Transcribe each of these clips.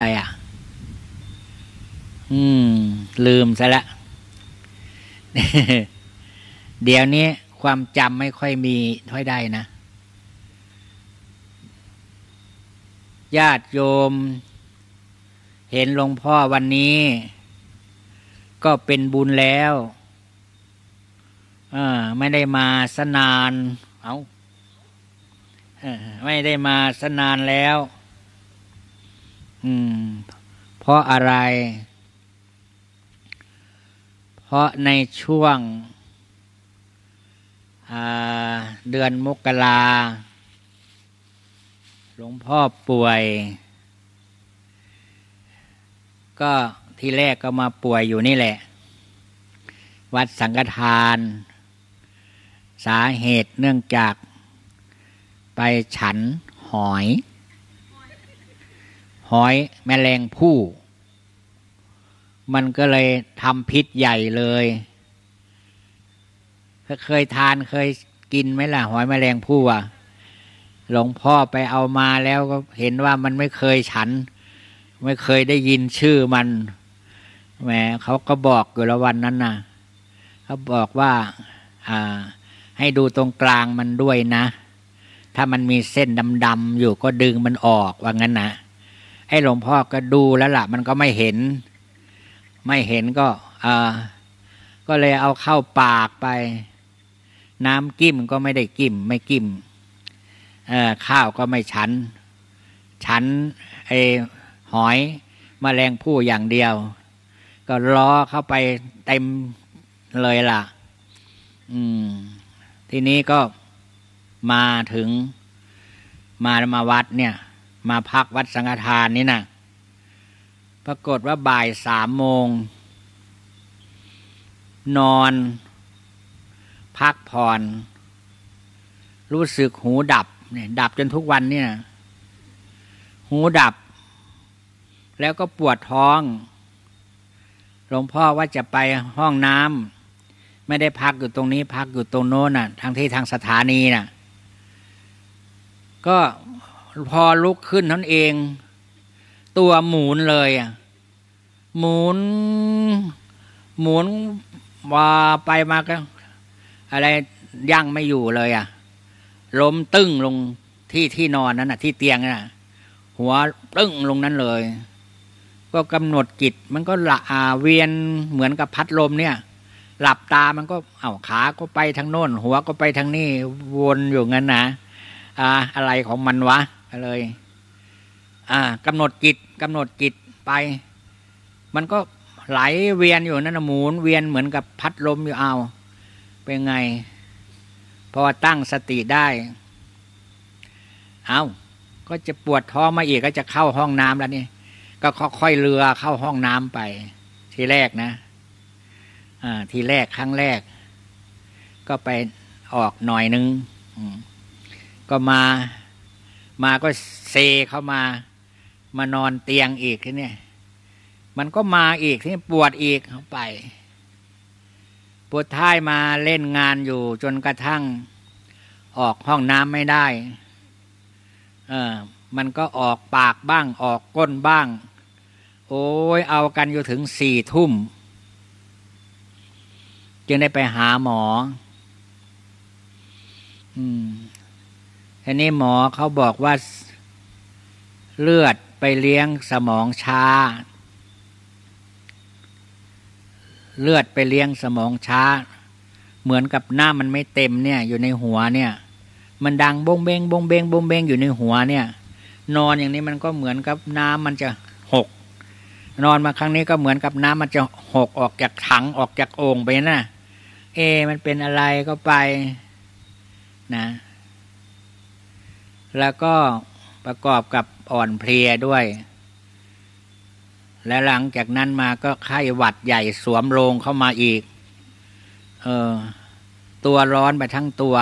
อะไรอ่ะ อืม ลืมซะละเดี๋ยวนี้ ความจำไม่ค่อยมีค่อยได้นะ ญาติโยม เห็นหลวงพ่อวันนี้ ก็เป็นบุญแล้วอไม่ได้มาสนานเอา้าไม่ได้มาสนานแล้วเพราะอะไร เพราะในช่วงเดือนมกราหลวงพ่อป่วย ก็ที่แรกก็มาป่วยอยู่นี่แหละ วัดสังฆทาน สาเหตุเนื่องจาก ไปฉันหอยหอยแมลงผู้มันก็เลยทำพิษใหญ่เลย เคยทานเคยกินไหมล่ะ หอยแมลงผู้อ่ะ หลวงพ่อไปเอามาแล้วก็เห็นว่ามันไม่เคยฉัน ไม่เคยได้ยินชื่อมันแหมเขาก็บอกอยู่ละวันนั้นนะเขาบอกว่าอ่าให้ดูตรงกลางมันด้วยนะ ถ้ามันมีเส้นดำๆอยู่ก็ดึงมันออกว่างั้นนะไอ้หลวงพ่อก็ดูแล้วละ่ะ มันก็ไม่เห็น ไม่เห็นก็อก็เลยเอาเข้าปากไป น้ำกิ้มก็ไม่ได้กิ้ม ไม่กิ้มข้าวก็ไม่ฉัน ฉันไอหอยมแมลงผู้อย่างเดียว ก็ล้อเข้าไปเต็มเลยล่ะ อืม ทีนี้ก็มาถึงมามาวัดเนี่ยมาพักวัดสังฆทานนี่นะปรากฏว่าบ่ายสามโมง นอน พักผ่อน รู้สึกหูดับ เนี่ยดับจนทุกวันเนี่ยหูดับ แล้วก็ปวดท้อง หลวงพ่อว่าจะไปห้องน้ำไม่ได้พักอยู่ตรงนี้ พักอยู่ตรงโน้นน่ะ ทางที่ทางสถานีน่ะ ก็พอลุกขึ้นท่านเอง ตัวหมุนเลย อ่ะ หมุนหมุนว่าไปมาก็อะไรยั่งไม่อยู่เลย อ่ะล้มตึ้งลงที่ที่นอนนั้นอ่ะ ที่เตียงน่ะ หัวตึ้งลงนั้นเลย ก็กำหนดกิจมันก็ละอาเวียนเหมือนกับพัดลมเนี่ย หลับตามันก็เอา้าขา ก็ไปทางโน้น หัวก็ไปทางนี่วนอยู่งั้นนะอ่าอะไรของมันวะเลยอ่ากำหนดจิตกำหนดจิตไป มันก็ไหลเวียนอยู่นั่นหมุนเวียนเหมือนกับพัดลมอยู่เอา เป็นไง พอตั้งสติได้ เอา ก็จะปวดท้องมาอีก ก็จะเข้าห้องน้ำแล้วนี่ ก็ค่อยๆเรือเข้าห้องน้ำไป ทีแรกนะ อ่า ทีแรก ครั้งแรก ก็ไปออกหน่อยนึงก็มามาก็เซเข้ามา มานอนเตียงอีกทีนี่มันก็มาอีกที่ปวดอีกเข้าไป ปวดท้ายมาเล่นงานอยู่จนกระทั่ง ออกห้องน้ำไม่ได้เออมันก็ออกปากบ้าง ออกก้นบ้าง โอ้ยเอากันอยู่ถึงสี่ทุ่มจึงได้ไปหาหมอ อืมอันนี้หมอเขาบอกว่าเลือดไปเลี้ยงสมองช้า เลือดไปเลี้ยงสมองช้า เหมือนกับหน้ามันไม่เต็มเนี่ย อยู่ในหัวเนี่ย มันดังบงเบง บงเบง บงเบงอยู่ในหัว เนี่ย นอนอย่างนี้มันก็เหมือนกับน้ามันจะหก นอนมาครั้งนี้ก็เหมือนกับน้ามันจะหกออกจากถังออกจากโอ่งไปนะ่ะเอมันเป็นอะไรก็ไปนะแล้วก็ประกอบกับอ่อนเพลียด้วย และหลังจากนั้นมาก็ไข้หวัดใหญ่สวมโรงเข้ามาอีก เออตัวร้อนไปทั้งตัว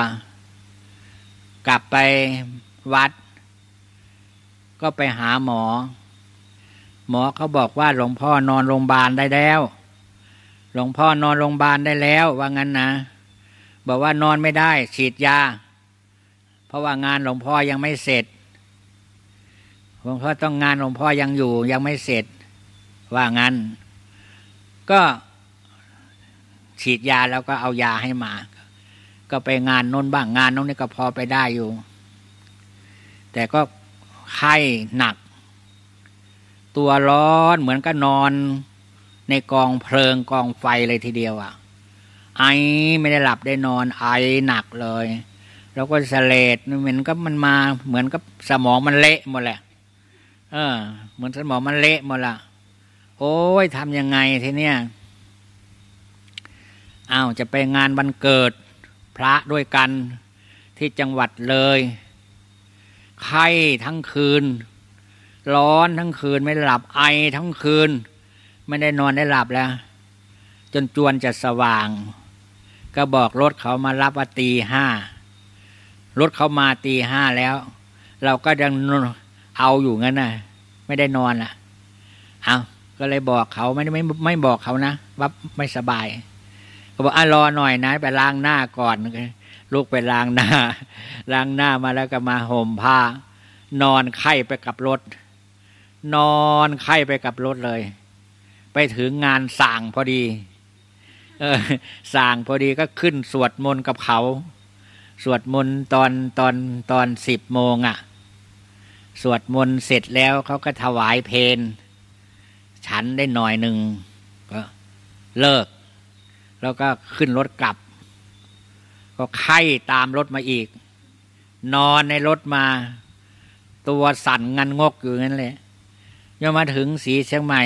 กลับไปวัด ก็ไปหาหมอ หมอเขาบอกว่าหลวงพ่อนอนโรงพยาบาลได้แล้วหลวงพ่อนอนโรงพยาบาลได้แล้วว่างั้นนะ บอกว่านอนไม่ได้ ฉีดยาราะว่างานหลวงพ่อยังไม่เสร็จ หลวงพ่อต้องงานหลวงพ่อยังอยู่ยังไม่เสร็จ ว่างั้น ก็ฉีดยาแล้วก็เอายาให้มา ก็ไปงานน้นบ้างงานน้นนี่ก็พอไปได้อยู่ แต่ก็ไข้หนัก ตัวร้อนเหมือนก็นอนในกองเพลิงกองไฟเลยทีเดียวอะ่ะ ไอไม่ได้หลับได้นอน ไอหนักเลยเราก็สเลดเหมือนกับมันมาเหมือนกับสมองมันเละหมดแหละเออ เหมือนสมองมันเละหมดละ โอ้ยทำยังไงทีเนี้ยอ้าวจะไปงานวันเกิดพระด้วยกันที่จังหวัดเลย ไข้ทั้งคืน ร้อนทั้งคืนไม่หลับ ไอทั้งคืน ไม่ได้นอนได้หลับแล้ว จนจวนจะสว่าง ก็บอกรถเขามารับว่าตีห้ารถเขามาตีห้าแล้วเราก็ยังเอาอยู่งั้นนะไม่ได้นอนอะ่ะเอาก็เลยบอกเขาไม่ไม่ไม่บอกเขานะว่าไม่สบายเขาบอกอ่ะรอหน่อยนะไปล้างหน้าก่อน ลูกไปล้างหน้าล้างหน้ามาแล้วก็มาห่มผ้า นอนไข้ไปกับรถนอนไข้ไปกับรถเลย ไปถึงงานสั่งพอดี เออสั่งพอดีก็ขึ้นสวดมนต์กับเขาสวดมนต์ตอนตอนตอนสิบโมงอะ่ะสวดมนต์เสร็จแล้วเขาก็ถวายเพนฉันได้หน่อยหนึ่งก็เลิก แล้วก็ขึ้นรถกลับ ก็ไข้ตามรถมาอีก นอนในรถมา ตัวสั่นงันงกอยู่งั้นเลยย่อมาถึงสีเชียงใหม่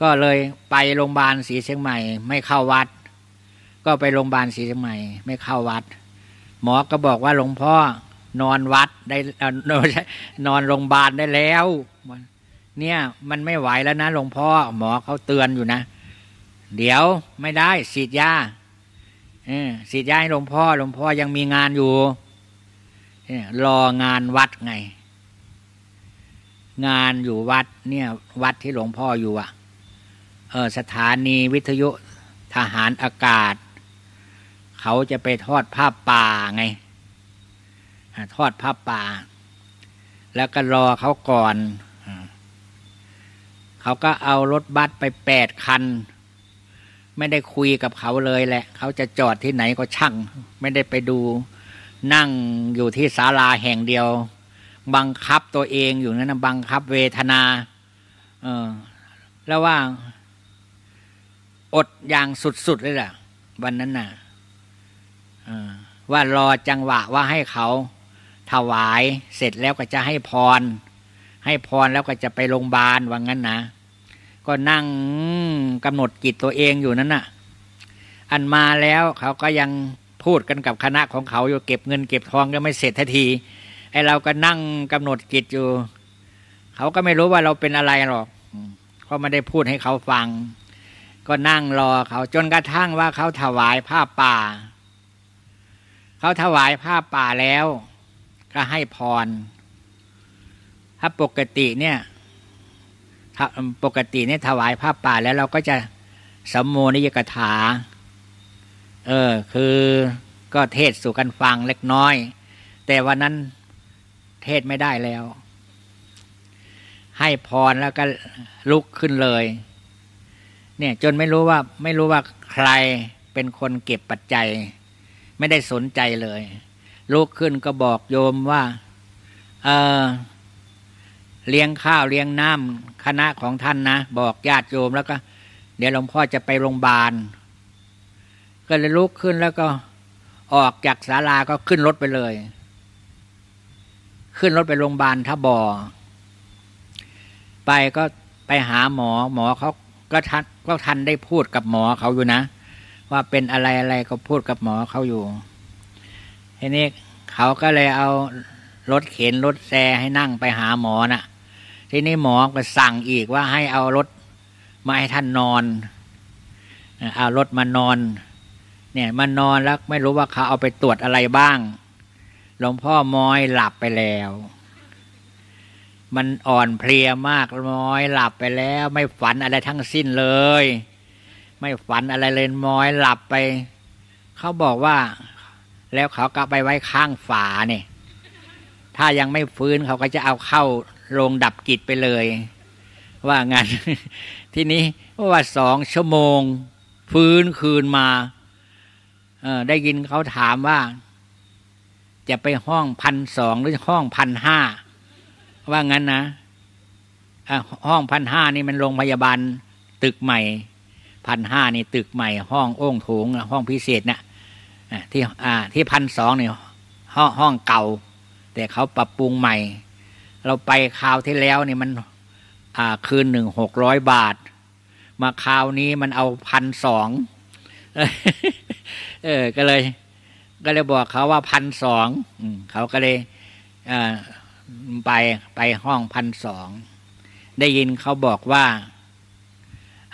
ก็เลยไปโรงพยาบาลสีเชียงใหม่ไม่เข้าวัดก็ไปโรงพยาบาลศรีสมัยไม่เข้าวัด หมอก็บอกว่าหลวงพ่อ นอนวัดได้ นอนโรงพยาบาลได้แล้ว เนี่ยมันไม่ไหวแล้วนะหลวงพ่อ หมอเขาเตือนอยู่นะ เดี๋ยวไม่ได้ฉีดยาสอฉีดยาให้หลวงพ่อ หลวงพ่อยังมีงานอยู่รองานวัดไง งานอยู่วัดเนี่ยวัดที่หลวงพ่ออยู่อะ่ะเออสถานีวิทยุทหารอากาศเขาจะไปทอดผ้าป่าไงทอดผ้าป่า แล้วก็รอเขาก่อนเขาก็เอารถบัสไปแปดคัน ไม่ได้คุยกับเขาเลยแหละ เขาจะจอดที่ไหนก็ช่าง ไม่ได้ไปดู นั่งอยู่ที่ศาลาแห่งเดียวบังคับตัวเองอยู่นั้นนะบังคับ เวทนาเออแล้วว่าอดอย่างสุดๆ เลยล่ะ วันนั้นน่ะว่ารอจังหวะว่าให้เขาถวายเสร็จแล้วก็จะให้พร ให้พรแล้วก็จะไปโรงพยาบาลว่างั้นนะ ก็นั่งกำหนดจิตตัวเองอยู่นั้นน่ะ อันมาแล้วเขาก็ยังพูดกันกับคณะของเขาอยู่เก็บเงินเก็บทองก็ไม่เสร็จทันทีไอเราก็นั่งกำหนดจิตอยู่เขาก็ไม่รู้ว่าเราเป็นอะไรหรอกเพราะไม่ได้พูดให้เขาฟัง ก็นั่งรอเขาจนกระทั่งว่าเขาถวายผ้าป่าเขาถวายผ้าป่าแล้วก็ให้พร ถ้าปกติเนี่ย ปกติเนี่ยถวายผ้าป่าแล้วเราก็จะสมโมนิยกถา เออ คือก็เทศสู่กันฟังเล็กน้อย แต่วันนั้นเทศไม่ได้แล้ว ให้พรแล้วก็ลุกขึ้นเลย เนี่ย จนไม่รู้ว่า ไม่รู้ว่าใครเป็นคนเก็บปัจจัยไม่ได้สนใจเลยลุกขึ้นก็บอกโยมว่าเออเลี้ยงข้าวเลี้ยงน้ำคณะของท่านนะ บอกญาติโยมแล้วก็ เดี๋ยวหลวงพ่อจะไปโรงพยาบาล ก็เลยลุกขึ้นแล้วก็ออกจากศาลาก็ขึ้นรถไปเลย ขึ้นรถไปโรงพยาบาลท่าบ่อไปก็ไปหาหมอ หมอเขาก็ทันก็ทันได้พูดกับหมอเขาอยู่นะว่าเป็นอะไรอะไรก็พูดกับหมอเขาอยู่ทีนี้เขาก็เลยเอารถเข็นรถแซให้นั่งไปหาหมอนะ่ะ ทีนี้หมอก็สั่งอีกว่าให้เอารถมาให้ท่านนอนเอารถมานอน เนี่ยมานอนแล้วไม่รู้ว่าเขาเอาไปตรวจอะไรบ้างหลวงพ่อม้อยหลับไปแล้ว มันอ่อนเพลียมากม้อยหลับไปแล้ว ไม่ฝันอะไรทั้งสิ้นเลยไม่ฝันอะไรเลยมอยหลับไป เขาบอกว่า แล้วเขาก็ไปไว้ข้างฝาเนี่ยถ้ายังไม่ฟื้นเขาก็จะเอาเข้า โรงดับกิจไปเลย ว่างั้นทีนี้ว่าสองชั่วโมง ฟื้นคืนมาได้ยินเขาถามว่า จะไปห้องพันสองหรือห้องพันห้าว่างั้นนะห้องพันห้านี่มันโรงพยาบาลตึกใหม่พันห้านี่ตึกใหม่ห้องโอ่งถถงห้องพิเศษนะที่อ่าที่พันสองนี่ห้องห้องเก่า แต่เขาปรับปรุงใหม่ เราไปคราวที่แล้วนี่มัน อ่าคืนหนึ่งหกร้อยบาท มาคราวนี้มันเอาพันสองเออก็เลย ก็เลยบอกเขาว่าพันสองเขาก็เลยไปไปห้องพันสองได้ยินเขาบอกว่า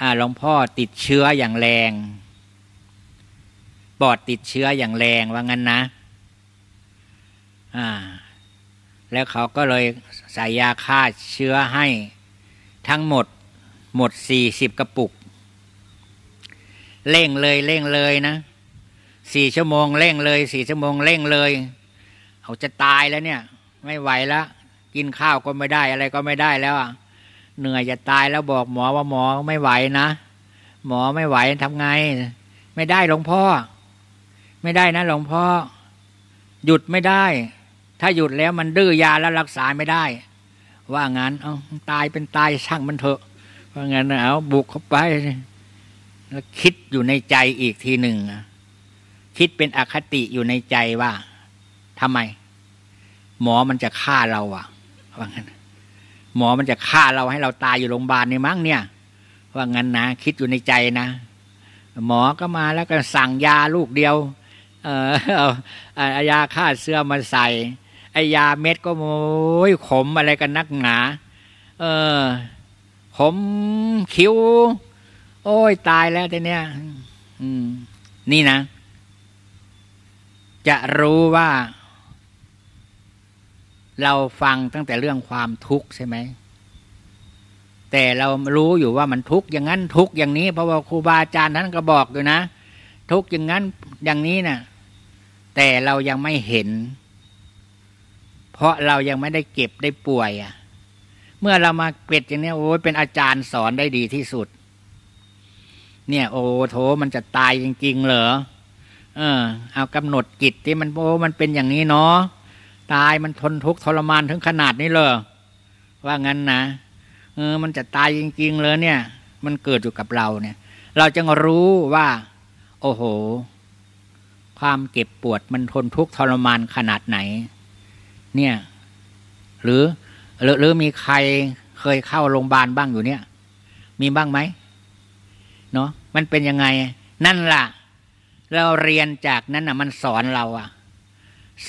อาหลวงพ่อ ติดเชื้ออย่างแรง ปอดติดเชื้ออย่างแรงว่างั้นนะอ่าแล้วเขาก็เลยใส่ยาฆ่าเชื้อให้ ทั้งหมด หมดสี่สิบกระปุกเร่งเลยเร่งเลยนะสี่ชั่วโมงเร่งเลยสี่ชั่วโมงเร่งเลย เขาจะตายแล้วเนี่ย ไม่ไหวแล้วกินข้าวก็ไม่ได้อะไรก็ไม่ได้แล้วอ่ะเหนื่อยจะตายแล้วบอกหมอว่าหมอไม่ไหวนะหมอไม่ไหวทำไง ไม่ได้หลวงพ่อ ไม่ได้นะ หลวงพ่อ หยุดไม่ได้ ถ้าหยุดแล้วมันดื้อยาแล้วรักษาไม่ได้ ว่างั้นเอาตายเป็นตายช่างมันเถอะว่างั้นเอาบุกเข้าไป แล้วคิดอยู่ในใจอีกทีหนึ่งคิดเป็นอคติอยู่ในใจว่าทำไม หมอมันจะฆ่าเราอ่ะว่างั้นหมอมันจะฆ่าเราให้เราตายอยู่โรงพยาบาลนี่มั้งเนี่ย ว่างั้นนะคิดอยู่ในใจนะ หมอก็มาแล้วก็สั่งยาลูกเดียว เออเอายาฆ่าเสื้อมาใส่ไอยาเม็ดก็โอ้ยขมอะไรกันนักหนา เออขมคิ้ว โอ้ยตายแล้วแต่เนี้ยนี่นะ จะรู้ว่าเราฟังตั้งแต่เรื่องความทุกข์ใช่ไหม แต่เรารู้อยู่ว่ามันทุกข์อย่างนั้นทุกข์อย่างนี้เพราะว่าครูบาอาจารย์ท่านก็บอกอยู่นะ ทุกข์อย่างนั้นอย่างนี้นะ่ะ แต่เรายังไม่เห็น เพราะเรายังไม่ได้เก็บได้ป่วยอะ่ะเมื่อเรามาเก็ดอย่างนี้โอ้ยเป็นอาจารย์สอนได้ดีที่สุด เนี่ย โอ้โถมันจะตายจริงๆเหรอเออ เอากำหนดกิจที่มันโอ้ มันเป็นอย่างนี้เนาะตายมันทนทุกข์ทรมานถึงขนาดนี้เลยว่างั้นนะเออมันจะตายจริงๆเลยเนี่ย มันเกิดอยู่กับเราเนี่ย เราจึงรู้ว่า โอ้โห ความเจ็บปวดมันทนทุกข์ทรมานขนาดไหนเนี่ยหรือหรือหรือมีใครเคยเข้าโรงพยาบาลบ้างอยู่เนี่ย มีบ้างไหมเนาะมันเป็นยังไง นั่นล่ะ เราเรียนจากนั้นอ่ะมันสอนเราอ่ะ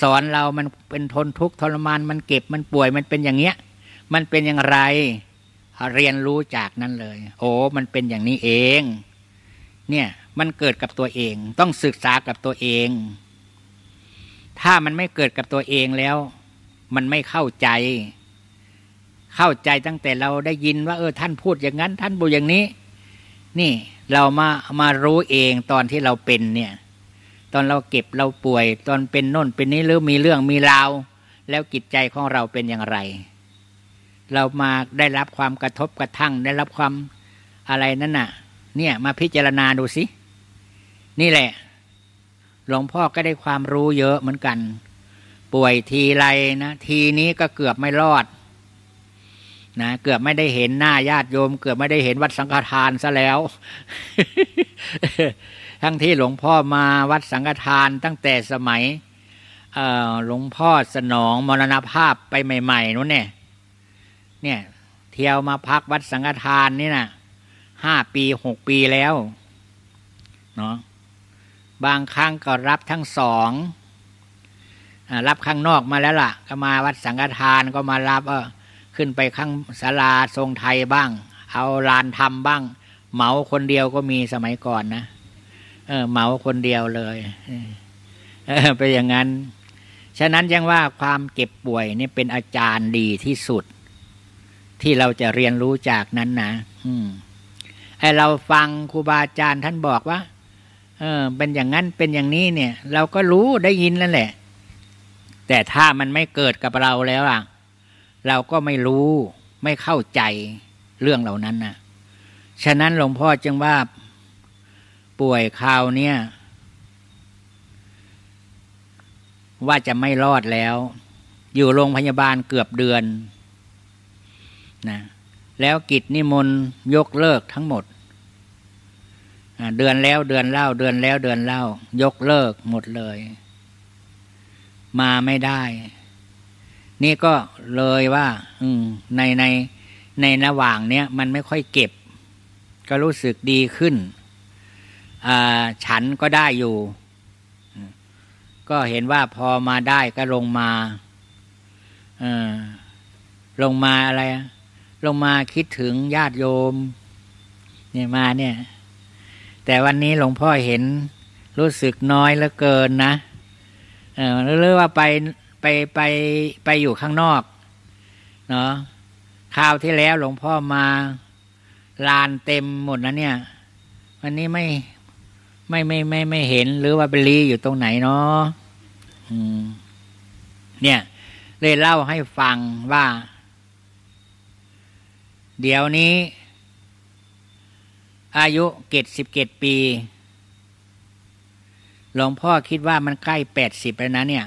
สอนเรามันเป็นทนทุกข์ทรมานมันเก็บมันป่วยมันเป็นอย่างเงี้ย มันเป็นอย่างไรเรียนรู้จากนั้นเลย โอ้มันเป็นอย่างนี้เอง เนี่ยมันเกิดกับตัวเอง ต้องศึกษากับตัวเอง ถ้ามันไม่เกิดกับตัวเองแล้ว มันไม่เข้าใจ เข้าใจตั้งแต่เราได้ยินว่า เออท่านพูดอย่างนั้น ท่านบูอย่างนี้ นี่เรามามารู้เองตอนที่เราเป็นเนี่ยตอนเราเก็บเราป่วยตอนเป็นโน่น เป็นนี้หรือมีเรื่องมีราว แล้วจิตใจของเราเป็นอย่างไร เรามาได้รับความกระทบกระทั่งได้รับความอะไรนั่นน่ะ เนี่ยมาพิจารณาดูสิ นี่แหละ หลวงพ่อก็ได้ความรู้เยอะเหมือนกัน ป่วยทีไรนะทีนี้ก็เกือบไม่รอดนะเกือบไม่ได้เห็นหน้าญาติโยม เกือบไม่ได้เห็นวัดสังฆทานซะแล้วทั้งที่หลวงพ่อมาวัดสังฆทานตั้งแต่สมัยหลวงพ่อสนองมรณภาพไปใหม่ ๆนู้นเนี่ย เนี่ยเที่ยวมาพักวัดสังฆทานนี่นะห้าปีหกปีแล้วเนาะบางครั้งก็รับทั้งสองรับข้างนอกมาแล้วล่ะ ก็มาวัดสังฆทานก็มารับ เออขึ้นไปข้างศาลาทรงไทยบ้าง เอาลานทำบ้าง เหมาคนเดียวก็มีสมัยก่อนนะเหมาคนเดียวเลยไปอย่างนั้น ฉะนั้นยังว่าความเก็บป่วยนี่เป็นอาจารย์ดีที่สุด ที่เราจะเรียนรู้จากนั้นนะไอเราฟังครูบาอาจารย์ท่านบอกว่าเออเป็นอย่างนั้นเป็นอย่างนี้เนี่ย เราก็รู้ได้ยินนั่นแหละ แต่ถ้ามันไม่เกิดกับเราแล้วอ่ะ เราก็ไม่รู้ ไม่เข้าใจเรื่องเหล่านั้นนะฉะนั้นหลวงพ่อจึงว่าป่วยคราวเนี้ยว่าจะไม่รอดแล้ว อยู่โรงพยาบาลเกือบเดือนนะแล้วกิจนิมนต์ยกเลิกทั้งหมดเดือนแล้วเดือนเล่า เดือนแล้วเดือนเล่า ยกเลิกหมดเลย มาไม่ได้ นี่ก็เลยว่าในในในระหว่างเนี้ย มันไม่ค่อยเก็บ ก็รู้สึกดีขึ้นฉันก็ได้อยู่ ก็เห็นว่าพอมาได้ก็ลงมา ลงมาอะไร ลงมาคิดถึงญาติโยมเนี่ยมาเนี่ย แต่วันนี้หลวงพ่อเห็นรู้สึกน้อยเหลือเกินนะ เออเรื่อว่าไปไปไปไปอยู่ข้างนอกเนาะ คราวที่แล้วหลวงพ่อมา ลานเต็มหมดนะเนี่ย วันนี้ไม่ไม่ไม่ไม่ไม่เห็น หรือว่าไปรีอยู่ตรงไหนเนาะเนี่ย เลยเล่าให้ฟังว่า เดี๋ยวนี้ อายุเกตสิบเกตปี หลวงพ่อคิดว่ามันใกล้แปดสิบแล้วนะเนี่ย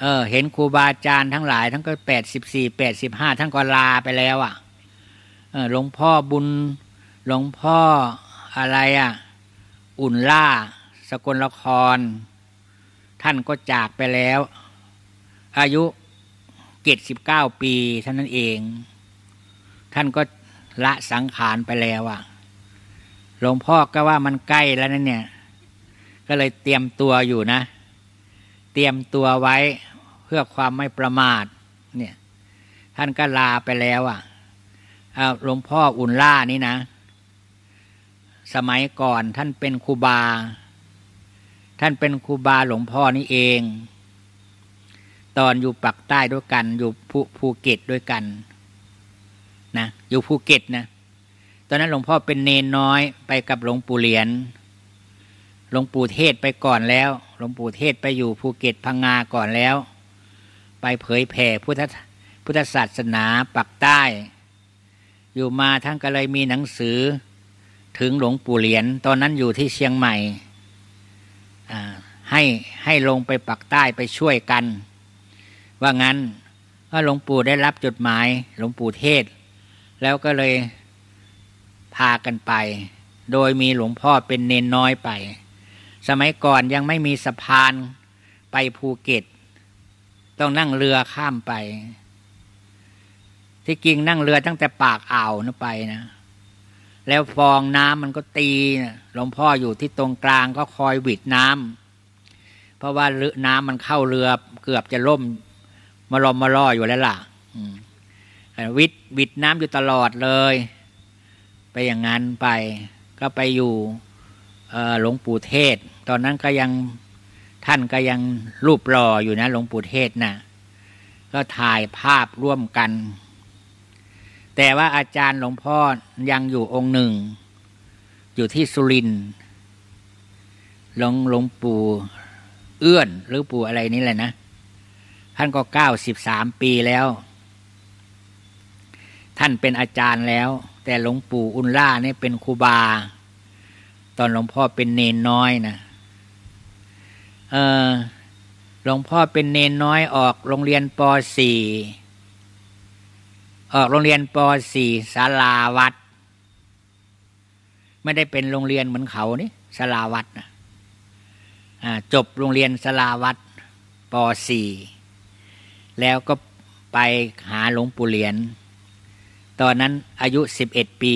เออ เห็นครูบาอาจารย์ทั้งหลาย ทั้งก็แปดสิบสี่แปดสิบห้าทั้งก็ลาไปแล้วอะ่ะหลวงพ่อบุญ หลวงพ่ออะไรอะ่ะอุ่นล่าสกลละคร ท่านก็จากไปแล้ว อายุเกตสิบเก้าปีเท่านั้นเอง ท่านก็ละสังขารไปแล้วอะหลวงพ่อก็ว่ามันใกล้แล้วนั่นเนี่ยก็เลยเตรียมตัวอยู่นะ เตรียมตัวไว้เพื่อความไม่ประมาทเนี่ยท่านก็ลาไปแล้วอะ่ะหลวงพ่ออุ่นล่านี่นะสมัยก่อนท่านเป็นครูบา ท่านเป็นครูบาหลวงพ่อนี่เอง ตอนอยู่ปักใต้ด้วยกัน อยู่ภูภูเก็ตด้วยกันนะอยู่ภูเก็ตนะ ตอนนั้นหลวงพ่อเป็นเนนน้อย ไปกับหลวงปู่เหรียญหลวงปู่เทศไปก่อนแล้วหลวงปู่เทศไปอยู่ภูเก็ตพังงาก่อนแล้ว ไปเผยแผ่พุทธพุทธศาสนาปักใต้ อยู่มาท่านก็เลยมีหนังสือถึงหลวงปู่เหรียญตอนนั้นอยู่ที่เชียงใหม่ให้ให้ลงไปปักใต้ไปช่วยกัน ว่างั้นก็หลวงปู่ได้รับจดหมาย หลวงปู่เทศ แล้วก็เลยพากันไป โดยมีหลวงพ่อเป็นเนนน้อยไป สมัยก่อนยังไม่มีสะพานไปภูเก็ตต้องนั่งเรือข้ามไป ที่กิงนั่งเรือตั้งแต่ปากอ่าวนไปนะแล้วฟองน้ำมันก็ตีหลวงพ่ออยู่ที่ตรงกลางก็คอยวิดน้ำเพราะว่าน้ำมันเข้าเรือเกือบจะล่มมาลอมมาล่ออยู่แล้วล่ะวิดวิดน้ำอยู่ตลอดเลย ไปอย่างนั้นไป ก็ไปอยู่หลวงปู่เทศ ตอนนั้นก็ยังท่านก็ยังรูปหล่ออยู่นะหลวงปู่เทศนะก็ถ่ายภาพร่วมกันแต่ว่าอาจารย์หลวงพ่อยังอยู่องค์หนึ่ง อยู่ที่สุริน หลวงหลวงปู่ เอื้อนหรือปู่อะไรนี่แหละนะ ท่านก็เก้าสิบสามปีแล้ว ท่านเป็นอาจารย์แล้วแต่หลวงปู่อุลล่านี่เป็นครูบา ตอนหลวงพ่อเป็นเนนน้อยนะเออหลวงพ่อเป็นเนนน้อยออกโรงเรียนป .4 ออกโรงเรียนป .4 สาราวัด ไม่ได้เป็นโรงเรียนเหมือนเขานี่สาราวัดนะจบโรงเรียนสาราวัดป .4 แล้วก็ไปหาหลวงปู่เหรียญตอนนั้นอายุสิบเอ็ดปี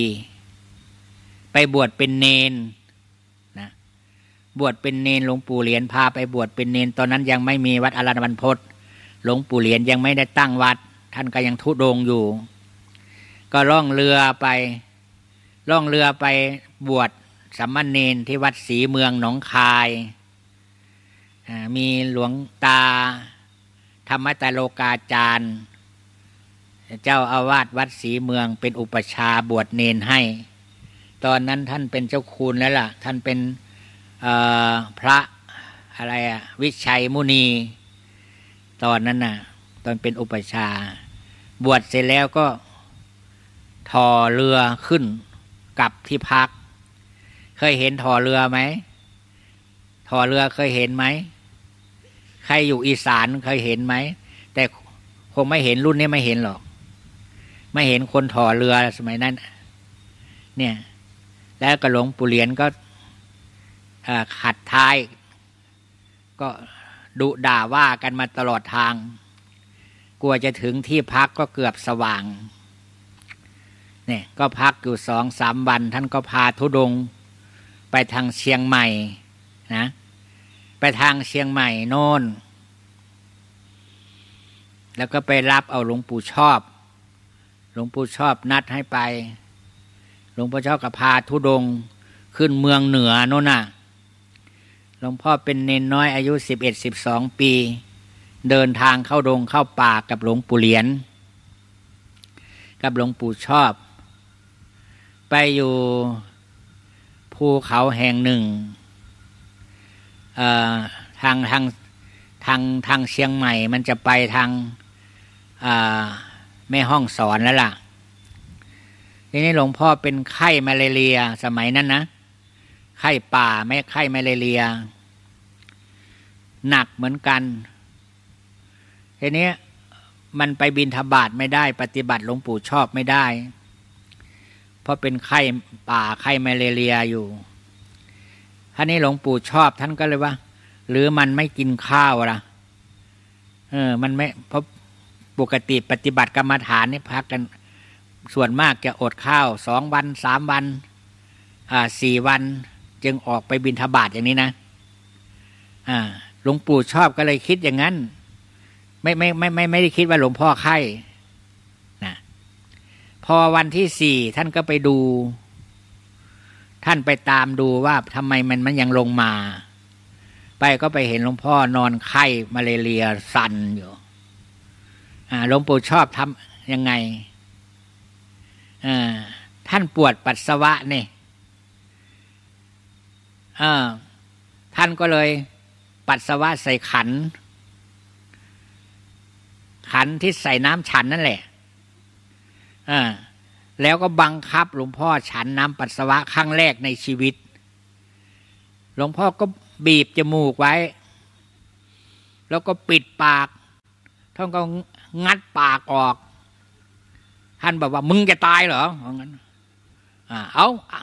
ไปบวชเป็นเนนนะบวชเป็นเนนหลวงปู่เหรียญพาไปบวชเป็นเนนตอนนั้นยังไม่มีวัดอารันวันพศหลวงปู่เหรียญยังไม่ได้ตั้งวัดท่านก็ยังทุดงอยู่ ก็ล่องเรือไป ล่องเรือไปบวชสัมมณเนนที่วัดศรีเมืองหนองคาย มีหลวงตาธรรมตโลกาจารย์ เจ้าอาวาสวัดศรีเมืองเป็นอุปชาบวชเนนให้ ตอนนั้นท่านเป็นเจ้าคุณแล้วล่ะ ท่านเป็นพระอะไรอะวิชัยมุนี ตอนนั้นน่ะ ตอนเป็นอุปชาบวชเสร็จแล้วก็ทอเรือขึ้นกลับที่พัก เคยเห็นทอเรือไหมทอเรือเคยเห็นไหมใครอยู่อีสานเคยเห็นไหมแต่คงไม่เห็นรุ่นนี้ไม่เห็นหรอก ไม่เห็นคนทอเรือสมัยนั้น เนี่ยแล้วกระหลงปุเหรียนก็ขัดท้ายก็ดุด่าว่ากันมาตลอดทางกลัวจะถึงที่พักก็เกือบสว่างเนี่ยก็พักอยู่สองสามวัน ท่านก็พาทุดงไปทางเชียงใหม่นะ ไปทางเชียงใหม่โน่น แล้วก็ไปรับเอาหลวงปู่ชอบ หลวงปู่ชอบนัดให้ไป หลวงปู่ชอบก็พาทุดงขึ้นเมืองเหนือโน่นน่ะหลวงพ่อเป็นเนนน้อยอายุสิบเอ็ดสิบสองปีเดินทางเข้าดงเข้าป่ากับหลวงปู่เหรียน กับหลวงปู่ชอบ ไปอยู่ภูเขาแห่งหนึ่งทางทางทางทางเชียงใหม่ มันจะไปทางแม่ห้องสอนแล้วล่ะทีนี้หลวงพ่อเป็นไข้มาเลเรียสมัยนั้นนะ ไข้ป่าไม่ไข้มาเลเรีย หนักเหมือนกันทีนี้มันไปบินทบาทไม่ได้ ปฏิบัติหลวงปู่ชอบไม่ได้ เพราะเป็นไข้ป่าไข้มาเลเรียอยู่ท่านนี้หลวงปู่ชอบท่านก็เลยว่า หรือมันไม่กินข้าวล่ะ เออ มันไม่เพราะปกติปฏิบัติกรรมฐานนี่พักกัน ส่วนมากจะอดข้าวสองวันสามวัน อ่าสี่วัน จึงออกไปบินทบาทอย่างนี้นะอ่า หลวงปู่ชอบก็เลยคิดอย่างนั้นไม่ไม่ไม่ไม่ ไม่ได้คิดว่าหลวงพ่อไข้นะ พอวันที่สี่ท่านก็ไปดู ท่านไปตามดูว่าทำไมมันมันยังลงมา ไปก็ไปเห็นหลวงพ่อนอนไข้ มาเลเรีย สันอยู่ หลวงปู่ชอบทำยังไงท่านปวดปัสสาวะเนี่ยท่านก็เลยปัสสาวะใส่ขันขันที่ใส่น้ำฉันนั่นแหละอ่าแล้วก็บังคับ หลวงพ่อฉันน้ำปัสสาวะ ครั้งแรกในชีวิต หลวงพ่อก็บีบจมูกไว้ แล้วก็ปิดปาก ท่านก็งัดปากออกท่านบอกว่า มึงจะตายเหรอเอางั้นเอาอ้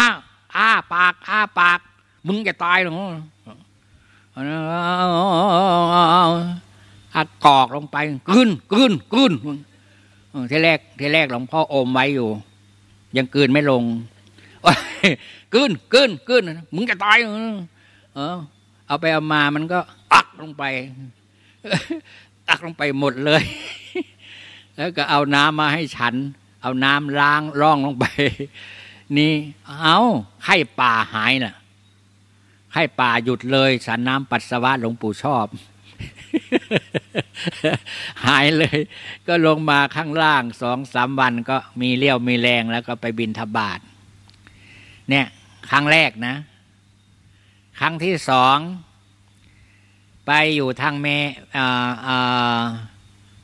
าอ้าปาก อ้าปาก มึงจะตายเหรออัดกอกลงไปกึนกึนกึนนทีแรกทีแรกหลวงพ่ออมไว้อยู่ ยังกืนไม่ลงกึนกึนกึนมึงจะตายเออ เอาไปเอามามันก็อักลงไปอักลงไปหมดเลย แล้วก็เอาน้ำมาให้ฉัน เอาน้ำล้างร่องลงไป นี่เอาไข้ป่าหายนะ่ะไข้ป่าหยุดเลยสันน้ำปัสสาวะหลวงปู่ชอบหายเลย ก็ลงมาข้างล่างสองสามวันก็มีเลี้ยวมีแรงแล้วก็ไปบินทบาทเนี่ยครั้งแรกนะ ครั้งที่สอง ไปอยู่ทางแม่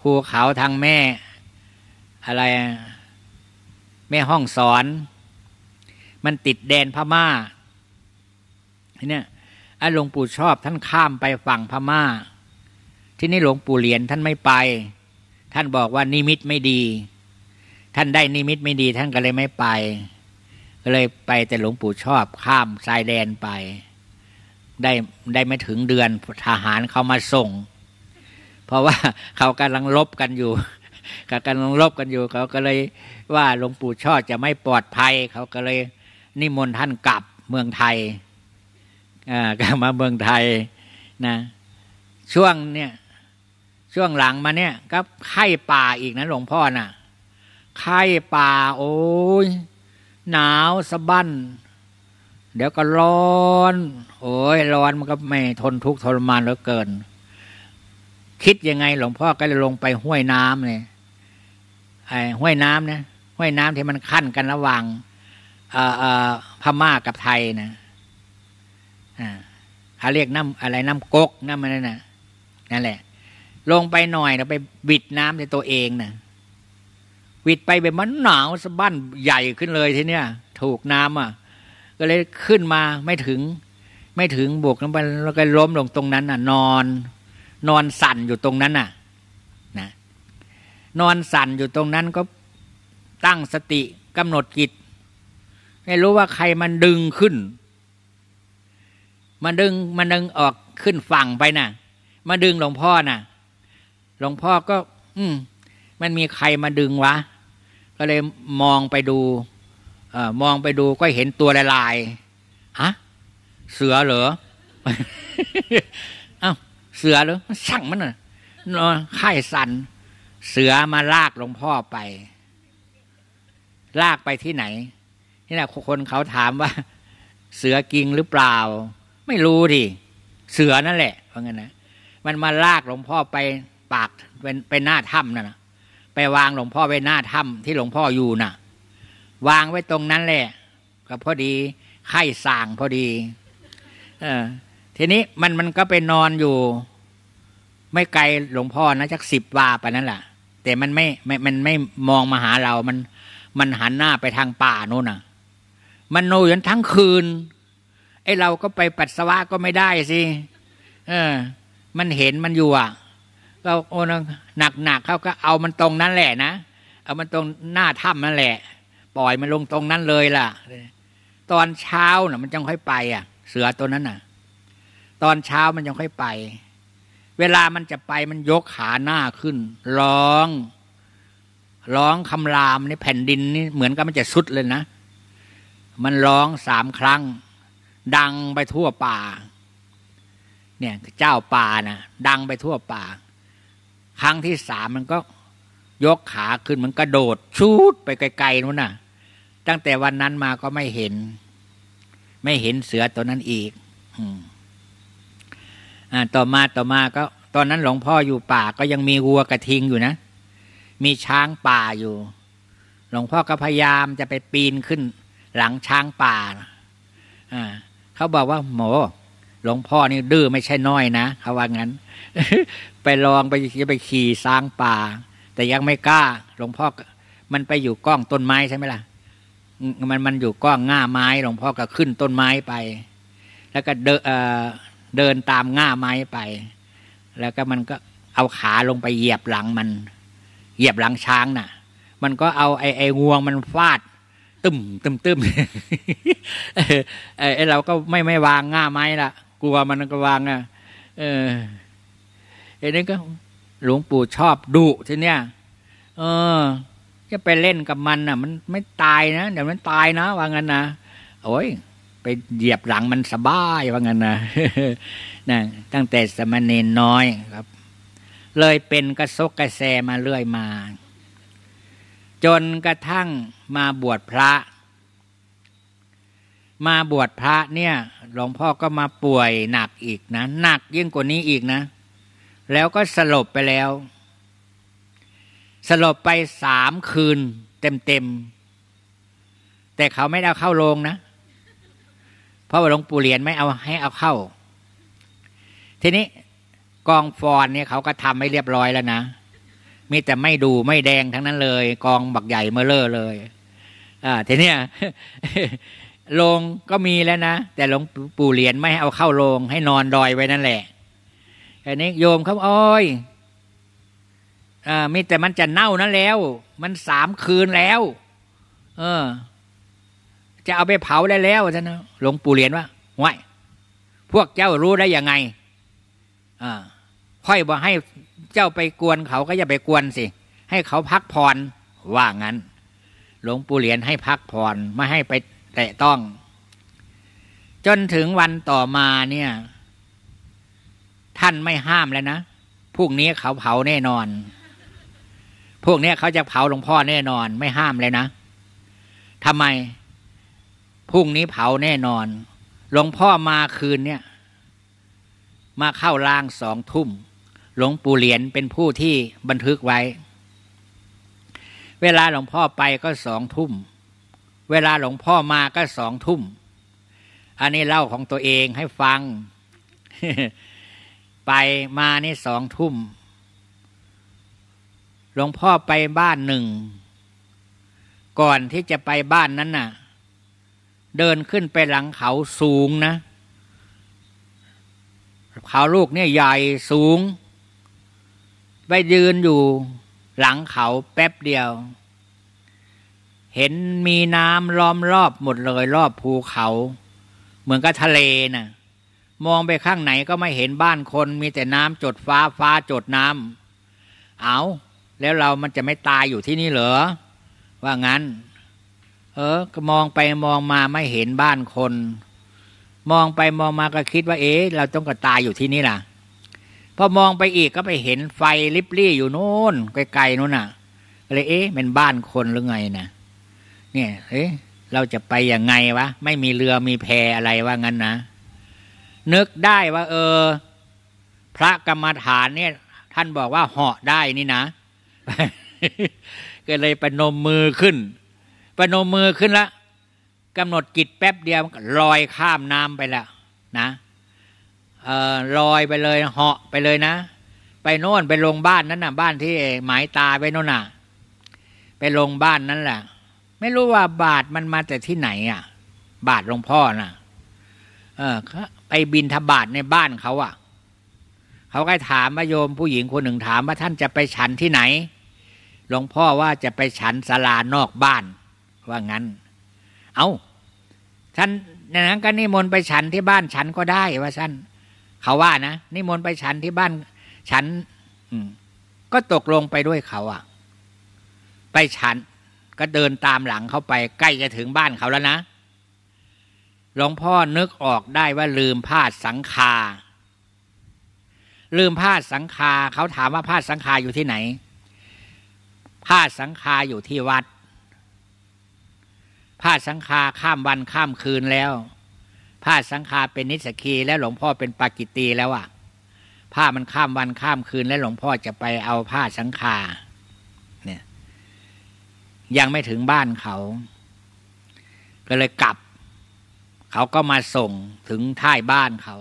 ภูเขาทางแม่ อะไร แม่ห้องสอน มันติดแดนพมา่าเนี่ยอหลวงปู่ชอบท่านข้ามไปฝั่งพมา่าที่นี่หลวงปู่เหรียญท่านไม่ไป ท่านบอกว่านิมิตไม่ดี ท่านได้นิมิตไม่ดีท่านก็เลยไม่ไป ก็เลยไปแต่หลวงปู่ชอบ ข้ามชายแดนไปได้ได้ไม่ถึงเดือน ทหารเขามาส่ง เพราะว่าเขากำลังลบกันอยู่กับกำลังลบกันอยู่เขาก็เลยว่าหลวงปู่ชอบจะไม่ปลอดภัยเขาก็เลย นิมนต์ท่านกลับเมืองไทยอ่ากลับมาเมืองไทยนะ ช่วงเนี่ยช่วงหลังมาเนี่ยก็ไข้ป่าอีกนะ หลวงพ่อนะ่ะไข้ป่าโอ้ยหนาวสะบั้นเดี๋ยวก็ร้อนโอ้ยร้อนมันก็ไม่ทนทุกข์ทรมานเหลือเกิน คิดยังไง หลวงพ่อก็เลยลงไปห้วยน้ำเลยไอ้ห้วยน้ำเนี่ยห้วยน้ำที่มันขั้นกันระหว่างพม่ากับไทยนะอ่าเขาเรียกน้ำอะไรน้ำกกน้ำอะไรนะนั่นแหละลงไปหน่อยเราไปบิดน้ำในตัวเองนะ่ะวิดไปไปมันหนาวสะบั้นใหญ่ขึ้นเลยทีเนี้ยถูกน้ำอ่ะก็เลยขึ้นมาไม่ถึงไม่ถึงบวกน้ำไปแล้วก็ล้มลงตรงนั้นอ่ะนอน นอนสั่นอยู่ตรงนั้นอ่ะนะนอนสั่นอยู่ตรงนั้นก็ตั้งสติกำหนดกิจไม่รู้ว่าใครมันดึงขึ้น มันดึงมันดึงออกขึ้นฝั่งไปนะ่ะมาดึงหลวงพ่อนะ่ะหลวงพ่อก็ อืม มันมีใครมาดึงวะ ก็เลยมองไปดู เออมองไปดูก็เห็นตัวลายๆฮะ เสือเหรอเอ้าเสือเหรอสั่งมันน่ะนอนไข้สัน เสือมาลากหลวงพ่อไป ลากไปที่ไหนนี่แหละคนเขาถามว่า เสือกิงหรือเปล่า ไม่รู้ดิเสือนั่นแหละเพราะงั้นนะมันมาลากหลวงพ่อไปปากเป็นเป็นหน้าถ้ำนั่นนะไปวางหลวงพ่อไว้หน้าถ้ำที่หลวงพ่ออยู่นะ่ะ วางไว้ตรงนั้นแหละก็พอดีไข้สางพอดีเออทีนี้มันมันก็ไปนอนอยู่ ไม่ไกลหลวงพ่อนะจักสิบวาไปนั่นแหละแต่มันไม่ไม่มันไม่มองมาหาเรา มัน มันหันหน้าไปทางป่าโน่นน่ะ มันโนยันทั้งคืนไอ้เราก็ไปปัสสาวะก็ไม่ได้สิเออ มันเห็นมันอยู่อ่ะก็โอนหนักๆเขาก็เอามันตรงนั้นแหละนะเอามันตรงหน้าถ้ำนั่นแหละ ปล่อยมันลงตรงนั้นเลยล่ะ ตอนเช้าน่ะ มันจังค่อยไปอ่ะ เสือตัวนั้นน่ะ ตอนเช้ามันจังค่อยไป เวลามันจะไปมันยกขาหน้าขึ้น ร้อง ร้องคำรามในแผ่นดินนี่เหมือนกับมันจะสุดเลยนะมันร้องสามครั้ง ดังไปทั่วป่า เนี่ยเจ้าป่านะดังไปทั่วป่าครั้งที่สามมันก็ยกขาขึ้นมันกระโดด ชูดไปไกลๆนู้นน่ะตั้งแต่วันนั้นมาก็ไม่เห็น ไม่เห็นเสือตัวนั้นอีกอ่าต่อมาต่อมาก็ ตอนนั้นหลวงพ่ออยู่ป่า ก็ยังมีวัวกระทิงอยู่นะ มีช้างป่าอยู่ หลวงพ่อก็พยายามจะไปปีนขึ้น หลังช้างป่าอ่าเขาบอกว่าหมอหลวงพ่อนี่ดื้อไม่ใช่น้อยนะเขาว่างั้น ไปลองไปจะไปขี่สร้างป่า แต่ยังไม่กล้า หลวงพ่อมันไปอยู่ก้องต้นไม้ใช่ไหมล่ะมันมันอยู่ก้องง่าไม้ หลวงพ่อก็ขึ้นต้นไม้ไป แล้วก็เดินเดินตามง่าไม้ไป แล้วก็มันก็เอาขาลงไปเหยียบหลังมัน เหยียบหลังช้างน่ะ มันก็เอาไอ้ไอ้งวงมันฟาด ตึมตึมตึมไอ้เราก็ไม่ไม่วางง่าไม้ละกลัวมันก็วางอ่ะเออไอ้นี่ก็หลวงปู่ชอบดุทีเนี้ย เออจะไปเล่นกับมันอ่ะ มันไม่ตายนะ เดี๋ยวมันตายนะว่างั้นนะโอ้ย ไปเหยียบหลังมันสบายว่างั้นนะนะตั้งแต่สมณีน้อยครับ เลยเป็นกระซกกระแซมาเรื่อยมา จนกระทั่งมาบวชพระมาบวชพระเนี่ย หลวงพ่อก็มาป่วยหนักอีกนะ หนักยิ่งกว่านี้อีกนะ แล้วก็สลบไปแล้ว สลบไปสามคืน เต็มๆ แต่เขาไม่เอาเข้าโรงนะ เพราะว่าหลวงปู่เหรียญไม่เอาให้เอาเข้า ทีนี้กองฟอนเนี่ยเขาก็ทำให้เรียบร้อยแล้วนะ มีแต่ไม่ดูไม่แดงทั้งนั้นเลย กองบักใหญ่เมื่อเลอเลย อ่า ทีเนี้ยโรงก็มีแล้วนะแต่หลวงปู่เหรียญไม่เอาเข้าโรงให้นอนดอยไว้นั่นแหละอันนี้โยมเขาอ้อยอ่ามีแต่มันจะเน่านั่นแล้ว มันสามคืนแล้ว เออ จะเอาไปเผาได้แล้วท่านนะหลวงปู่เหรียญว่าห่วยพวกเจ้ารู้ได้ยังไงอ่าค่อยบอกให้เจ้าไปกวนเขาก็อย่าไปกวนสิให้เขาพักผ่อนว่างั้น หลวงปู่เหรียญให้พักผ่อนไม่ให้ไปแตะต้อง จนถึงวันต่อมาเนี่ยท่านไม่ห้ามแล้วนะพวกนี้เขาเผาแน่นอนพวกนี้เขาจะเผาหลวงพ่อแน่นอนไม่ห้ามเลยนะทำไมพรุ่งนี้เผาแน่นอนหลวงพ่อมาคืนเนี่ยมาเข้าล่างสองทุ่ม หลวงปู่เหรียญเป็นผู้ที่บันทึกไว้ เวลาหลวงพ่อไปก็สองทุ่มเวลาหลวงพ่อมาก็สองทุ่ม อันนี้เล่าของตัวเองให้ฟัง ไปมานี่สองทุ่ม หลวงพ่อไปบ้านหนึ่ง ก่อนที่จะไปบ้านนั้นน่ะ เดินขึ้นไปหลังเขาสูงนะ เขาลูกเนี่ยใหญ่สูง ไปยืนอยู่หลังเขาแป๊บเดียวเห็นมีน้ำล้อมรอบหมดเลยรอบภูเขาเหมือนกับทะเลนะ่ะ มองไปข้างไหนก็ไม่เห็นบ้านคน มีแต่น้ำจดฟ้าฟ้าจดน้ำเอาแล้วเรามันจะไม่ตายอยู่ที่นี่เหรอว่างั้น เออ ก็มองไปมองมาไม่เห็นบ้านคน มองไปมองมาก็คิดว่า เอ๊ะ เราต้องก็ตายอยู่ที่นี่ล่ะพอมองไปอีกก็ไปเห็นไฟลิบลี่อยู่โน่นไกลๆนู่นน่ะเลยเอ๊ะเป็นบ้านคนหรือไงนะ่ะเนี่ยเอ๊ะเราจะไปยังไงวะ ไม่มีเรือ มีแพอะไรว่างั้นนะ นึกได้ว่า เออ พระกรรมฐานเนี่ย ท่านบอกว่าเหาะได้นี่นะ ก็เลยประนมมือขึ้น ประนมมือขึ้นละกำหนดจิตแป๊บเดียวลอยข้ามน้ำไปแล้วนะเออลอยไปเลย เหาะไปเลยนะ ไปโน่นไปลงบ้านนั้นนะ่ะ บ้านที่หมายตาไปโน่นน่ะ ไปลงบ้านนั้นแหละไม่รู้ว่าบาทมันมาแต่ที่ไหน อ่ะ บาทหลวงพ่อนะ่ะ เออไปบินทบาทในบ้านเขาอ่ะ เขาก็ถามพระโยมผู้หญิงคนหนึ่งถามว่าท่านจะไปฉันที่ไหนหลวงพ่อว่าจะไปฉันศาลานอกบ้าน ว่างั้น เอา้าท่านนั้นก็นิมนต์ไปฉันที่บ้านฉันก็ได้ว่าท่านเขาว่านะนิมนต์ไปฉันที่บ้าน ฉัน อืมก็ตกลงไปด้วยเขา อ่ะ ไปฉันก็เดินตามหลังเขาไปใกล้จะถึงบ้านเขาแล้วนะ หลวงพ่อนึกออกได้ว่าลืมผ้าสังคา ลืมผ้าสังคาเขาถามว่าผ้าสังคาอยู่ที่ไหน ผ้าสังคาอยู่ที่วัด ผ้าสังคาข้ามวันข้ามคืนแล้ว ผ้าสังคาเป็นนิสกีและหลวงพ่อเป็นปากิตีแล้วอะผ้ามันข้ามวันข้ามคืนและหลวงพ่อจะไปเอาผ้าสังคายังไม่ถึงบ้านเขา ก็เลยกลับ เขาก็มาส่งถึงท้ายบ้านเขา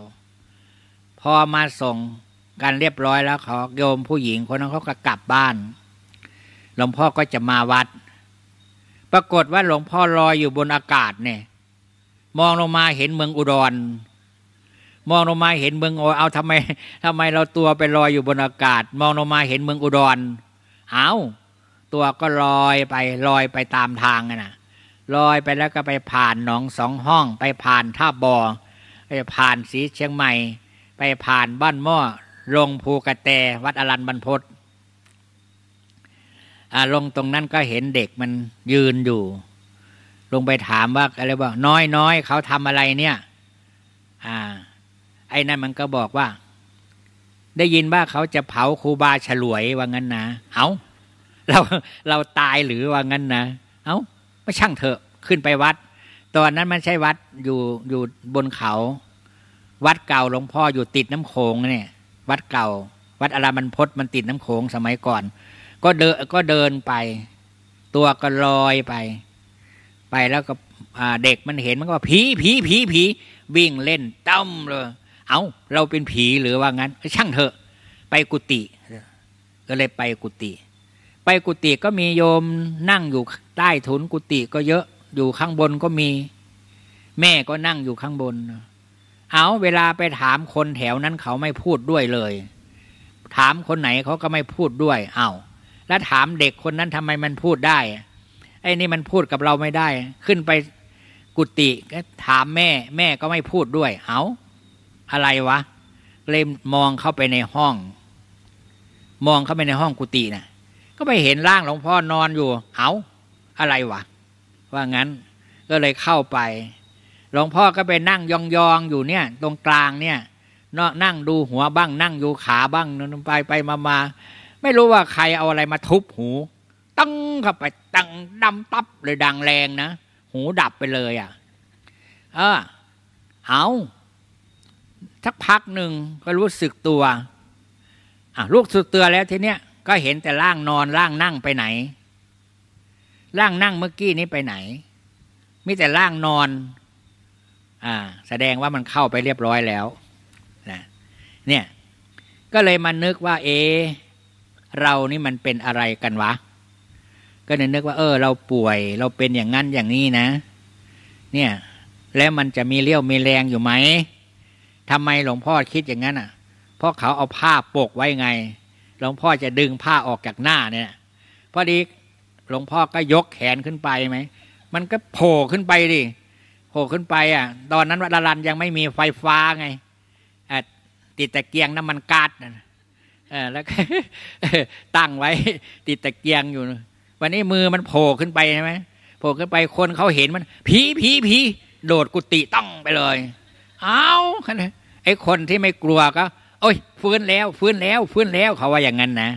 พอมาส่งกันเรียบร้อยแล้วเขา โยมผู้หญิงคนนั้นเขาก็กลับบ้าน หลวงพ่อก็จะมาวัด ปรากฏว่าหลวงพ่อลอยอยู่บนอากาศเนี่ย มองลงมาเห็นเมืองอุดร มองลงมาเห็นเมืองโอเอาทำไมทำไมเราตัวไปลอยอยู่บนอากาศ มองลงมา เห็นเมืองอุดร เอาตัวก็ลอยไปลอยไปตามทางนะลอยไปแล้วก็ไปผ่านหนองสองห้องไปผ่านท่าบ่อไปผ่านสีเชียงใหม่ ไปผ่านบ้านหม้อลงภูกระแตวัดอรันบรรพศลงตรงนั้นก็เห็นเด็กมันยืนอยู่ ลงไปถามว่าอะไรว่าน้อยน้อยเขาทำอะไรเนี่ยอไอ้นั่นมันก็บอกว่า ได้ยินว่าเขาจะเผาครูบาฉลวยว่างั้นนะเอา้าเราเราตายหรือว่างั้นนะ เอา้า ไม่ช่างเถอะ ขึ้นไปวัด ตอนนั้นมันใช่วัด อยู่อยู่บนเขา วัดเก่าหลวงพ่ออยู่ติดน้ำโขงเนี่ย วัดเก่า วัดอารามันพศมันติดน้ำโขงสมัยก่อน ก็เดินก็เดินไป ตัวก็ลอยไป ไปแล้วก็เด็กมันเห็นมันก็ว่าผีผีผีผีวิ่งเล่นต้มเลยเอา้า เราเป็นผีหรือว่างั้นช่างเถอะ ไปกุฏิก็เลยไปกุฏิไปกุฏิก็มีโยมนั่งอยู่ใต้ถุนกุฏิก็เยอะอยู่ข้างบนก็มี แม่ก็นั่งอยู่ข้างบนเอาเวลาไปถามคนแถวนั้นเขาไม่พูดด้วยเลย ถามคนไหนเขาก็ไม่พูดด้วย เอาแล้วถามเด็กคนนั้นทำไมมันพูดได้ ไอ้นี่มันพูดกับเราไม่ได้ ขึ้นไปกุฏิก็ถามแม่แม่ก็ไม่พูดด้วยเอาอะไรวะเลยมองเข้าไปในห้อง มองเข้าไปในห้องกุฏินะ่ะก็ไปเห็นร่างหลวงพ่อนอนอยู่เอาอะไรวะ ว่างั้นก็เลยเข้าไป หลวงพ่อก็ไปนั่งยองๆอยู่เนี่ย ตรงกลางเนี่ยนนั่งดูหัวบ้าง นั่งอยู่ขาบ้างไปไปมามาไม่รู้ว่าใครเอาอะไรมาทุบหู ตั้งเข้าไปตั้งดำตับเลยดังแรงนะหูดับไปเลยอะ่ะ เออเอาสักพักหนึ่งก็รู้สึกตัว อ่ะลูกสุดเตือแล้วทีเนี้ยก็เห็นแต่ร่างนอนร่างนั่งไปไหนร่างนั่งเมื่อกี้นี้ไปไหนมีแต่ร่างนอน อ่า แสดงว่ามันเข้าไปเรียบร้อยแล้วนะเนี่ย ก็เลยมานึกว่า เอ เรานี่มันเป็นอะไรกันวะ ก็เลยนึกว่า เออ เราป่วยเราเป็นอย่างนั้นอย่างนี้นะ เนี่ย แล้วมันจะมีเลี้ยวมีแรงอยู่ไหมทำไมหลวงพ่อคิดอย่างนั้น อ่ะ เพราะเขาเอาผ้าปกไว้ไงหลวงพ่อจะดึงผ้าออกจากหน้าเนี่ยพอดี หลวงพ่อก็ยกแขนขึ้นไปไหมมันก็โผล่ขึ้นไปดิโผล่ขึ้นไปอ่ะตอนนั้นวัดรันยังไม่มีไฟฟ้าไง ติดตะเกียงน้ำมันกาดนะแล้วตั้งไว้ติดตะเกียงอยู่ วันนี้มือมันโผล่ขึ้นไปใช่ไหมโผล่ขึ้นไปคนเขาเห็นมันผีผีผีโดดกุฏิต้องไปเลย เอา้าไอ้คนที่ไม่กลัวก็โอ้ยฟื้นแล้วฟื้นแล้วฟื้นแล้วเขาว่าอย่างนั้นนะ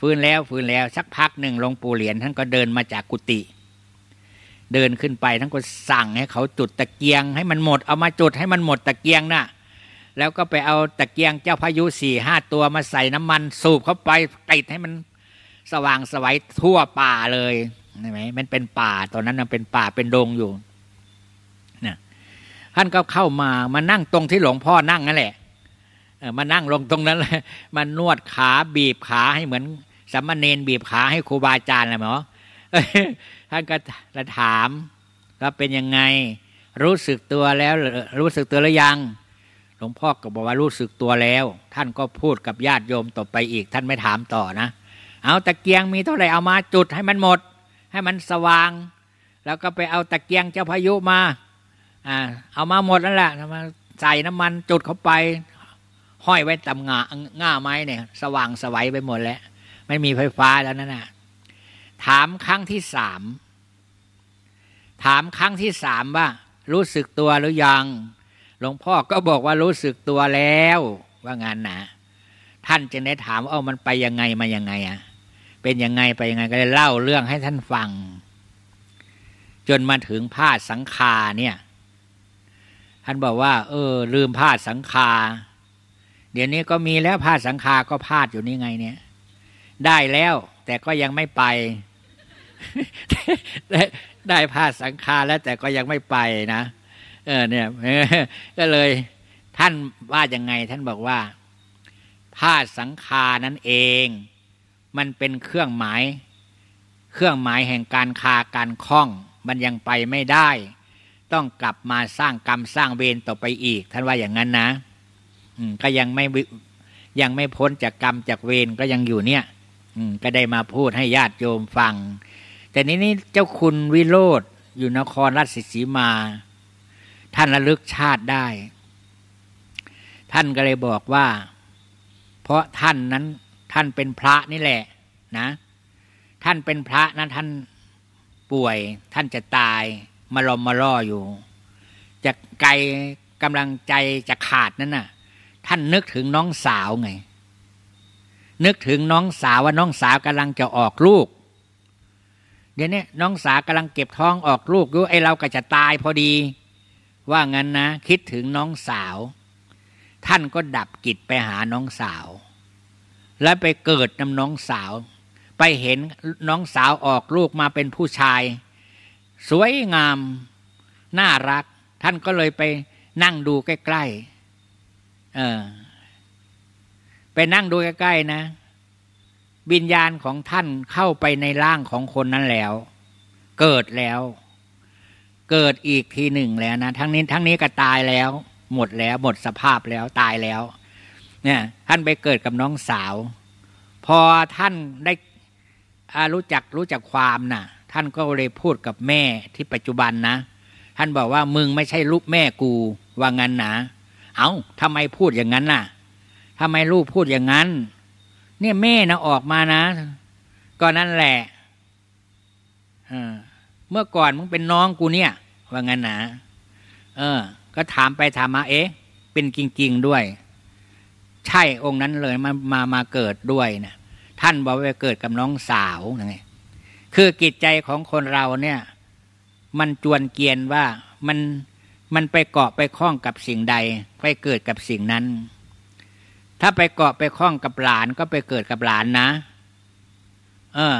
ฟื้นแล้ว ฟื้นแล้วสักพักหนึ่งหลวงปู่เหรียญท่านก็เดินมาจากกุฏิเดินขึ้นไปท่านก็สั่งให้เขาจุดตะเกียง ให้มันหมดเอามาจุดให้มันหมดตะเกียงนะ่ะแล้วก็ไปเอาตะเกียงเจ้าพายุสี่ห้าตัวมาใส่น้ำมันสูบเข้าไปติดให้มันสว่างสวัยทั่วป่าเลยใช่ไหมมันเป็นป่า ตอนนั้นมันเป็นป่าเป็นดงอยู่นะท่านก็เข้ามามานั่งตรงที่หลวงพ่อนั่งนั่นแหละมานั่งลงตรงนั้นเลยมานวดขาบีบขาให้เหมือนสัมมาเนนบีบขาให้ครูบาอาจารย์เลยหมอท่านก็จะถามว่าเป็นยังไงรู้สึกตัวแล้วรู้สึกตัวหรือยังหลวงพ่อก็บอกว่ารู้สึกตัวแล้ว ท่านก็พูดกับญาติโยมต่อไปอีก ท่านไม่ถามต่อนะเอาตะเกียงมีเท่าไหร่ เอามาจุดให้มันหมด ให้มันสว่าง แล้วก็ไปเอาตะเกียงเจ้าพายุมาอ่าเอามาหมดแล้วแหละมาใส่น้ำมันจุดเข้าไปห้อยไว้ตำงาง่าไม้เนี่ย สว่างสวัยไปหมดแล้วไม่มีไฟฟ้าแล้วนั่นน่ะถามครั้งที่สาม ถามครั้งที่สามว่ารู้สึกตัวหรือยัง หลวงพ่อก็บอกว่ารู้สึกตัวแล้ว ว่างานนะท่านจึงได้ถามว่าเอมันไปยังไงมายังไงอ่ะเป็นยังไงไปยังไงก็เลยเล่าเรื่องให้ท่านฟัง จนมาถึงผ้าสังคาเนี่ย ท่านบอกว่า เออ ลืมผ้าสังคาเดี๋ยวนี้ก็มีแล้ว ผ้าสังคาก็พาดอยู่นี่ไง เนี่ยได้แล้ว แต่ก็ยังไม่ไป ได้ผ้าสังคาแล้วแต่ก็ยังไม่ไปนะ เออเนี่ยก็เลยท่านว่ายังไง ท่านบอกว่า ผ้าสังคานั้นเอง มันเป็นเครื่องหมาย เครื่องหมายแห่งการคาการคล้อง มันยังไปไม่ได้ ต้องกลับมาสร้างกรรมสร้างเวรต่อไปอีก ท่านว่าอย่างนั้นนะก็ยังไม่ยังไม่พ้นจากกรรมจากเวรก็ยังอยู่เนี่ยก็ได้มาพูดให้ญาติโยมฟัง แต่นี้นี่เจ้าคุณวิโรธอยู่นครราชสีมา ท่านระลึกชาติได้ ท่านก็เลยบอกว่า เพราะท่านนั้นท่านเป็นพระนี่แหละนะ ท่านเป็นพระนะ ท่านป่วย ท่านจะตายมาลอมมาล่ออยู่จะไกลกำลังใจจะขาดนั่นน่ะท่านนึกถึงน้องสาวไง นึกถึงน้องสาวว่าน้องสาวกำลังจะออกลูก เดี๋ยวนี้น้องสาวกำลังเก็บท้องออกลูกอยู่ไอเราก็จะตายพอดี ว่างั้นนะ คิดถึงน้องสาว ท่านก็ดับกิจไปหาน้องสาว แล้วไปเกิดนำน้องสาว ไปเห็นน้องสาวออกลูกมาเป็นผู้ชาย สวยงาม น่ารักท่านก็เลยไปนั่งดูใกล้ๆเออไปนั่งดูใกล้ๆนะวิญญาณของท่านเข้าไปในร่างของคนนั้นแล้ว เกิดแล้ว เกิดอีกทีหนึ่งแล้วนะทั้งนี้ทั้งนี้ก็ตายแล้ว หมดแล้ว หมดสภาพแล้วตายแล้ว เนี่ยท่านไปเกิดกับน้องสาว พอท่านได้รู้จักรู้จักความนะ่ะ ท่านก็เลยพูดกับแม่ที่ปัจจุบันนะท่านบอกว่ามึงไม่ใช่ลูกแม่กูว่างั้นนะเอา้า ทำไมพูดอย่างนั้นล่ะ ทำไมลูกพูดอย่างนั้น เนี่ยแม่นะออกมานะ ก็นั่นแหละ เมื่อก่อนมึงเป็นน้องกูเนี่ย ว่างั้นนะเออ ก็ถามไปถามมา เอ๊ะ เป็นจริงๆด้วย ใช่องค์นั้นเลยมามามาเกิดด้วยนะท่านบอกว่าเกิดกับน้องสาวไง คือกิจใจของคนเราเนี่ย มันจวนเกียนว่ามันมันไปเกาะไปคล้องกับสิ่งใด ไปเกิดกับสิ่งนั้น ถ้าไปเกาะไปคล้องกับหลานก็ไปเกิดกับหลานนะ เออ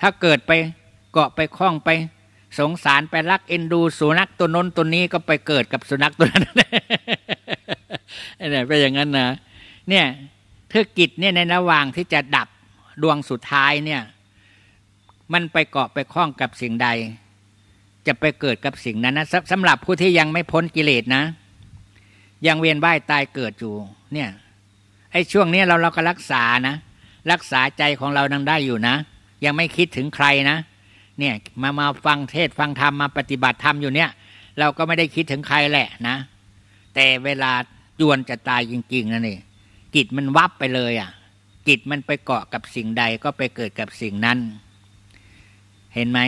ถ้าเกิดไป เกาะไปคล้องไป สงสารไปรักเอ็นดูสุนัขตัวน้นตัวนี้ก็ไปเกิดกับสุนัขตัวนั้นเนี่ยไปอย่างนั้นนะเนี่ยเธอกิจเนี่ยในระหว่างที่จะดับดวงสุดท้ายเนี่ย มันไปเกาะไปคล้องกับสิ่งใดจะไปเกิดกับสิ่งนั้นนะสำหรับผู้ที่ยังไม่พ้นกิเลสนะ ยังเวียนว่ายตายเกิดอยู่เนี่ยไอ้ช่วงนี้เราเราก็รักษานะรักษาใจของเรานังได้อยู่นะยังไม่คิดถึงใครนะ เนี่ยมามาฟังเทศฟังธรรมมาปฏิบัติธรรมอยู่เนี่ย เราก็ไม่ได้คิดถึงใครแหละนะ แต่เวลาจวนจะตายจริงๆนะนี่จิตมันวับไปเลยอะ่ะจิตมันไปเกาะกับสิ่งใดก็ไปเกิดกับสิ่งนั้น เห็นไหม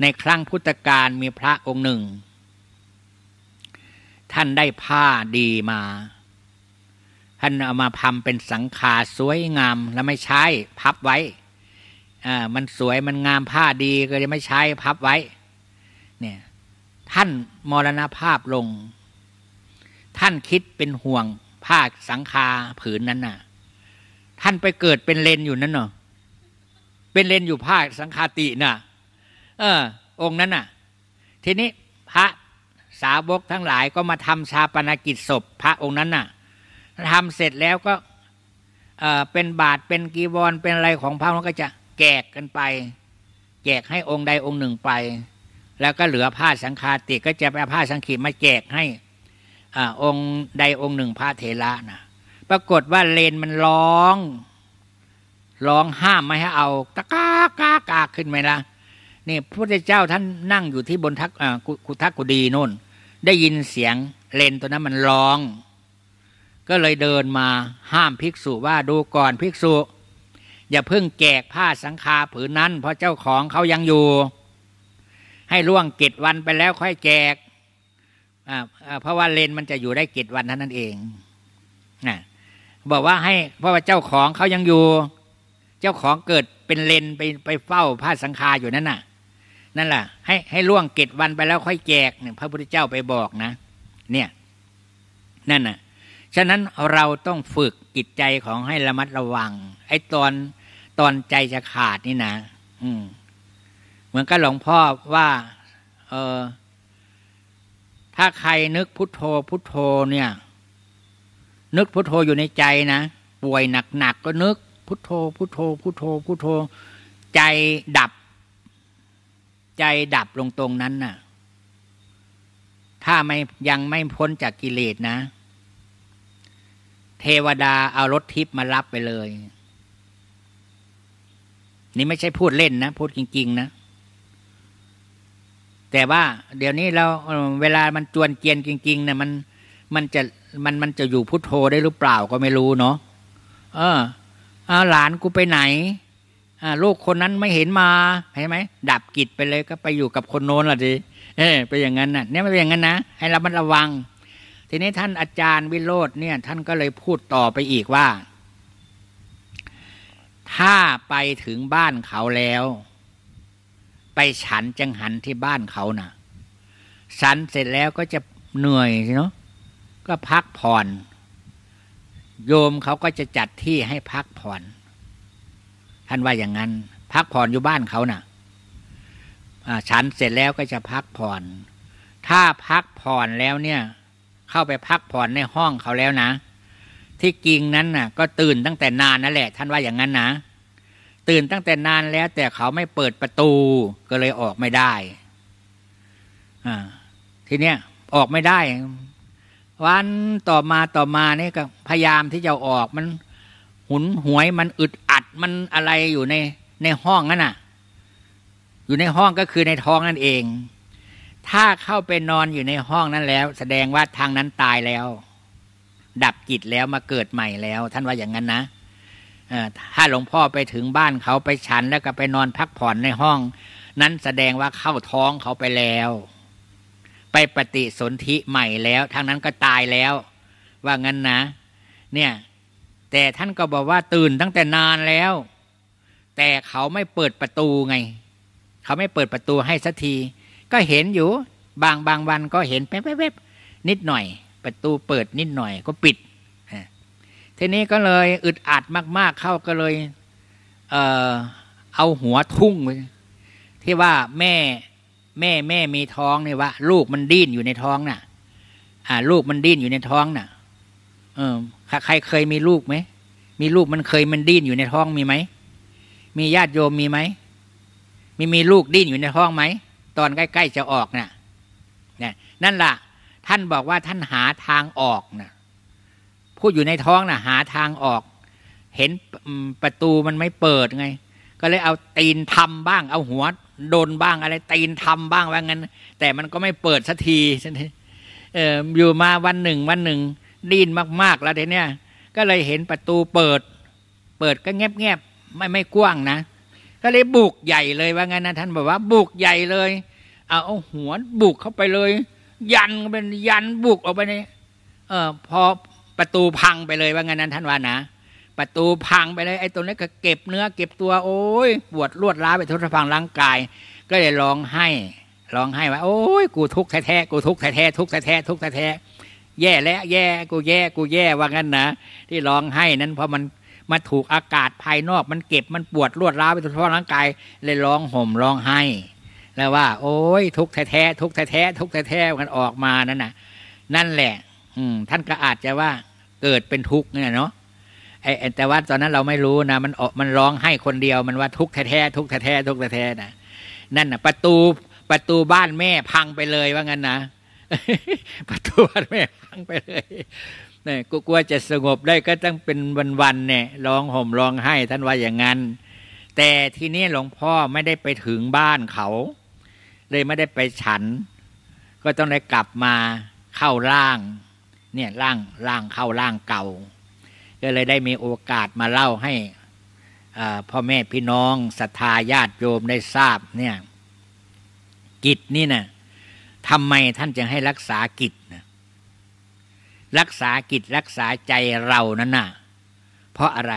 ในครั้งพุทธกาลมีพระองค์หนึ่ง ท่านได้ผ้าดีมา ท่านเอามาพัมเป็นสังขาสวยงามแล้วไม่ใช้พับไว้อ่ามันสวยมันงามผ้าดีก็เลยไม่ใช้พับไว้ เนี่ย ท่านมรณภาพลง ท่านคิดเป็นห่วงผ้าสังขาผืนนั้นน่ะ ท่านไปเกิดเป็นเลน อยู่นั่นเนาะเป็นเลนอยู่ผ้าสังขาติน่ะเออองค์นั้นน่ะ ทีนี้พระสาวกทั้งหลายก็มาทำชาปนกิจศพพระองค์นั้นน่ะ ทำเสร็จแล้วก็เออเป็นบาทเป็นกีบอเป็นอะไรของพระนันก็จะแจกกันไปแจกให้องค์ใดองค์หนึ่งไป แล้วก็เหลือผ้าสังฆาติก็จะไปผ้าสังขีมาแจกให้อองค์ใดองค์หนึ่งพระเทระนะ ปรากฏว่าเลนมันร้องร้องห้ามไม่ให้เอาตะกากากาขึ้นไหมละ่ะนี่พระพุทธเจ้าท่านนั่งอยู่ที่บนทักกุทักกุดีนู่น ได้ยินเสียงเลนตัวนั้นมันร้อง ก็เลยเดินมาห้ามภิกษุว่าดูก่อนภิกษุ อย่าเพิ่งแกกผ้าสังคาผืนนั้น เพราะเจ้าของเขายังอยู่ ให้ล่วงเกตวันไปแล้วค่อยแกกเพราะว่าเลนมันจะอยู่ได้เกตวันนั้นนั่นเองนะบอกว่าให้เพราะว่าเจ้าของเขายังอยู่ เจ้าของเกิดเป็นเลนไปไปเฝ้าผ้าสังคาอยู่นั่นน่ะนั่นแหละให้ให้ล่วงเกตวันไปแล้วค่อยแจกเนี่ยพระพุทธเจ้าไปบอกนะเนี่ยนั่นน่ะฉะนั้นเราต้องฝึกจิตใจของให้ระมัดระวังไอ้ตอนตอนใจจะขาดนี่นะอืมเหมือนกับหลวงพ่อว่าเออถ้าใครนึกพุทโธพุทโธเนี่ย นึกพุทโธอยู่ในใจนะป่วยหนักๆกก็นึกพุทโธพุทโธ พุทโธพุทโธใจดับใจดับลงตรงนั้นน่ะ ถ้าไม่ยังไม่พ้นจากกิเลสนะเทวดาเอารถทิพมารับไปเลย นี่ไม่ใช่พูดเล่นนะพูดจริง ๆนะแต่ว่าเดี๋ยวนี้เรา เวลามันจวนเกียนจริงๆนะมันมันจะมันมันจะอยู่พุทโธได้หรือเปล่าก็ไม่รู้เนาะเออเอาหลานกูไปไหนลูกคนนั้นไม่เห็นมาเห็นไหมดับกิจไปเลยก็ไปอยู่กับคนโน้นละทีเออไปอย่างนั้นน่ะเนี่ยไม่เป็นอย่างนั้นนะให้เรามันระวัง ทีนี้ท่านอาจารย์วิโรธเนี่ย ท่านก็เลยพูดต่อไปอีกว่า ถ้าไปถึงบ้านเขาแล้ว ไปฉันจังหันที่บ้านเขานะ่ะฉันเสร็จแล้วก็จะเหนื่อยเนาะก็พักผ่อน โยมเขาก็จะจัดที่ให้พักผ่อนท่านว่าอย่างนั้น พักผ่อนอยู่บ้านเขานะ่ะฉันเสร็จแล้วก็จะพักผ่อน ถ้าพักผ่อนแล้วเนี่ย เข้าไปพักผ่อนในห้องเขาแล้วนะ ที่กิงนั้นน่ะ ก็ตื่นตั้งแต่นานนั่นแหละ ท่านว่าอย่างนั้นนะ ตื่นตั้งแต่นานแล้วแต่เขาไม่เปิดประตูก็เลยออกไม่ได้อ่าทีเนี้ยออกไม่ได้ วันต่อมาต่อมาเนี่ยก็พยายามที่จะออกมันหุนหวยมันอึดอัดมันอะไรอยู่ใน ในห้องนั่นน่ะ อยู่ในห้องก็คือในท้องนั่นเอง ถ้าเข้าไปนอนอยู่ในห้องนั้นแล้ว แสดงว่าทางนั้นตายแล้ว ดับจิตแล้วมาเกิดใหม่แล้ว ท่านว่าอย่างนั้นนะถ้าหลวงพ่อไปถึงบ้านเขาไปฉันแล้วก็ไป นอนพักผ่อนในห้อง นั้นแสดงว่าเข้าท้องเขาไปแล้ว ไปปฏิสนธิใหม่แล้ว ทางนั้นก็ตายแล้ว ว่างั้นนะ เนี่ยแต่ท่านก็บอกว่าตื่นตั้งแต่นานแล้ว แต่เขาไม่เปิดประตูไง เขาไม่เปิดประตูให้สักที ก็เห็นอยู่ บางบางวันก็เห็นแป๊บๆนิดหน่อย ประตูเปิดนิดหน่อยก็ปิดทีนี้ก็เลย อึดอัดมาก ๆเข้าก็เลย เออเอาหัวทุ่งที่ว่าแม่แม่แม่มีท้องเนี่ยว่า ลูกมันดิ้นอยู่ในท้องน่ะ อ่า ลูกมันดิ้นอยู่ในท้องน่ะ เออถ้าใครเคยมีลูกไหม มีลูกมันเคยมันดิ้นอยู่ในท้องมีไหม มีญาติโยมมีไหม มีมีลูกดิ้นอยู่ในท้องไหม ตอนใกล้ๆ จะออกนะ่ะนี่นั่นละ่ะ ท่านบอกว่าท่านหาทางออกนะผู้อยู่ในท้องนะ่ะหาทางออก เห็นประตูมันไม่เปิดไง ก็เลยเอาตีนทำบ้าง เอาหัวโดนบ้างอะไร ตีนทำบ้างว่างั้น แต่มันก็ไม่เปิดสักทีเอออยู่มาวันหนึ่งวันหนึ่งด้ินมากๆแล้วทีเนี้ยก็เลยเห็นประตูเปิด เปิดก็เงียบๆไม่ไม่กว้างนะก็เลยบุกใหญ่เลยว่าไงนะท่านบอกว่า บุกใหญ่เลย เอาเอาหัวบุกเข้าไปเลย ยันเป็นยันบุกออกไปในเออพอประตูพังไปเลยว่าไงนั้นท่านว่านะประตูพังไปเลยไอ้ตัวนี้ก็เก็บเนื้อเก็บตัว โอ้ยปวดรวดร้าวไปทุกทพังร่างกาย ก็เลยร้องให้ร้องให้ว่า โอ้ยกูทุกข์แท้ๆกูทุกข์แท้ๆทุกข์แท้ๆทุกข์แท้ๆแย่ แล้วแย่กูแย่กูแย่ว่างั้นนะที่ร้องให้นั้นเพราะมันมาถูกอากาศภายนอกมันเก็บมันปวดรวดร้าวไปทั่วร่างกายเลยร้องห่มร้องไห้ แล้วว่าโอ้ยทุกแท้ทุกแท้ทุกแท้กันออกมานั่นน่ะ นั่นแหละ อืม ท่านก็อาจจะว่าเกิดเป็นทุกข์เนี่ยเนาะไอ้แต่ว่าตอนนั้นเราไม่รู้นะ มันออกมันร้องให้คนเดียวมันว่าทุกแท้ทุกแท้ทุกแท้นะนั่นน่ะประตูประตูบ้านแม่พังไปเลยว่างั้นนะประตูวัดแม่พังไปเลยนี่กูกลัวจะสงบได้ก็ต้องเป็นวันๆเนี่ยร้องห่มร้องไห้ ท่านว่าอย่างนั้น แต่ทีนี้หลวงพ่อไม่ได้ไปถึงบ้านเขาเลยไม่ได้ไปฉัน ก็ต้องได้กลับมาเข้าร่าง เนี่ยร่างร่างเข้าร่างเก่า ก็เลยได้มีโอกาสมาเล่าให้ พ่อแม่พี่น้องศรัทธาญาติโยมได้ทราบเนี่ย กิจนี่นะ่ะทำไมท่านจึงให้รักษากิจนะรักษากิจรักษาใจเรานั่นน่ะเพราะอะไร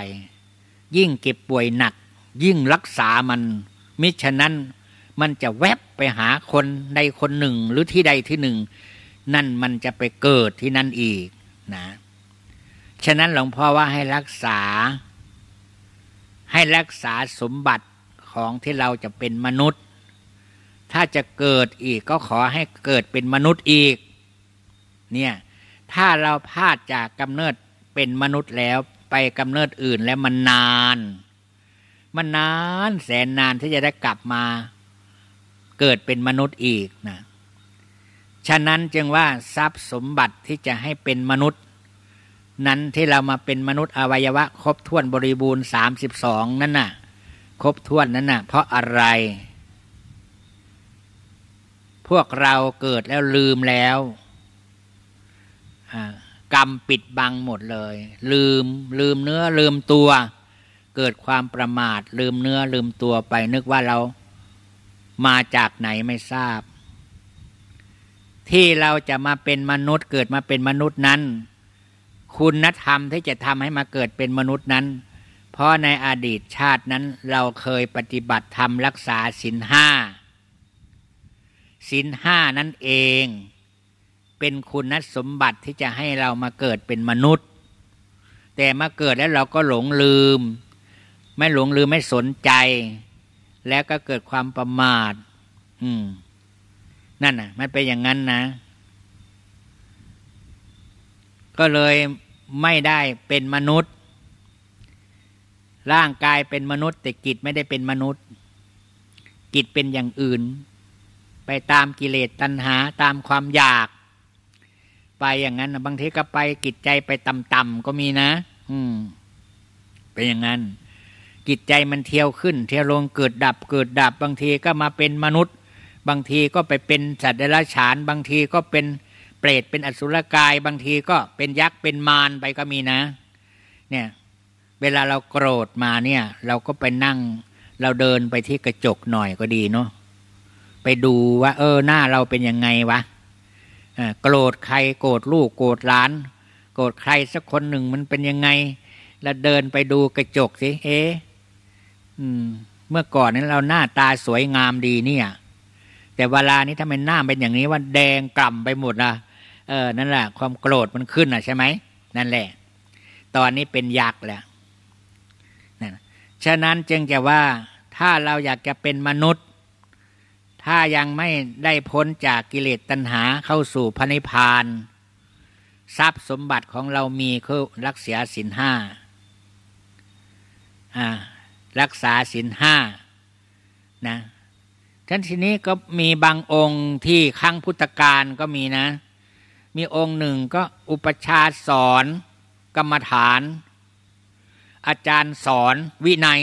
ยิ่งเก็บป่วยหนัก ยิ่งรักษามัน มิฉะนั้นมันจะแวบไปหาคนใดคนหนึ่งหรือที่ใดที่หนึ่ง นั่นมันจะไปเกิดที่นั่นอีกนะฉะนั้นหลวงพ่อว่าให้รักษา ให้รักษาสมบัติของที่เราจะเป็นมนุษย์ถ้าจะเกิดอีกก็ขอให้เกิดเป็นมนุษย์อีกเนี่ยถ้าเราพลาดจากกำเนิดเป็นมนุษย์แล้วไปกำเนิดอื่นแล้วมันนานมันนานแสนนานที่จะได้กลับมา เกิดเป็นมนุษย์อีกนะฉะนั้นจึงว่าทรัพย์สมบัติที่จะให้เป็นมนุษย์ นั้นที่เรามาเป็นมนุษย์อวัยวะ ครบถ้วนบริบูรณ์สามสิบสองนั่นน่ะ ครบถ้วนนั่นน่ะ เพราะอะไรพวกเราเกิดแล้วลืมแล้วกรรมปิดบังหมดเลย ลืมลืมเนื้อลืมตัว เกิดความประมาท ลืมเนื้อลืมตัวไปนึกว่าเรามาจากไหนไม่ทราบ ที่เราจะมาเป็นมนุษย์เกิดมาเป็นมนุษย์นั้น คุณนธรรมที่จะทำให้มาเกิดเป็นมนุษย์นั้น เพราะในอดีตชาตินั้นเราเคยปฏิบัติธรรมรักษาศีลห้าศีลห้านั่นเอง เป็นคุณสมบัติที่จะให้เรามาเกิดเป็นมนุษย์ แต่มาเกิดแล้ว เราก็หลงลืม ไม่หลงลืมไม่สนใจ แล้วก็เกิดความประมาท อืมนั่นน่ะมันเป็นอย่างนั้นนะ ก็เลยไม่ได้เป็นมนุษย์ ร่างกายเป็นมนุษย์ แต่จิตไม่ได้เป็นมนุษย์จิตเป็นอย่างอื่นไปตามกิเลสตัณหาตามความอยาก ไปอย่างนั้นบางทีก็ไปกิจใจไปต่ำๆก็มีนะ อืม เป็นอย่างนั้น กิจใจมันเที่ยวขึ้น เที่ยวลงเกิดดับ เกิดดับบางทีก็มาเป็นมนุษย์ บางทีก็ไปเป็นสัตว์เดรัจฉาน บางทีก็เป็นเปรตเป็นอสุรกาย บางทีก็เป็นยักษ์เป็นมารไปก็มีนะ เนี่ย เวลาเราโกรธมาเนี่ย เราก็ไปนั่งเราเดินไปที่กระจกหน่อยก็ดีเนาะไปดูว่า เออหน้าเราเป็นยังไงวะโกรธใครโกรธลูก โกรธหลาน โกรธใครสักคนหนึ่งมันเป็นยังไง แล้วเดินไปดูกระจกสิเอ๊เมื่อก่อนนั้นเราหน้าตาสวยงามดีเนี่ย แต่เวลานี้ถ้ามันหน้าเป็นอย่างนี้ว่าแดงกล่ำไปหมดนะเออนั่นแหละความโกรธมันขึ้นอ่ะ ใช่ไหมนั่นแหละ ตอนนี้เป็นยักษ์แล้วฉะนั้นจึงจะว่าถ้าเราอยากจะเป็นมนุษยถ้ายังไม่ได้พ้นจากกิเลสตัณหาเข้าสู่พระนิพพาน ทรัพย์สมบัติของเรามีคือรักษาสินห้ารักษาสินห้านะท่านทีนี้ก็มีบางองค์ที่ขั้งพุทธการก็มีนะ มีองค์หนึ่งก็อุปชาสอนกรรมฐาน อาจารย์สอนวินัย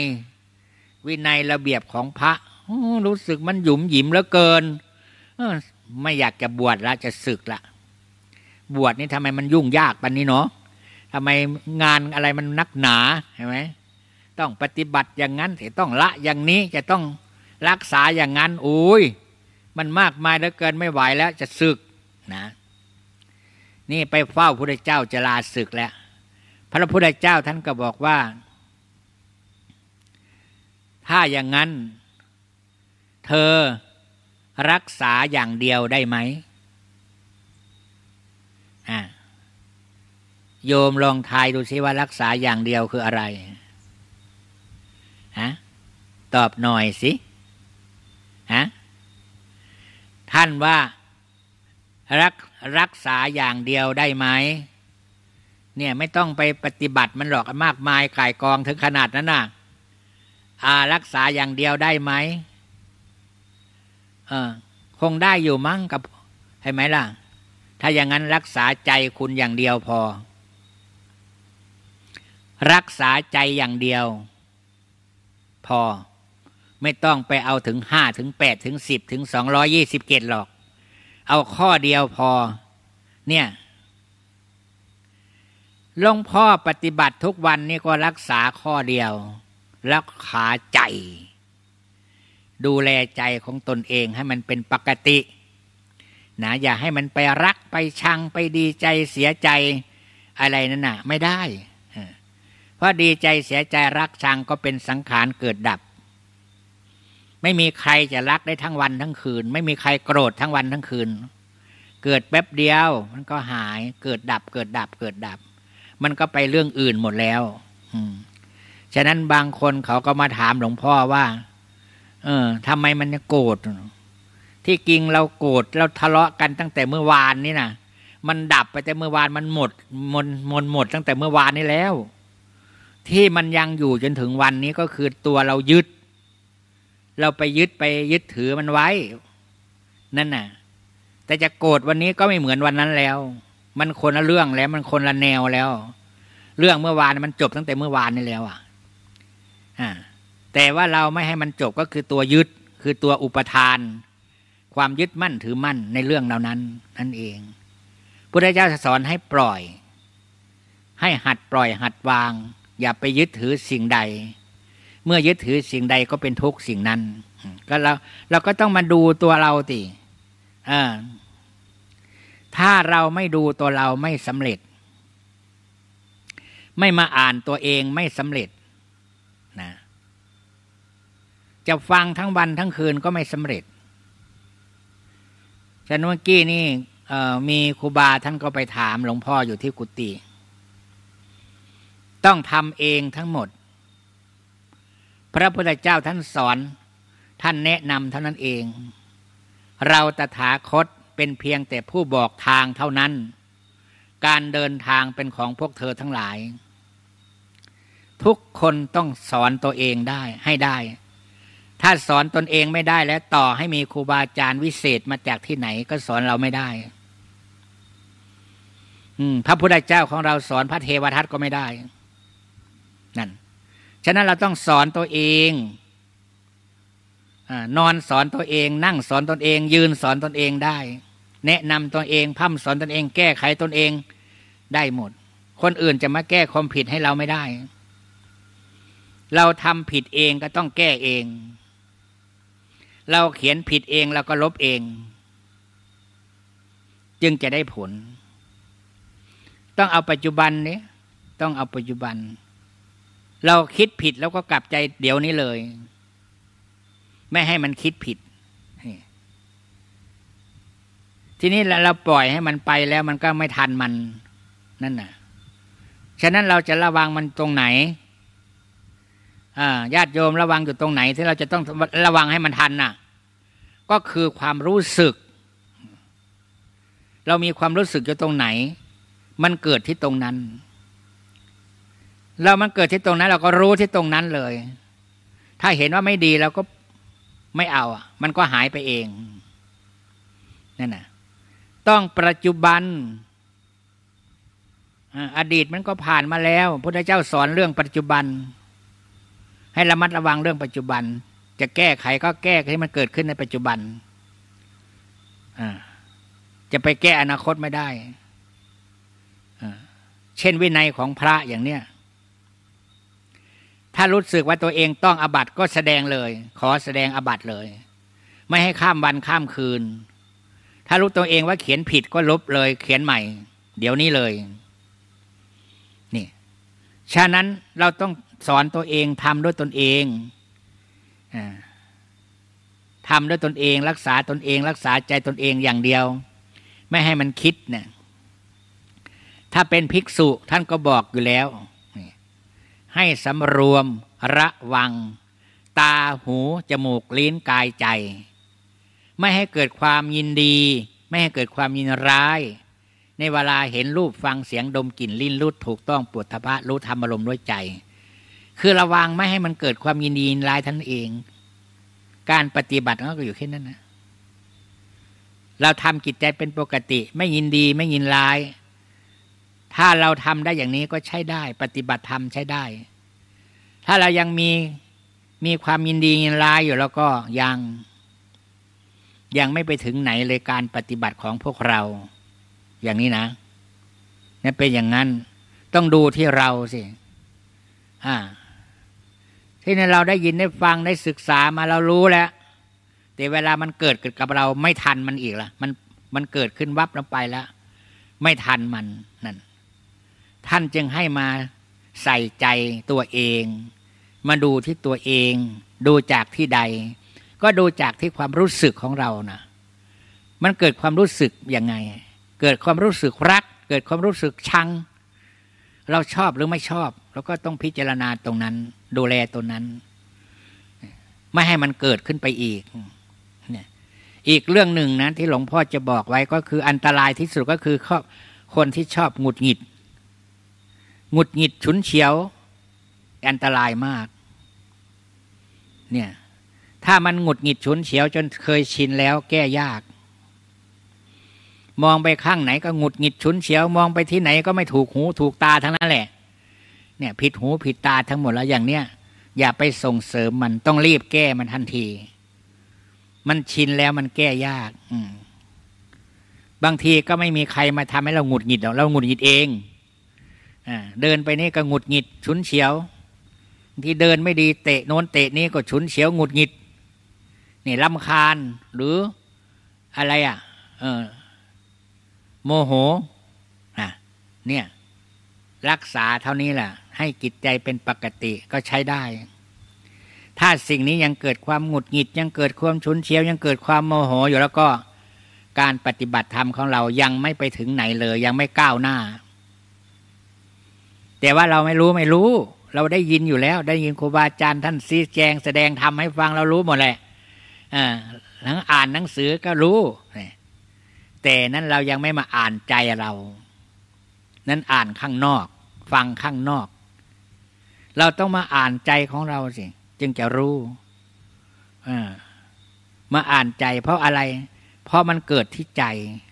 วินัยระเบียบของพระรู้สึกมันหยุมหยิมเหลือเกิน ไม่อยากจะบวชละจะศึกละบวชนี่ทำไมมันยุ่งยากปันนี้เนาะทำไมงานอะไรมันนักหนาใช่ไหมต้องปฏิบัติอย่างนั้นจะต้องละอย่างนี้จะต้องรักษาอย่างนั้นโอ้ยมันมากมายเหลือเกินไม่ไหวแล้วจะศึกนะ นี่ไปเฝ้าพระเจ้าจะลาศึกแล้ว พระพุทธเจ้าท่านก็บอกว่า ถ้าอย่างนั้นเธอรักษาอย่างเดียวได้ไหม โยมลองทายดูสิว่ารักษาอย่างเดียวคืออะไรฮะตอบหน่อยสิฮะท่านว่ารักรักษาอย่างเดียวได้ไหมเนี่ยไม่ต้องไปปฏิบัติมันหรอกมากมายกายกองถึงขนาดนั้นน่ะอารักษาอย่างเดียวได้ไหมคงได้อยู่มั้งกับใช่ไหมล่ะ ถ้าอย่างนั้นรักษาใจคุณอย่างเดียวพอ รักษาใจอย่างเดียว พอ ไม่ต้องไปเอาถึงห้าถึงแปดถึงสิบถึงสองร้อยี่สิบเกตหรอก เอาข้อเดียวพอ เนี่ยหลวงพ่อปฏิบัติทุกวันนี่ก็รักษาข้อเดียว รักษาใจดูแลใจของตนเองให้มันเป็นปกติ นะอย่าให้มันไปรักไปชังไปดีใจเสียใจอะไรนั่นน่ะ ไม่ได้ เพราะดีใจเสียใจรักชังก็เป็นสังขารเกิดดับ ไม่มีใครจะรักได้ทั้งวันทั้งคืน ไม่มีใครโกรธทั้งวันทั้งคืน เกิดแป๊บเดียวมันก็หายเกิดดับเกิดดับเกิดดับ มันก็ไปเรื่องอื่นหมดแล้ว ฉะนั้นบางคนเขาก็มาถามหลวงพ่อว่าเออทำไมมันจะโกรธที่จริงเราโกรธเราทะเลาะกันตั้งแต่เมื่อวานนี่นะมันดับไปแต่เมื่อวานมันหมดมนมนหมดตั้งแต่เมื่อวานนี้แล้ว ที่มันยังอยู่จนถึงวันนี้ก็คือตัวเรายึด เราไปยึดไปยึดถือมันไว้นั่นน่ะ แต่จะโกรธวันนี้ก็ไม่เหมือนวันนั้นแล้ว มันคนละเรื่องแล้วมันคนละแนวแล้ว เรื่องเมื่อวานมันจบตั้งแต่เมื่อวานนี้แล้วอ่ะอ่าแต่ว่าเราไม่ให้มันจบก็คือตัวยึดคือตัวอุปทาน ความยึดมั่นถือมั่นในเรื่องเหล่านั้น นั่นเอง พุทธเจ้าสอนให้ปล่อย ให้หัดปล่อยหัดวาง อย่าไปยึดถือสิ่งใด เมื่อยึดถือสิ่งใดก็เป็นทุกข์สิ่งนั้นก็เราเราก็ต้องมาดูตัวเราติถ้าเราไม่ดูตัวเราไม่สำเร็จ ไม่มาอ่านตัวเองไม่สำเร็จจะฟังทั้งวันทั้งคืนก็ไม่สำเร็จฉันเมื่อกี้นี่มีครูบาท่านก็ไปถามหลวงพ่ออยู่ที่กุฏิต้องทำเองทั้งหมด พระพุทธเจ้าท่านสอนท่านแนะนำเท่านั้นเอง เราตถาคตเป็นเพียงแต่ผู้บอกทางเท่านั้น การเดินทางเป็นของพวกเธอทั้งหลาย ทุกคนต้องสอนตัวเองได้ให้ได้ถ้าสอนตนเองไม่ได้ แล้วต่อให้มีครูบาอาจารย์วิเศษมาจากที่ไหนก็สอนเราไม่ได้ อืมพระพุทธเจ้าของเราสอนพระเทวทัตก็ไม่ได้ นั่น ฉะนั้นเราต้องสอนตัวเองอนอนสอนตัวเองนั่งสอนตนเอง ยืนสอนตนเองได้ แนะนำตนเองพัฒนสอนตนเอง แก้ไขตนเองได้หมด คนอื่นจะมาแก้ความผิดให้เราไม่ได้ เราทำผิดเองก็ต้องแก้เองเราเขียนผิดเองเราก็ลบเอง จึงจะได้ผล ต้องเอาปัจจุบันนี้ต้องเอาปัจจุบัน เราคิดผิดแล้วก็กลับใจเดี๋ยวนี้เลย ไม่ให้มันคิดผิด ทีนี้เราปล่อยให้มันไปแล้วมันก็ไม่ทันมันนั่นน่ะ ฉะนั้นเราจะระวังมันตรงไหนญาติโยมระวังอยู่ตรงไหนที่เราจะต้องระวังให้มันทันน่ะก็คือความรู้สึก เรามีความรู้สึกอยู่ตรงไหน มันเกิดที่ตรงนั้น เรามันเกิดที่ตรงนั้น เราก็รู้ที่ตรงนั้นเลย ถ้าเห็นว่าไม่ดีเราก็ไม่เอาอ่ะมันก็หายไปเอง นั่นน่ะ ต้องปัจจุบัน อดีตมันก็ผ่านมาแล้วพระุทธเจ้าสอนเรื่องปัจจุบันให้ระมัดระวังเรื่องปัจจุบัน จะแก้ไขก็แก้ให้มันเกิดขึ้นในปัจจุบัน จะไปแก้อนาคตไม่ได้ เช่นวินัยของพระอย่างเนี้ยถ้ารู้สึกว่าตัวเองต้องอบัตก็แสดงเลย ขอแสดงอบัตเลย ไม่ให้ข้ามวันข้ามคืน ถ้ารู้ตัวเองว่าเขียนผิดก็ลบเลย เขียนใหม่ เดี๋ยวนี้เลยนี่ฉะนั้นเราต้องสอนตัวเองทำด้วยตนเองทำด้วยตนเองรักษาตนเองรักษาใจตนเองอย่างเดียว ไม่ให้มันคิดเนะี่ยถ้าเป็นภิกษุท่านก็บอกอยู่แล้วให้สารวมระวัง ตาหู จมูกลิ้นกายใจ ไม่ให้เกิดความยินดี ไม่ให้เกิดความยินร้าย ในเวลาเห็นรูปฟังเสียงดมกลิ่นลิ้นรูดถูกต้องปวดทพะรู้ธรรมอารมณ์ด้วยใจคือระวังไม่ให้มันเกิดความยินดีร้ายท่านเอง การปฏิบัติก็อยู่แค่นั้นนะเราทำกิจใจเป็นปกติ ไม่ยินดีไม่ยินร้าย ถ้าเราทำได้อย่างนี้ก็ใช้ได้ ปฏิบัติธรรมใช้ได้ ถ้าเรายังมีมีความยินดียินร้ายอยู่แล้วก็ยัง ยังไม่ไปถึงไหนเลยการปฏิบัติของพวกเรา อย่างนี้นะนี่เป็นอย่างนั้นต้องดูที่เราสิอ่าที่นี่เราได้ยินได้ฟังได้ศึกษามาเรารู้แล้ว แต่เวลามันเกิดเกิดกับเราไม่ทันมันอีกละมันมันเกิดขึ้นวับแล้วไปแล้ว ไม่ทันมันนั่นท่านจึงให้มาใส่ใจตัวเอง มาดูที่ตัวเอง ดูจากที่ใด ก็ดูจากที่ความรู้สึกของเรานะมันเกิดความรู้สึกยังไง เกิดความรู้สึกรัก เกิดความรู้สึกชังเราชอบหรือไม่ชอบแล้วก็ต้องพิจารณาตรงนั้นดูแลตรงนั้น ไม่ให้มันเกิดขึ้นไปอีกเนี่ยอีกเรื่องหนึ่งนะที่หลวงพ่อจะบอกไว้ก็คืออันตรายที่สุดก็คือคนที่ชอบหงุดหงิดหงุดหงิดฉุนเฉียว อันตรายมากเนี่ยถ้ามันหงุดหงิดฉุนเฉียวจนเคยชินแล้วแก้ยาก มองไปข้างไหน ก็หงุดหงิดฉุนเฉียว มองไปที่ไหนก็ไม่ถูกหูถูกตาทั้งนั้นแหละเนี่ยผิดหูผิดตาทั้งหมดแล้วอย่างเนี้ยอย่าไปส่งเสริมมันต้องรีบแก้มันทันที มันชินแล้วมันแก้ยากบางทีก็ไม่มีใครมาทำให้เราหงุดหงิดรเราหงุดหงิดเองอเดินไปนี่ก็หงุดหงิดชุนเฉียว ที่เดินไม่ดี เตะโน้นเตะนี่ก็ชุนเฉียวหงุดหงิดนี่ลำคาญหรืออะไรอะ่ะเออโมโหนะเนี่ย รักษาเท่านี้แหละให้จิตใจเป็นปกติก็ใช้ได้ ถ้าสิ่งนี้ยังเกิดความหงุดหงิดยังเกิดความชุนเชียว ยังเกิดความโมโห อยู่แล้วก็การปฏิบัติธรรมของเรายังไม่ไปถึงไหนเลยยังไม่ก้าวหน้า แต่ว่าเราไม่รู้ไม่รู้ เราได้ยินอยู่แล้ว ได้ยินครูบาอาจารย์ ท่านชี้แจงแสดงธรรมให้ฟังเรารู้หมดแหละ อ่าทั้งอ่านหนังสือก็รู้ แต่นั้นเรายังไม่มาอ่านใจเรา นั้นอ่านข้างนอก ฟังข้างนอกเราต้องมาอ่านใจของเราสิจึงจะรู้มาอ่านใจ เพราะอะไร เพราะมันเกิดที่ใจ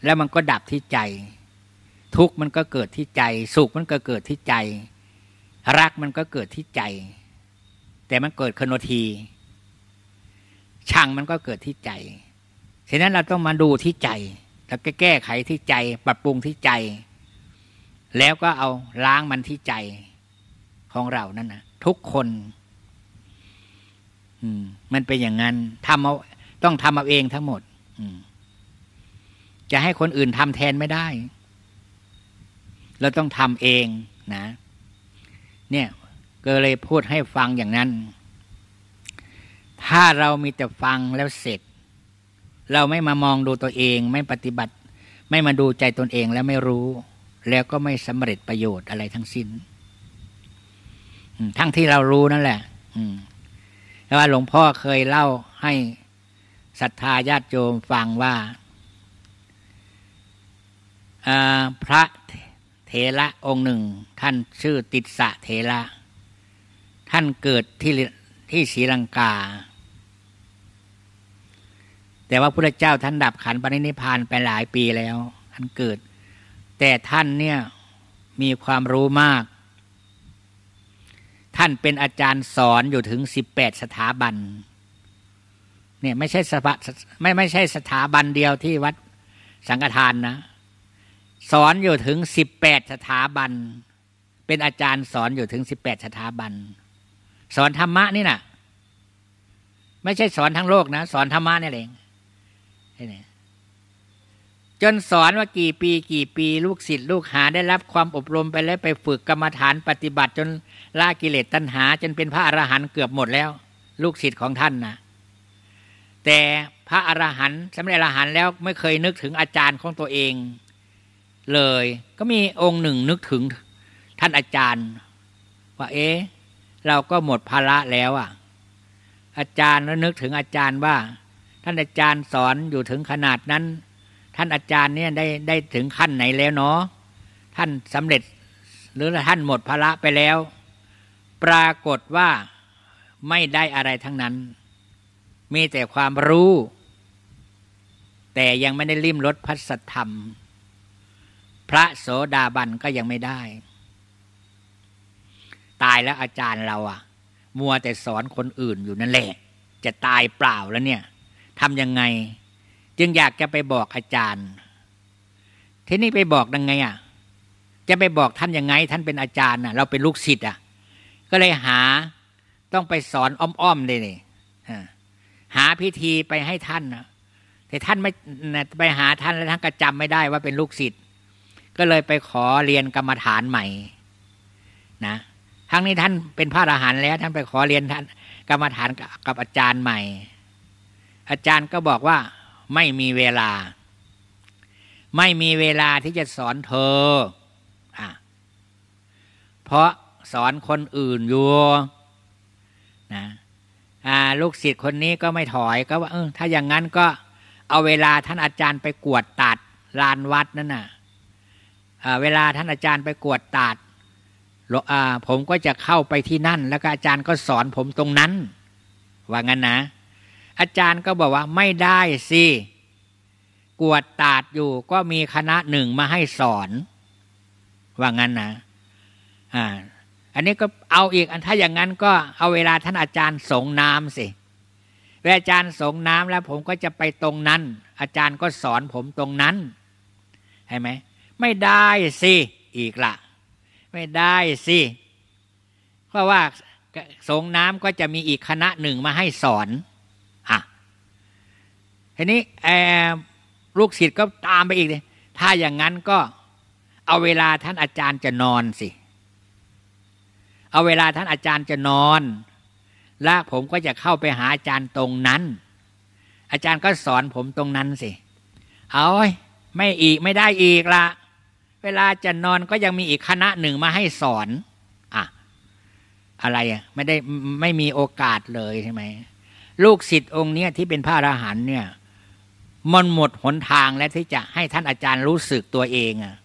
แล้วมันก็ดับที่ใจ ทุกข์มันก็เกิดที่ใจ สุขมันก็เกิดที่ใจรักมันก็เกิดที่ใจ แต่มันเกิดคโนทีช่างมันก็เกิดที่ใจฉะนั้นเราต้องมาดูที่ใจ แล้วแก้ไขที่ใจ ปรับปรุงที่ใจ แล้วก็เอาล้างมันที่ใจของเรานั่นนะทุกคน มันเป็นอย่างนั้นทำเอาต้องทำเอาเองทั้งหมดจะให้คนอื่นทำแทนไม่ได้ เราต้องทำเองนะ เนี่ยก็เลยพูดให้ฟังอย่างนั้น ถ้าเรามีแต่ฟังแล้วเสร็จ เราไม่มามองดูตัวเองไม่ปฏิบัติ ไม่มาดูใจตนเองแล้วไม่รู้ แล้วก็ไม่สำเร็จประโยชน์อะไรทั้งสิ้นทั้งที่เรารู้นั่นแหละแต่ว่าหลวงพ่อเคยเล่าให้ศรัทธาญาติโยมฟังว่าพระเถระองค์หนึ่ง ท่านชื่อติสะเถระท่านเกิดที่ที่ศรีลังกา แต่ว่าพระเจ้าท่านดับขันปณินิพานไปหลายปีแล้ว ท่านเกิด แต่ท่านเนี่ยมีความรู้มากท่านเป็นอาจารย์สอนอยู่ถึงสิบแปดสถาบัน เนี่ยไม่ใช่สภาไม่ไม่ใช่สถาบันเดียวที่วัด สังฆทานนะ สอนอยู่ถึงสิบแปดสถาบัน เป็นอาจารย์สอนอยู่ถึงสิบแปดสถาบัน สอนธรรมะ นี่นะ่ะ ไม่ใช่สอนทั้งโลกนะสอนธรรมะนี่เองนี่จนสอนว่ากี่ปีกี่ปี ลูกศิษย์ลูกหาได้รับความอบรมไปแล้วไปฝึกกรรมฐานปฏิบัติจนลากิเลสตัณหา จนเป็นพระอรหันต์เกือบหมดแล้ว ลูกศิษย์ของท่านนะแต่พระอรหันต์สำเร็จอรหันต์แล้วไม่เคยนึกถึงอาจารย์ของตัวเอง เลยก็มีองค์หนึ่งนึกถึง ท่านอาจารย์ ว่าเอ๊เราก็หมดภาระแล้วอ่ะอาจารย์แล้วนึกถึงอาจารย์ว่าท่านอาจารย์สอนอยู่ถึงขนาดนั้นท่านอาจารย์เนี่ยได้ได้ถึงขั้นไหนแล้วเนาะท่านสำเร็จ หรือท่านหมดภาระไปแล้ว ปรากฏว่าไม่ได้อะไรทั้งนั้น มีแต่ความรู้ แต่ยังไม่ได้ริมรสพัสธรรม พระโสดาบันก็ยังไม่ได้ ตายแล้วอาจารย์เราอะมัวแต่สอนคนอื่นอยู่นั่นแหละ จะตายเปล่าแล้วเนี่ยทำยังไงจึงอยากจะไปบอกอาจารย์ ทีนี้ไปบอกยังไงอ่ะ จะไปบอกท่านยังไง ท่านเป็นอาจารย์น่ะเราเป็นลูกศิษย์อ่ะ ก็เลยหาต้องไปสอนอ้อมๆเลยนี่หาพิธีไปให้ท่านแต่ท่านไม่ไปหาท่านแล้วท่านก็จำไม่ได้ว่าเป็นลูกศิษย์ ก็เลยไปขอเรียนกรรมฐานใหม่ นะ ทั้งนี้ท่านเป็นพระอรหันต์แล้ว ท่านไปขอเรียนท่านกรรมฐานกับอาจารย์ใหม่ อาจารย์ก็บอกว่าไม่มีเวลา ไม่มีเวลาที่จะสอนเธออเพราะสอนคนอื่น อยู่นะลูกศิษย์คนนี้ก็ไม่ถอยก็ว่าเออถ้าอย่างนั้นก็เอาเวลาท่านอาจารย์ไปกวดตัดลานวัดนั่นน่ะเวลา ท่านอาจารย์ไปกวดตัดผมก็จะเข้าไปที่นั่นแล้วก็อาจารย์ก็สอนผมตรงนั้น ว่างั้นนะอาจารย์ก็บอกว่า ไม่ได้สิกวดตาดอยู่ก็มีคณะหนึ่งมาให้สอน ว่างั้นนะอ่าอันนี้ก็เอาอีกอันถ้าอย่างนั้น ก็เอาเวลาท่านอาจารย์สงน้ำสิเวลาอาจารย์สงน้ำแล้ว ผมก็จะไปตรงนั้น อาจารย์ก็สอนผมตรงนั้นใช่ไหมไม่ได้สิอีกละไม่ได้สิเพราะว่าสงน้ำก็จะมีอีกคณะหนึ่งมาให้สอนีนี้ลูกศิษย์ก็ตามไปอีกเลยถ้าอย่างนั้นก็ เอาเวลาท่านอาจารย์จะนอนสิเอาเวลาท่านอาจารย์จะนอน และผมก็จะเข้าไปหาอาจารย์ตรงนั้น อาจารย์ก็สอนผมตรงนั้นสิเอาไม่อีกไม่ได้อีกละเวลาจะนอนก็ยังมีอีกคณะหนึ่งมาให้สอนอ่ะอะไรอ่ะไม่ได้ไม่มีโอกาสเลยใช่ไหมลูกศิษย์องค์เนี้ยที่เป็นพระอรหันเนี่ยมันหมดหนทางแล้วที่จะให้ท่านอาจารย์รู้สึกตัวเองอะ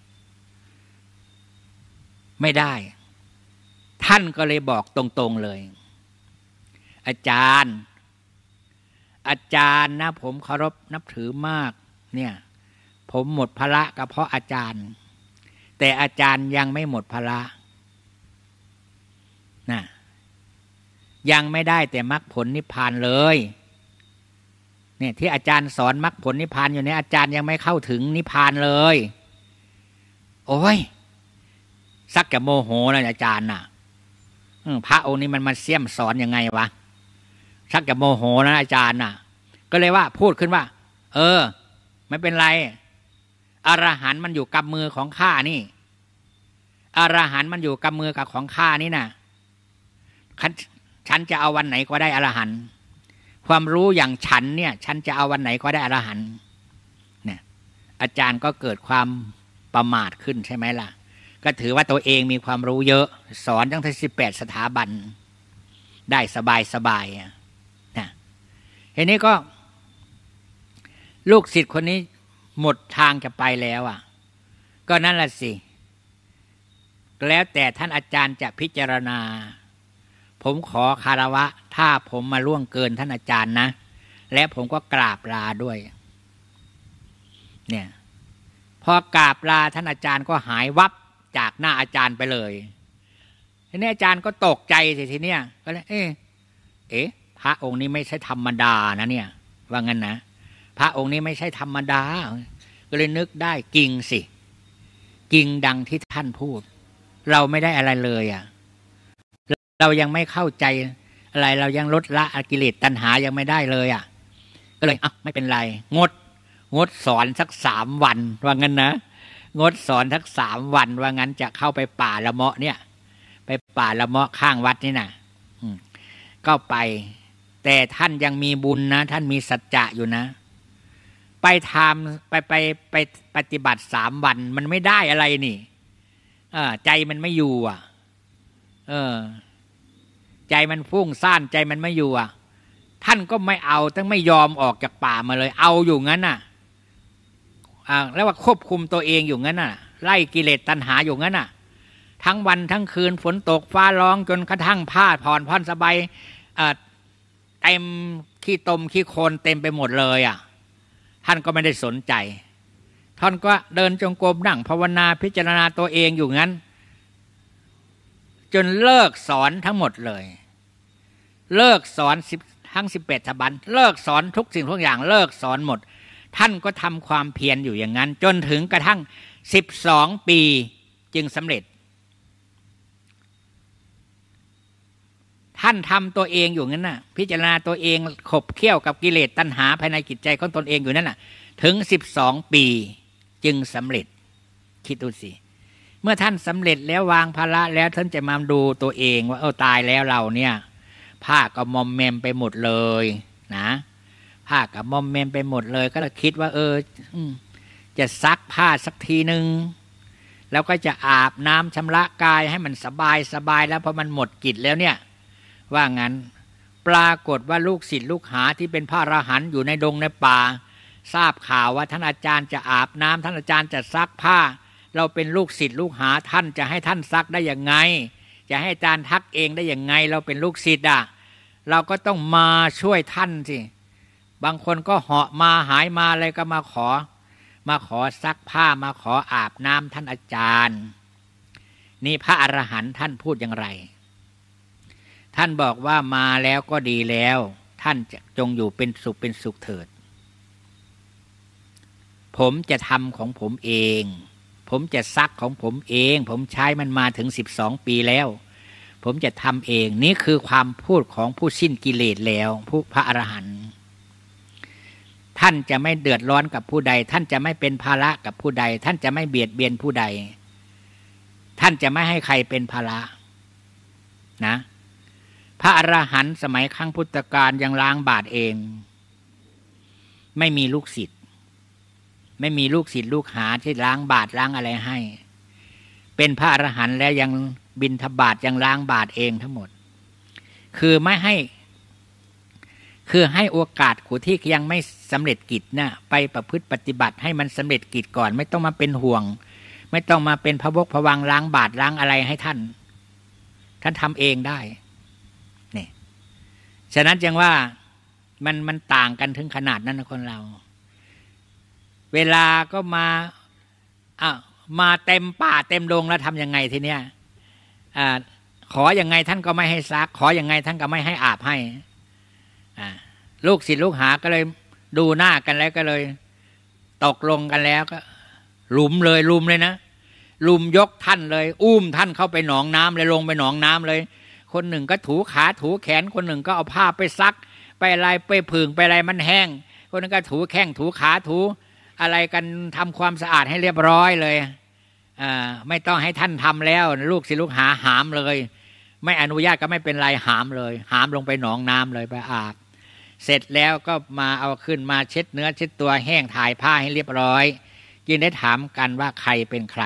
ไม่ได้ ท่านก็เลยบอกตรง ๆเลย อาจารย์ อาจารย์นะ ผมเคารพนับถือมากเนี่ยผมหมดภาระกะเพราะอาจารย์ แต่อาจารย์ยังไม่หมดภาระนะยังไม่ได้แต่มรรคผลนิพพานเลยเนี่ยที่อาจารย์สอนมรรคผลนิพพานอยู่เนี่ยอาจารย์ยังไม่เข้าถึงนิพพานเลย โอ้ยสักจะโมโหนลอาจารย์น่ะพระองค์นี้มันมาเสี่ยมสอน ยังไงวะ สักจะโมโหนะอาจารย์น่ะ ก็เลยว่าพูดขึ้นว่า เออ ไม่เป็นไร อรหันมันอยู่กับมือของข้านี่อรหันมันอยู่กับมือกับของข้านี่นะ่ะ ฉันจะเอาวันไหนก็ได้อรหันต์ความรู้อย่างฉันเนี่ย ฉันจะเอาวันไหนก็ได้อรหันเนี่ยอาจารย์ก็เกิดความประมาทขึ้นใช่ไหมล่ะ ก็ถือว่าตัวเองมีความรู้เยอะ สอนตั้งแต่สิบแปดสถาบันได้สบายสบายนะทีนี้ก็ลูกศิษย์คนนี้หมดทางจะไปแล้วอ่ะก็นั่นแหละสิ แล้วแต่ท่านอาจารย์จะพิจารณาผมขอคารวะถ้าผมมาล่วงเกินท่านอาจารย์นะ และผมก็กราบลาด้วยเนี่ยพอกราบลาท่านอาจารย์ก็หายวับจากหน้าอาจารย์ไปเลยทีนี้อาจารย์ก็ตกใจสิทีเนี้ยก็เลยเอ๊เอ๊พระองค์นี้ไม่ใช่ธรรมดานะเนี่ยว่างั้นนะพระองค์นี้ไม่ใช่ธรรมดา ก็เลยนึกได้จริงสิ จริงดังที่ท่านพูด เราไม่ได้อะไรเลยอะ่ะเรายังไม่เข้าใจอะไร เรายังลดละอกิเลสตัณหายังไม่ได้เลยอะ่ะก็เลยอ่ะไม่เป็นไร งด งดสอนสักสามวัน ว่างั้นนะงดสอนสักสามวันว่างั้นจะเข้าไปป่าละเมาะเนี่ยไปป่าละเมาะข้างวัดนี่นะก็ไป แต่ท่านยังมีบุญนะ ท่านมีสัจจะอยู่นะ ไปทำไปไปไปปฏิบัติสามวัน มันไม่ได้อะไรนี่ เอใจมันไม่อยู่ อ่ะ เออใจมันฟุ้งซ่านใจมันไม่อยู่อ่ะท่านก็ไม่เอา ทั้งไม่ยอมออกจากป่ามาเลย เอาอยู่งั้นน่ะอ่าแล้วว่าควบคุมตัวเองอยู่งั้นน่ะ ไล่กิเลสตัณหาอยู่งั้นน่ะ ทั้งวันทั้งคืนฝนตกฟ้าร้องจนกระทั่งผ้าผ่อนผ่อนสบายเต็มขี้ตมขี้โคลนเต็มไปหมดเลยอ่ะท่านก็ไม่ได้สนใจ ท่านก็เดินจงกรมนั่งภาวนาพิจารณาตัวเองอยู่งั้นจนเลิกสอนทั้งหมดเลย เลิกสอนทั้งสิบเอปดฉบันเลิกสอนทุกสิ่งทุกอย่าง เลิกสอนหมด ท่านก็ทำความเพียรอยู่อย่างนั้น จนถึงกระทั่งสิบสองปีจึงสำเร็จ ท่านทำตัวเองอยู่งั้นน่ะพิจารณาตัวเองขบเคี่ยวกับกิเลสตัณหาภายในจิตใจของตนเองอยู่นั่นน่ะถึงสิบสองปีจึงสำเร็จคิดดูสิมื่อท่านสำเร็จแล้ววางภาระแล้วท่านจะมาดูตัวเองว่าเออตายแล้วเราเนี่ย ผ้าก็มอมแมมไปหมดเลย นะ ผ้ากับมอมแมมไปหมดเลย ก็คิดว่าเออจะซักผ้าสักทีหนึ่งแล้วก็จะอาบน้ำชำระกายให้มันสบายสบายแล้วพอมันหมดกิจแล้วเนี่ย ว่างั้น ปรากฏว่าลูกศิษย์ลูกหาที่เป็นพระอรหันต์อยู่ในดงในป่า ทราบข่าวว่าท่านอาจารย์จะอาบน้ำท่านอาจารย์จะซักผ้าเราเป็นลูกศิษย์ลูกหาท่านจะให้ท่านซักได้ยังไง จะให้อาจารย์ทักเองได้ยังไง เราเป็นลูกศิษย์อ่ะเราก็ต้องมาช่วยท่านสิบางคนก็เหาะมาหายมาอะไรก็มาขอ มาขอซักผ้ามาขออาบน้ำท่านอาจารย์ นี่พระอรหันต์ท่านพูดอย่างไร ท่านบอกว่ามาแล้วก็ดีแล้ว ท่านจงอยู่เป็นสุขเป็นสุขเถิด ผมจะทำของผมเองผมจะซักของผมเอง ผมใช้มันมาถึงสิบสองปีแล้ว ผมจะทำเอง นี่คือความพูดของผู้สิ้นกิเลสแล้ว ผู้พระอรหันต์ ท่านจะไม่เดือดร้อนกับผู้ใด ท่านจะไม่เป็นภาระกับผู้ใด ท่านจะไม่เบียดเบียนผู้ใด ท่านจะไม่ให้ใครเป็นภาระ นะ พระอรหันต์สมัยครั้งพุทธกาลยังล้างบาทเอง ไม่มีลูกศิษย์ไม่มีลูกศิษย์ลูกหาที่ล้างบาตรล้างอะไรให้ เป็นพระอรหันต์แล้วยังบินทบาทยังล้างบาตรเองทั้งหมด คือไม่ให้ คือให้โอกาสขูที่ยังไม่สำเร็จกิจนะ่ะไปประพฤติปฏิบัติให้มันสำเร็จกิจก่อน ไม่ต้องมาเป็นห่วง ไม่ต้องมาเป็นพระบกพระวังล้างบาตรล้างอะไรให้ท่าน ท่านทำเองได้นี่ฉะนั้นจึงว่ามันมันต่างกันถึงขนาดนั้นนะคนเราเวลาก็มาอ่ะมาเต็มป่าเต็มดงแล้วทำยังไงทีเนี้ยอ่าขออย่างไงท่านก็ไม่ให้ซัก ขออย่างไงท่านก็ไม่ให้อาบให้อ่าลูกศิษย์ลูกหาก็เลยดูหน้ากันแล้วก็เลยตกลงกันแล้วก็หลุมเลยลุมเลยนะลุมยกท่านเลย อุ้มท่านเข้าไปหนองน้ำเลยลงไปหนองน้ำเลย คนหนึ่งก็ถูขาถูแขน คนหนึ่งก็เอาผ้าไปซัก ไปอะไรไปผึ่งไปอะไรมันแห้ง คนนึงก็ถูแข้งถูขาถูอะไรกันทำความสะอาดให้เรียบร้อยเลยอไม่ต้องให้ท่านทำแล้ว ลูกศิลูกหาหามเลย ไม่อนุญาตก็ไม่เป็นไรหามเลย หามลงไปหนองน้ำเลยไปอาบ เสร็จแล้วก็มาเอาขึ้นมาเช็ดเนื้อเช็ดตัวแห้งถ่ายผ้าให้เรียบร้อยจึงได้ถามกันว่าใครเป็นใคร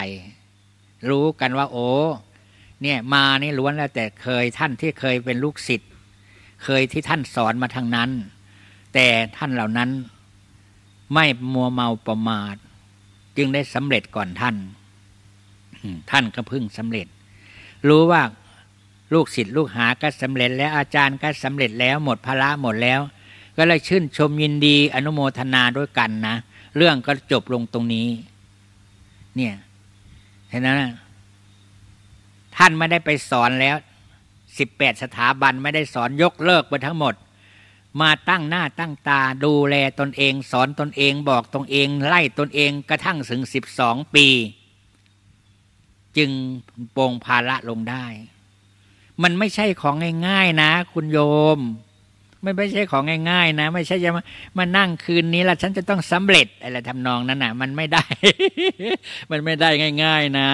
รู้กันว่าโอ้ เนี่ยมานี่ล้วนแล้ว แต่เคยท่านที่เคยเป็นลูกศิษย์ เคยที่ท่านสอนมาทางนั้น แต่ท่านเหล่านั้นไม่มัวเมาประมาทจึงได้สำเร็จก่อนท่าน ท่านก็พึ่งสำเร็จ รู้ว่า ลูกศิษย์ลูกหาก็สำเร็จ แล้วอาจารย์ก็สำเร็จแล้วหมดภาระหมดแล้ว ก็เลยชื่นชมยินดี อนุโมทนาด้วยกันนะ เรื่องก็จบลงตรงนี้ เนี่ยเห็นไหมท่านไม่ได้ไปสอนแล้ว สิบแปดสถาบันไม่ได้สอนยกเลิกไปทั้งหมดมาตั้งหน้าตั้งตาดูแลตนเอง สอนตนเองบอกตนเอง ไล่ตนเอง กระทั่งถึงสิบสองปี จึงโปรงภาระลงได้ มันไม่ใช่ของง่าย ๆนะ คุณโยม ไม่ไม่ใช่ของง่ายๆนะไม่ใช่จะมามานั่งคืนนี้ละฉันจะต้องสำเร็จอะไรทำนองนั้นนะ่ะมันไม่ได้มันไม่ได้ง่าย ๆนะ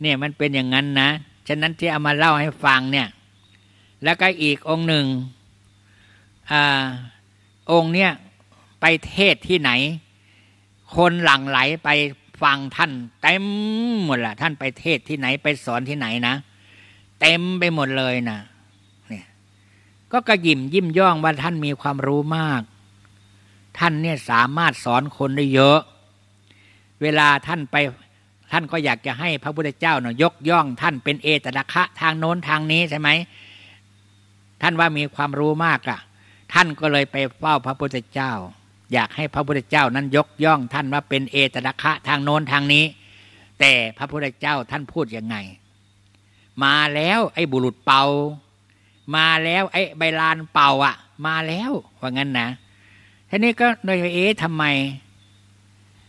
เนี่ยมันเป็นอย่างนั้นนะฉะนั้นที่เอามาเล่าให้ฟังเนี่ย แล้วก็อีกองหนึ่งองค์เนี่ยไปเทศที่ไหน คนหลั่งไหลไปฟังท่านเต็มหมดละท่านไปเทศที่ไหนไปสอนที่ไหนนะเต็มไปหมดเลยนะเนี่ยก็กระยิมยิ้มย่องว่าท่านมีความรู้มาก ท่านเนี่ย สามารถสอนคนได้เยอะ เวลาท่านไปท่านก็อยากจะให้พระพุทธเจ้าเนาะยกย่องท่านเป็นเอตตะคะทางโน้นทางนี้ใช่ไหมท่านว่ามีความรู้มากอะท่านก็เลยไปเฝ้า พระพุทธเจ้า อยากให้พระพุทธเจ้านั้นยกย่องท่านว่าเป็นเอตตะคะทางโน้นทางนี้ แต่พระพุทธเจ้าท่านพูดยังไง มาแล้ว ไอ้บุรุษเป่ามาแล้ว ไอ้ใบลานเป่าอ่ะ มาแล้วว่างั้นนะทีนี้ก็เลยเอ๊ะทำไม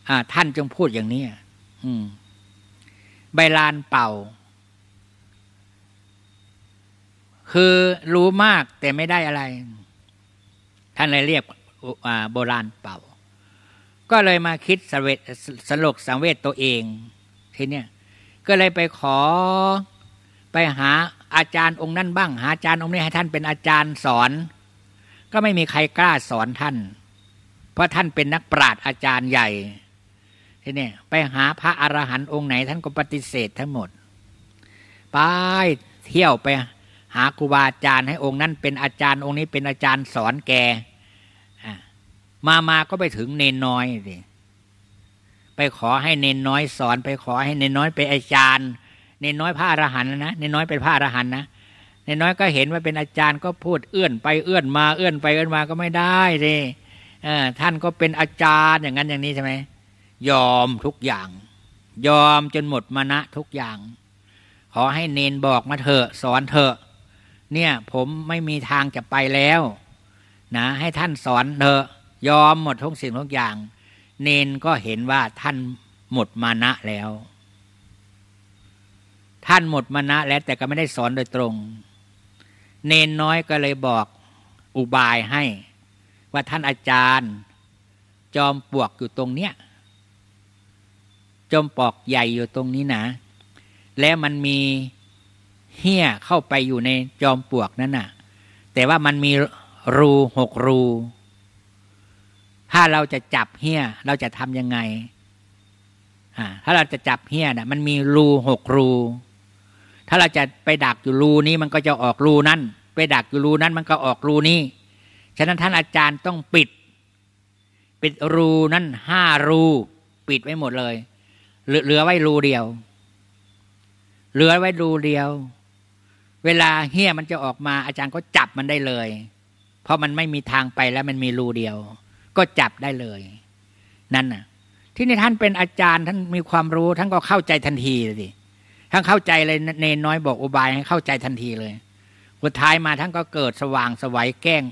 อ่าท่านจึงพูดอย่างนี้อืมใบลานเป่า คือรู้มากแต่ไม่ได้อะไรท่านเลยเรียกโบราณเป่า ก็เลยมาคิดสเวสลกสังเวทตัวเอง ทีเนี้ย ก็เลยไปขอไปหาอาจารย์องค์นั้นบ้าง หาอาจารย์องค์นี้ให้ท่านเป็นอาจารย์สอน ก็ไม่มีใครกล้าสอนท่าน เพราะท่านเป็นนักปราชญ์อาจารย์ใหญ่ ทีเนี้ย ไปหาพระอรหันต์องค์ไหนท่านก็ปฏิเสธทั้งหมด ไปเที่ยวไปหาครูบาอาจารย์ให้องค์นั้น เป็นอาจารย์ องค์นี้ เป็นอาจารย์สอนแก มามาก็ไปถึงเนนน้อยสิไปขอให้เนนน้อยสอนไปขอให้เนนน้อยเป็นอาจารย์เนนน้อยพระอรหันต์นะเนนน้อยเป็นพระอรหันต์นะเนนน้อยก็เห็นว่าเป็นอาจารย์ก็พูด เอื้อนไปเอื้อนมาเอื้อนไปเอื้อนมาก็ไม่ได้สิท่านก็เป็นอาจารย์อย่างนั้นอย่างนี้ใช่ไหมยอมทุกอย่าง ยอมจนหมดมณะทุกอย่าง ขอให้เนนบอกมาเถอะสอนเถอะเนี่ยผมไม่มีทางจะไปแล้ว นะ ให้ท่านสอนเถอะ ยอมหมดทุกสิ่งทุกอย่าง เนนก็เห็นว่าท่านหมดมานะแล้ว ท่านหมดมานะแล้ว แต่ก็ไม่ได้สอนโดยตรง เนนน้อยก็เลยบอกอุบายให้ ว่าท่านอาจารย์ จอมปวกอยู่ตรงเนี้ยจอมปอกใหญ่อยู่ตรงนี้นะ และมันมีเฮี้ยเข้าไปอยู่ในจอมปลวกนั้นน่ะ แต่ว่ามันมีรูหกรู ถ้าเราจะจับเฮี้ยเราจะทำยังไงถ้าเราจะจับเฮี้ยน่ะมันมีรูหกรู ถ้าเราจะไปดักอยู่รูนี้มันก็จะออกรูนั้น ไปดักอยู่รูนั้นมันก็ออกรูนี้ ฉะนั้นท่านอาจารย์ต้องปิด ปิดรูนั้นห้ารูปิดไว้หมดเลย เหลือไว้รูเดียว เหลือไว้รูเดียวเวลาเฮี้ยมันจะออกมาอาจารย์ก็จับมันได้เลย เพราะมันไม่มีทางไปแล้วมันมีรูเดียว ก็จับได้เลย นั่นน่ะ ที่นี่ท่านเป็นอาจารย์ท่านมีความรู้ท่านก็เข้าใจทันทีเลยิท่านเข้าใจเลยเนนน้อยบอกอุบายให้เข้าใจทันทีเลยสุดท้ายมาท่านก็เกิดสว่างสวัยแก้ง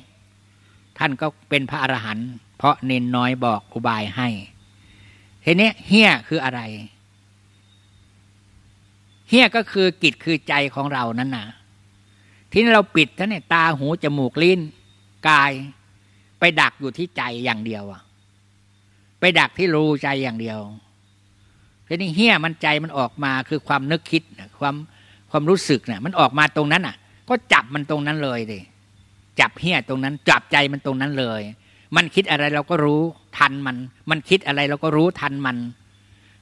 ท่านก็เป็นพระอรหันต์เพราะเนนน้อยบอกอุบายให้ห็นี้เฮี้ยคืออะไรเฮี้ยก็คือกิจคือใจของเรานั่นน่ะที่เราปิดท่านเนี่ย ตาหู จมูก ลิ้นกาย ไปดักอยู่ที่ใจอย่างเดียวอะไปดักที่รูใจอย่างเดียวทีนี้เฮี้ย มันใจมันออกมาคือความนึกคิดความความรู้สึกเนี่ยมันออกมาตรงนั้นอ่ะ ก็จับมันตรงนั้นเลยดิจับเฮี้ยตรงนั้นจับใจมันตรงนั้นเลย มันคิดอะไรเราก็รู้ทันมัน มันคิดอะไรเราก็รู้ทันมัน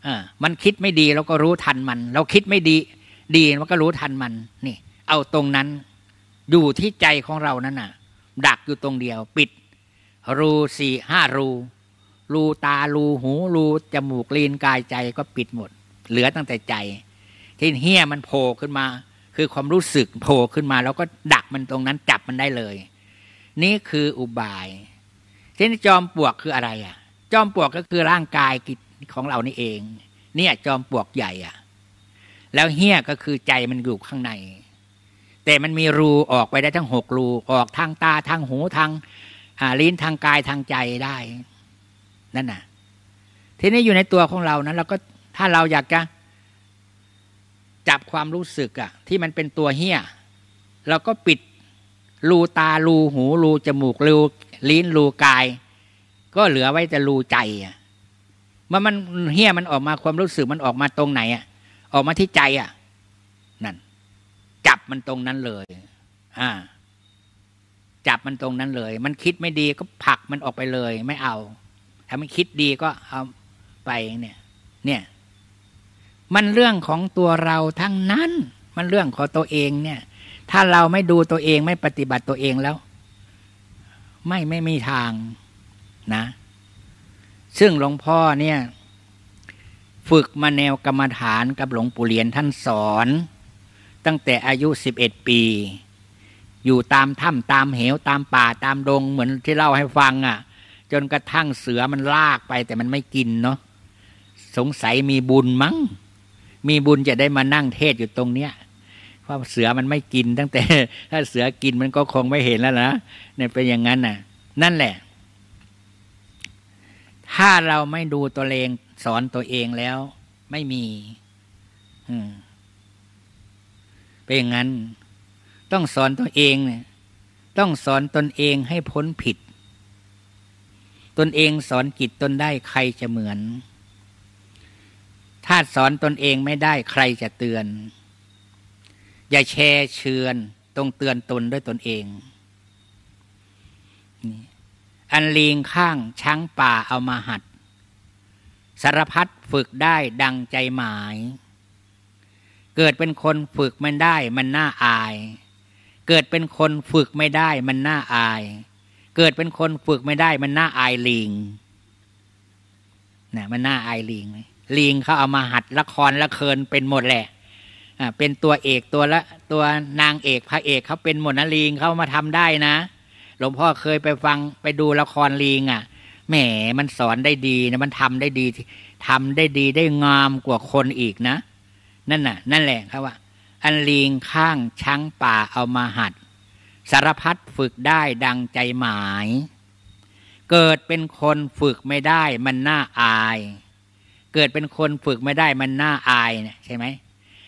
เออมันคิดไม่ดีเราก็รู้ทันมัน เราคิดไม่ดี ดีมันก็รู้ทันมันนี่เอาตรงนั้นอยู่ที่ใจของเรานั่นน่ะ ดักอยู่ตรงเดียว ปิด รูสี่ห้ารูรูตารูหูรูจมูกลีนกายใจก็ปิดหมด เหลือตั้งแต่ใจที่เฮี้ยมันโผล่ขึ้นมา คือความรู้สึกโผล่ขึ้นมา แล้วก็ดักมันตรงนั้นจับมันได้เลย นี่คืออุบายทีนจอมปวกคืออะไรอ่ะ จอมปวกก็คือร่างกายกิจของเรานี่เอง เนี่ยจอมปวกใหญ่อ่ะแล้วเฮี้ยก็คือใจมันอยู่ข้างในแต่มันมีรูออกไปได้ทั้งหกรูออกทางตาทางหูทางลิ้นทางกายทางใจได้ นั่นน่ะทีนี้อยู่ในตัวของเรานะั้นเราก็ถ้าเราอยากจะ จับความรู้สึกอะที่มันเป็นตัวเฮี้ยเราก็ปิดรูตารูหูรูจมูกรูลิ้นรูกาย ก็เหลือไว้แต่รูใจอะมันมันเฮี้ยมันออกมาความรู้สึกมันออกมาตรงไหนอะออกมาที่ใจอะนั่นมันตรงนั้นเลย อ่า จับมันตรงนั้นเลย มันคิดไม่ดีก็ผลักมันออกไปเลย ไม่เอา ถ้ามันคิดดีก็เอาไปเนี่ย เนี่ย มันเรื่องของตัวเราทั้งนั้น มันเรื่องของตัวเองเนี่ย ถ้าเราไม่ดูตัวเองไม่ปฏิบัติตัวเองแล้ว ไม่ไม่มีทางนะ ซึ่งหลวงพ่อเนี่ย ฝึกมาแนวกรรมฐานกับหลวงปู่เลียนท่านสอนตั้งแต่อายุ 11 ปี อยู่ตามถ้ำตามเหวตามป่าตามดงเหมือนที่เล่าให้ฟังอะ่ะ จนกระทั่งเสือมันลากไป แต่มันไม่กินเนาะสงสัยมีบุญมั้ง มีบุญจะได้มานั่งเทศอยู่ตรง เนี้ยเพราะเสือมันไม่กินตั้งแต่ถ้าเสือกินมันก็คงไม่เห็นแล้วนะเนี่ยเป็นอย่างนั้นน่ะ นั่นแหละ ถ้าเราไม่ดูตัวเอง สอนตัวเองแล้วไม่มี อืมเป็นอย่างนั้นต้องสอนตัวเองเนี่ยต้องสอนตนเองให้พ้นผิด ตนเองสอนกิจตนได้ใครจะเหมือน ถ้าสอนตนเองไม่ได้ใครจะเตือน อย่าแชร์เชือต้องเตือนตนด้วยตนเอง อันลีงข้างช้างป่าเอามาหัดสารพัดฝึกได้ดังใจหมายเกิดเป็นคนฝึกมันได้ มันน่าอาย เกิดเป็นคนฝึกไม่ได้ มันน่าอาย เกิดเป็นคนฝึกไม่ได้ มันน่าอายลิงนะมันน่าอายลิงลิงเขาเอามาหัดละครละเคินเป็นหมดแหละ อ่าเป็นตัวเอกตัวละตัวนางเอกพระเอกเขาเป็นหมดนะลิงเขามาทำได้นะ หลวงพ่อเคยไปฟังไปดูละครลิงอ่ะ แหมมันสอนได้ดีนะมันทำได้ดี ทำได้ดีได้งามกว่าคนอีกนะนั่นน่ะนั่นแหละครับว่า อันลีงข้างช้างป่าเอามาหัดสารพัดฝึกได้ดังใจหมาย เกิดเป็นคนฝึกไม่ได้ มันน่าอาย เกิดเป็นคนฝึกไม่ได้ มันน่าอายเนี่ยใช่ไหม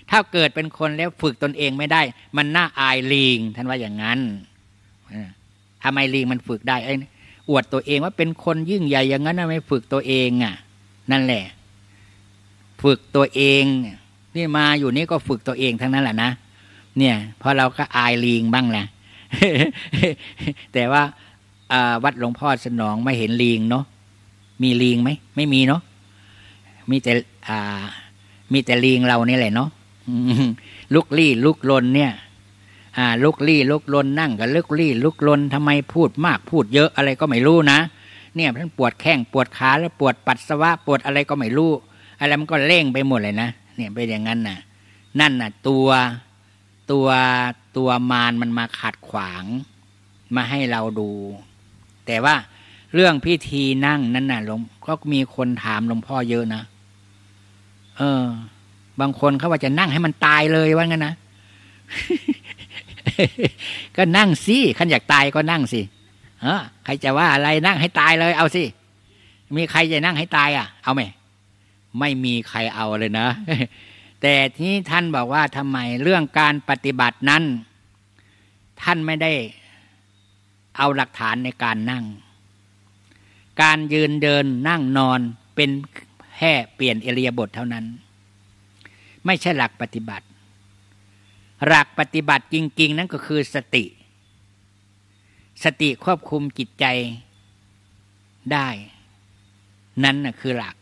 ถ้าเกิดเป็นคนแล้วฝึกตนเองไม่ได้ มันน่าอายลีงท่านว่าอย่างนั้นทำไมลีงมันฝึกได้ไอ้อวดตัวเองว่าเป็นคนยิ่งใหญ่อย่างนั้นทำไมฝึกตัวเองอ่ะนั่นแหละ ฝึกตัวเองเนี่ยนี่มาอยู่นี่ก็ฝึกตัวเองทั้งนั้นแหละนะ เนี่ยพอเราก็อายลีงบ้างแหละ แต่ว่าวัดหลวงพ่อสนองไม่เห็นลีงเนาะ มีลีงไหม ไม่มีเนาะ มีแต่มีแต่ลีงเรานี่แหละเนาะลุกลี่ลุกลนเนี่ยลุกลี่ลุกลนนั่งกับลุกลี่ลุกลนทำไมพูดมาก พูดเยอะอะไรก็ไม่รู้นะ เนี่ยท่านปวดแข้งปวดขาแล้วปวดปัสสาวะปวดอะไรก็ไม่รู้อะไรมันก็เล่งไปหมดเลยนะเนี่ยเป็นอย่างนั้นน่ะ นั่นน่ะ ตัวตัวตัวมารมันมาขัดขวาง มาให้เราดู แต่ว่า เรื่องพิธีนั่งนั่นน่ะหลวงก็มีคนถามหลวงพ่อเยอะนะ เออ บางคนเขาว่าจะนั่งให้มันตายเลยว่างั้นนะ ก็นั่งสิขันอยากตายก็นั่งสิเออใครจะว่าอะไรนั่งให้ตายเลยเอาสิ มีใครจะนั่งให้ตายอ่ะ เอาไหมไม่มีใครเอาเลยนะ แต่ที่ท่านบอกว่าทำไมเรื่องการปฏิบัตินั้น ท่านไม่ได้เอาหลักฐานในการนั่ง การยืนเดินนั่งนอนเป็นแค่เปลี่ยนเอเรียบทเท่านั้น ไม่ใช่หลักปฏิบัติหลักปฏิบัติจริงๆ นั่นก็คือสติ สติควบคุมจิตใจได้นั้นนะคือหลัก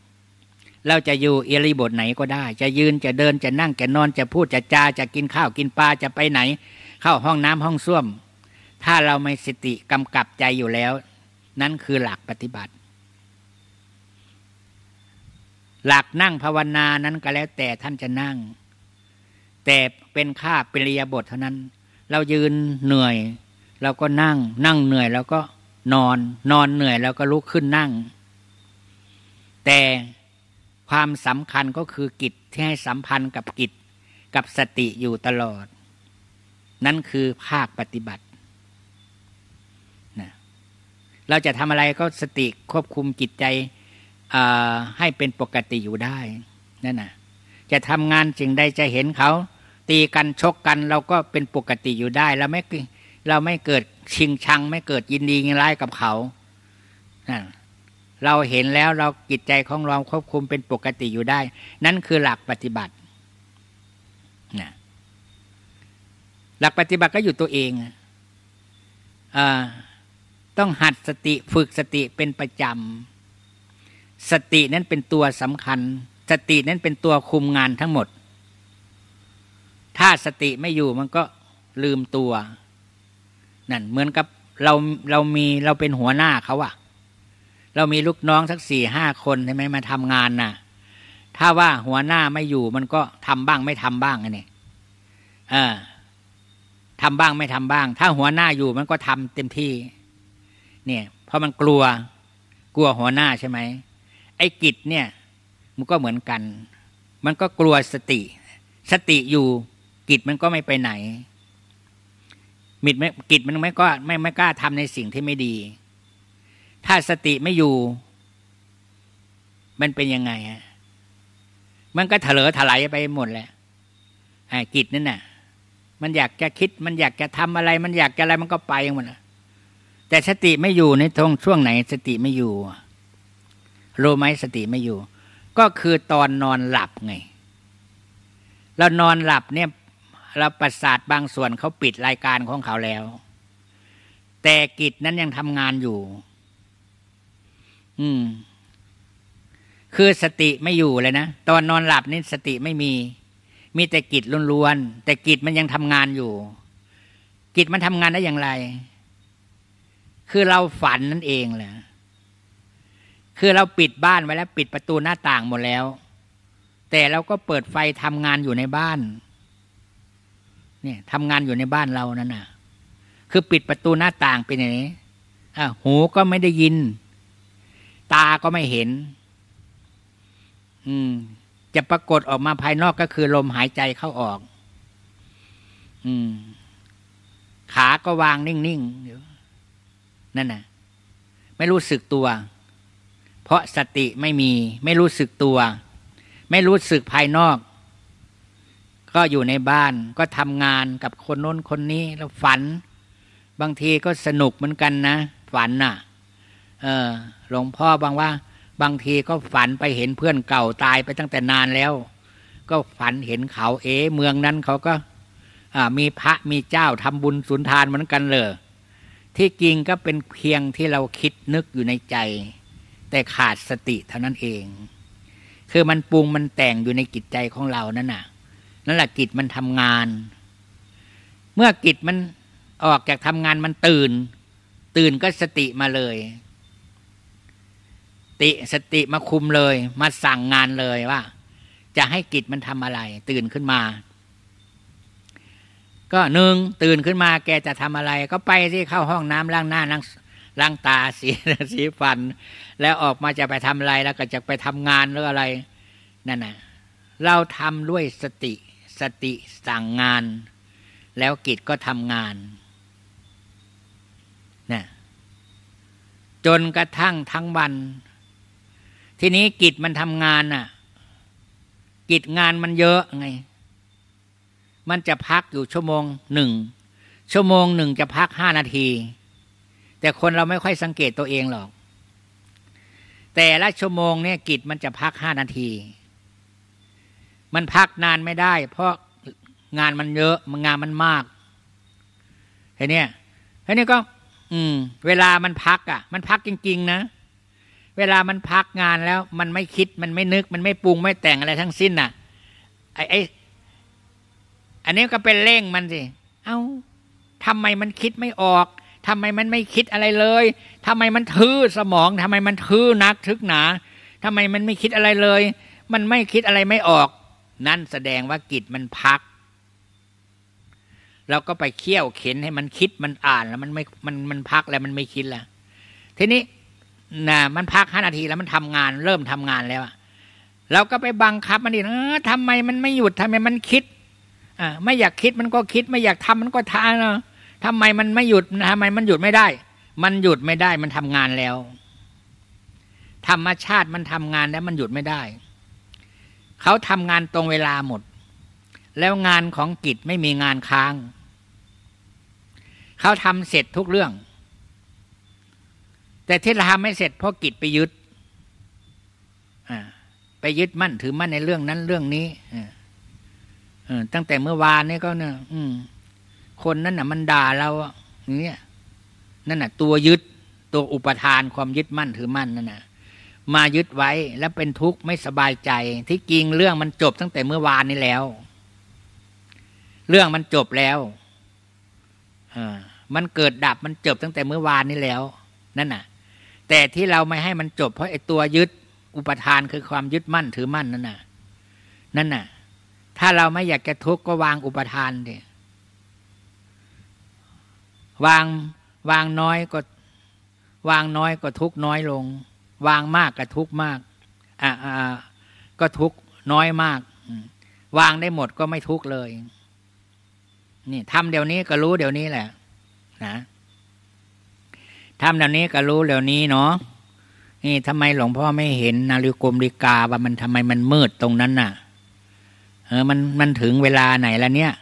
เราจะอยู่เอริบทไหนก็ได้ จะยืนจะเดินจะนั่งจะนอนจะพูดจะจาจะกินข้าวกินปลาจะไปไหน เข้าห้องน้ำห้องส้วม ถ้าเราไม่สติกำกับใจอยู่แล้ว นั่นคือหลักปฏิบัติ หลักนั่งภาวนานั้นก็แล้ว แต่ท่านจะนั่ง แต่เป็นข้าเปรียบทเท่านั้น เรายืนเหนื่อย เราก็นั่ง นั่งเหนื่อยแล้วก็นอน นอนเหนื่อยแล้วก็ลุกขึ้นนั่ง แต่ความสำคัญก็คือกิจที่ให้สัมพันธ์กับกิจกับสติอยู่ตลอด นั่นคือภาคปฏิบัตินะเราจะทำอะไรก็สติควบคุมจิตใจให้เป็นปกติอยู่ได้นั่นนะจะทำงานสิ่งใดจะเห็นเขา ตีกันชกกันเราก็เป็นปกติอยู่ได้เราไม่เราไม่เกิดชิงชัง ไม่เกิดยินดียินร้ายกับเขาเราเห็นแล้วเราจิตใจของเราควบคุมเป็นปกติอยู่ได้ นั่นคือหลักปฏิบัติหลักปฏิบัติก็อยู่ตัวเองอต้องหัดสติฝึกสติเป็นประจำสตินั้นเป็นตัวสำคัญ สตินั้นเป็นตัวคุมงานทั้งหมด ถ้าสติไม่อยู่มันก็ลืมตัวนั่นเหมือนกับเราเรามีเราเป็นหัวหน้าเขาอะเรามีลูกน้องสักสี่ห้าคนใช่ไหมมาทำงานน่ะ ถ้าว่าหัวหน้าไม่อยู่ มันก็ทำบ้างไม่ทำบ้างไงเนี่ยเออทำบ้างไม่ทำบ้าง ถ้าหัวหน้าอยู่มันก็ทำเต็มที่ เนี่ยเพราะมันกลัวกลัวหัวหน้าใช่ไหม ไอ้กิจเนี่ย มันก็เหมือนกัน มันก็กลัวสติ สติอยู่ กิจมันก็ไม่ไปไหนมิดไม่กิจมันไม่ก็ไม่ไม่กล้าทำในสิ่งที่ไม่ดีถ้าสติไม่อยู่ มันเป็นยังไงฮะมันก็เถลอถลายไปหมดแหละ ไอ้กิจนั่นน่ะ มันอยากจะคิด มันอยากจะทำอะไร มันอยากจะอะไรมันก็ไปหมดนะแต่สติไม่อยู่ในทงช่วงไหน สติไม่อยู่รู้ไหมสติไม่อยู่ ก็คือตอนนอนหลับไง เรานอนหลับเนี่ยเราประสาทบางส่วนเขาปิดรายการของเขาแล้ว แต่กิจนั้นยังทำงานอยู่อืม คือสติไม่อยู่เลยนะตอนนอนหลับนี่สติไม่มี มีแต่กิจล้วนๆแต่กิจมันยังทำงานอยู่กิจมันทำงานได้อย่างไร คือเราฝันนั่นเองแหละคือเราปิดบ้านไว้แล้ว ปิดประตูหน้าต่างหมดแล้ว แต่เราก็เปิดไฟทำงานอยู่ในบ้าน เนี่ยทำงานอยู่ในบ้านเรานั่นน่ะคือปิดประตูหน้าต่างเป็นอย่างนี้อ่ะหูก็ไม่ได้ยินตาก็ไม่เห็น อืม จะปรากฏออกมาภายนอกก็คือลมหายใจเข้าออก อืม ขาก็วางนิ่งๆนั่นน่ะ ไม่รู้สึกตัว เพราะสติไม่มี ไม่รู้สึกตัว ไม่รู้สึกภายนอก ก็อยู่ในบ้านก็ทำงานกับคนโน้นคนนี้ แล้วฝัน บางทีก็สนุกเหมือนกันนะ ฝันน่ะเออหลวงพ่อบางว่า บางทีก็ฝันไปเห็นเพื่อนเก่าตายไปตั้งแต่นานแล้ว ก็ฝันเห็นเขา เอ๋เมืองนั้นเขาก็มีพระมีเจ้าทำบุญสุนทานเหมือนกันเลยที่จริงก็เป็นเพียงที่เราคิดนึกอยู่ในใจ แต่ขาดสติ เท่านั้นเอง คือมันปรุงมันแต่งอยู่ในจิตใจของเรานั่นน่ะนั่นแหละจิตมันทำงาน เมื่อจิตมันออกจากทำงานมันตื่น ตื่นก็สติมาเลยติสติมาคุมเลย มาสั่งงานเลยว่า จะให้กิจมันทำอะไร ตื่นขึ้นมา ก็หนึ่งตื่นขึ้นมาแกจะทำอะไร ก็ไปที่เข้าห้องน้ำล้างหน้าล้างล้างตาสีสีฟัน แล้วออกมาจะไปทำอะไร แล้วก็จะไปทำงานหรืออะไรนั่นน่ะเราทำด้วยสติ สติสั่งงาน แล้วกิจก็ทำงานนะจนกระทั่งทั้งวันทีนี้กิจมันทำงานน่ะ กิจงานมันเยอะไง มันจะพักอยู่ชั่วโมงหนึ่ง ชั่วโมงหนึ่งจะพักห้านาที แต่คนเราไม่ค่อยสังเกตตัวเองหรอก แต่ละชั่วโมงเนี่ย กิจมันจะพักห้านาที มันพักนานไม่ได้เพราะงานมันเยอะมันงานมันมากเห็นเนี่ยเห็นนี่ก็ อืมเวลามันพักอะ่ะ มันพักจริง ๆนะเวลามันพักงานแล้ว มันไม่คิด มันไม่นึก มันไม่ปรุงไม่แต่งอะไรทั้งสิ้นน่ะไอ้ไอ้อันนี้ก็เป็นเร่งมันสิ เอา้าทำไมมันคิดไม่ออกทำไมมันไม่คิดอะไรเลยทำไมมันทื่อสมองทำไมมันทื่อนัก ทึกหนาทำไมมันไม่คิดอะไรเลย มันไม่คิดอะไรไม่ออก นั่นแสดงว่ากิจมันพัก เราก็ไปเคี่ยวเข็นให้มันคิดมันอ่านแล้วมันไม่มันมันพักแล้วมันไม่คิดแล้วทีนี้นะมันพักห้านาทีแล้วมันทำงาน เริ่มทำงานแล้วเราก็ไปบังคับมันดิเออทำไมมันไม่หยุดทำไม มันคิดอ่าไม่อยากคิดมันก็คิดไม่อยากทำมันก็ทำนเนาะทำไมมันไม่หยุดทำไมมันหยุดไม่ได้ มันหยุดไม่ได้ มันทำงานแล้วธรรมชาติมันทำงานแล้วมันหยุดไม่ได้เขาทำงานตรงเวลาหมด แล้วงานของกิจไม่มีงานค้างเขาทำเสร็จทุกเรื่องแต่ที่เราทำไม่เสร็จเพราะกิจไปยึดไปยึดมั่นถือมั่นในเรื่องนั้นเรื่องนี้ตั้งแต่เมื่อวานนี่ก็เนี่ยคนนั้นน่ะ มันด่าเราอย่างเงี้ยนั่นน่ะ ตัวยึดตัวอุปทานความยึดมั่นถือมั่นนั่นน่ะ มายึดไว้แล้วเป็นทุกข์ไม่สบายใจ ที่จริงเรื่องมันจบ ตั้งแต่เมื่อวานนี้แล้ว เรื่องมันจบแล้วมันเกิดดับมันจบตั้งแต่เมื่อวานนี้แล้ว นั่นน่ะแต่ที่เราไม่ให้มันจบเพราะไอ้ตัวยึดอุปทานคือความยึดมั่นถือมั่นนั่นน่ะนั่นน่ะ ถ้าเราไม่อยากจะทุกข์ก็วางอุปทานดิวางวางน้อยก็ วางน้อยก็ทุกน้อยลง วางมากก็ทุกมากอ่าก็ทุกน้อยมากวางได้หมดก็ไม่ทุกเลยนี่ทำเดี๋ยวนี้ก็รู้เดี๋ยวนี้แหละ นะทำเหล่าวนี้ก็รู้เหล่าวนี้เนาะ นี่ทำไมหลวงพ่อไม่เห็นนาฬิกมริกาว่ามันทำไมมันมืดตรงนั้นน่ะ เออมันมันถึงเวลาไหนแล้วเนี่ย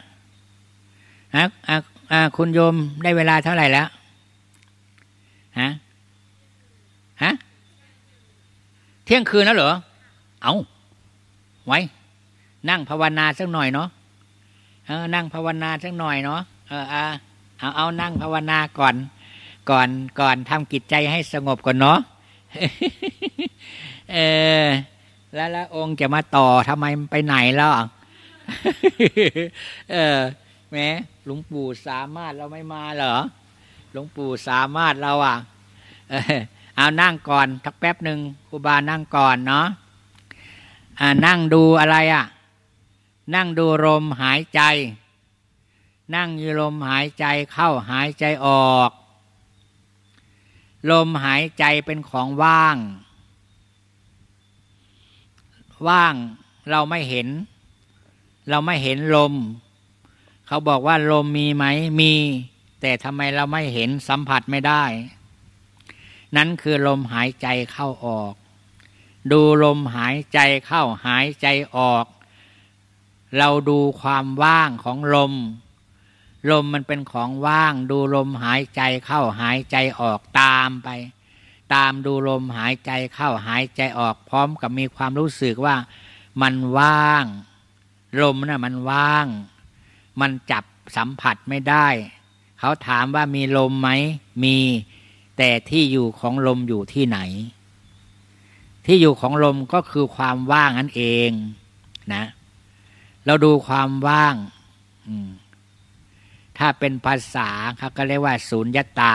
อ่ะอ่ะอ่ะคุณโยมได้เวลาเท่าไหร่แล้ว ฮะ ฮะ เที่ยงคืนแล้วเหรอ เอา ไว้ นั่งภาวนาสักหน่อยเนาะ เออ นั่งภาวนาสักหน่อยเนาะ เออเอา เอานั่งภาวนาก่อนก่อนก่อนทำกิจใจให้สงบก่อนเนาะเออแล้วละองค์จะมาต่อทำไมไปไหนแล้วเออแม้หลวงปู่สามารถเราไม่มาเหรอหลวงปู่สามารถเราอ่ะ เอานั่งก่อนทักแป๊บหนึ่งครูบานั่งก่อนเนาะานั่งดูอะไรอ่ะ นั่งดูลมหายใจ นั่งยู่ลมหายใจเข้าหายใจออกลมหายใจเป็นของว่าง ว่างเราไม่เห็น เราไม่เห็นลม เขาบอกว่าลมมีไหมมี แต่ทำไมเราไม่เห็นสัมผัสไม่ได้ นั้นคือลมหายใจเข้าออก ดูลมหายใจเข้าหายใจออก เราดูความว่างของลมลมมันเป็นของว่าง ดูลมหายใจเข้าหายใจออกตามไป ตามดูลมหายใจเข้าหายใจออกพร้อมกับมีความรู้สึกว่ามันว่าง ลมนะ่ะมันว่าง มันจับสัมผัสไม่ได้ เขาถามว่ามีลมไหมมี แต่ที่อยู่ของลมอยู่ที่ไหน ที่อยู่ของลมก็คือความว่างนั่นเอง นะ เราดูความว่าง อืมถ้าเป็นภาษาเขาก็เรียกว่าศูญญตา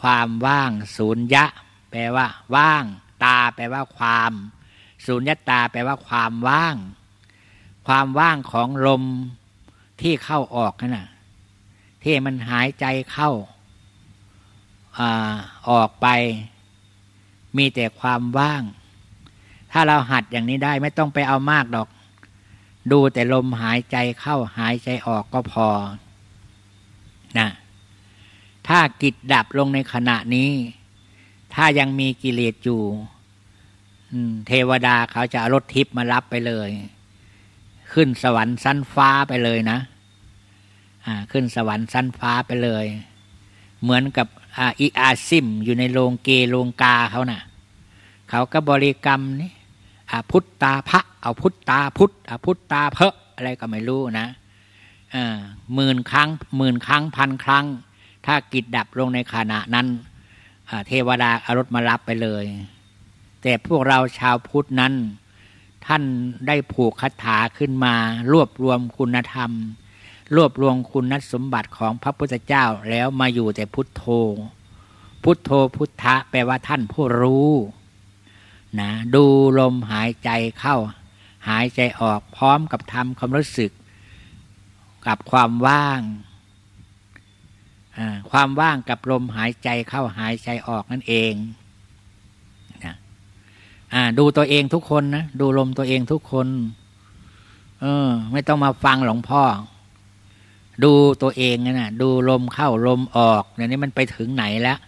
ความว่างศูญยะ แปลว่า ว่าง ตาแปลว่า ความศูญญตา แปลว่า ความว่าง ความว่างของลมที่เข้าออกนั่นนะที่มันหายใจเข้าอออกไป มีแต่ความว่าง ถ้าเราหัดอย่างนี้ได้ไม่ต้องไปเอามากดอกดูแต่ลมหายใจเข้าหายใจออกก็พอนะถ้ากิจดับลงในขณะนี้ ถ้ายังมีกิเลสอยู่เทวดาเขาจะรถทิพมารับไปเลย ขึ้นสวรรค์สั้นฟ้าไปเลยนะขึ้นสวรรค์สั้นฟ้าไปเลย เหมือนกับอีอาซิม อยู่ในโรงเกโรงกาเขานะ่ะเขาก็บริกรรมนี่อพุทตาพระเอาพุทตาพุทธอพุทตาเพะอะไรก็ไม่รู้นะหมื่นครั้งหมื่น ครั้งพันครั้งถ้ากิจดับลงในขณะนั้น เทวดาอารถมารับไปเลย แต่พวกเราชาวพุทธนั้น ท่านได้ผูกคาถาขึ้นมารวบรวมคุณธรรมรวบรวมคุณสมบัติของพระพุทธเจ้าแล้วมาอยู่แต่พุทโธ พุทโธพุทธะแปลว่าท่านผู้รู้นะดูลมหายใจเข้า หายใจออก พร้อมกับทำความรู้สึก กับความว่างความว่างกับ ลมหายใจเข้าหายใจออกนั่นเองนะดูตัวเองทุกคนนะดูลมตัวเองทุกคนออ ไม่ต้องมาฟังหลวงพ่อ ดูตัวเองนะดูลมเข้าลมออกเดี๋ยวนี้มันไปถึงไหนแล้ว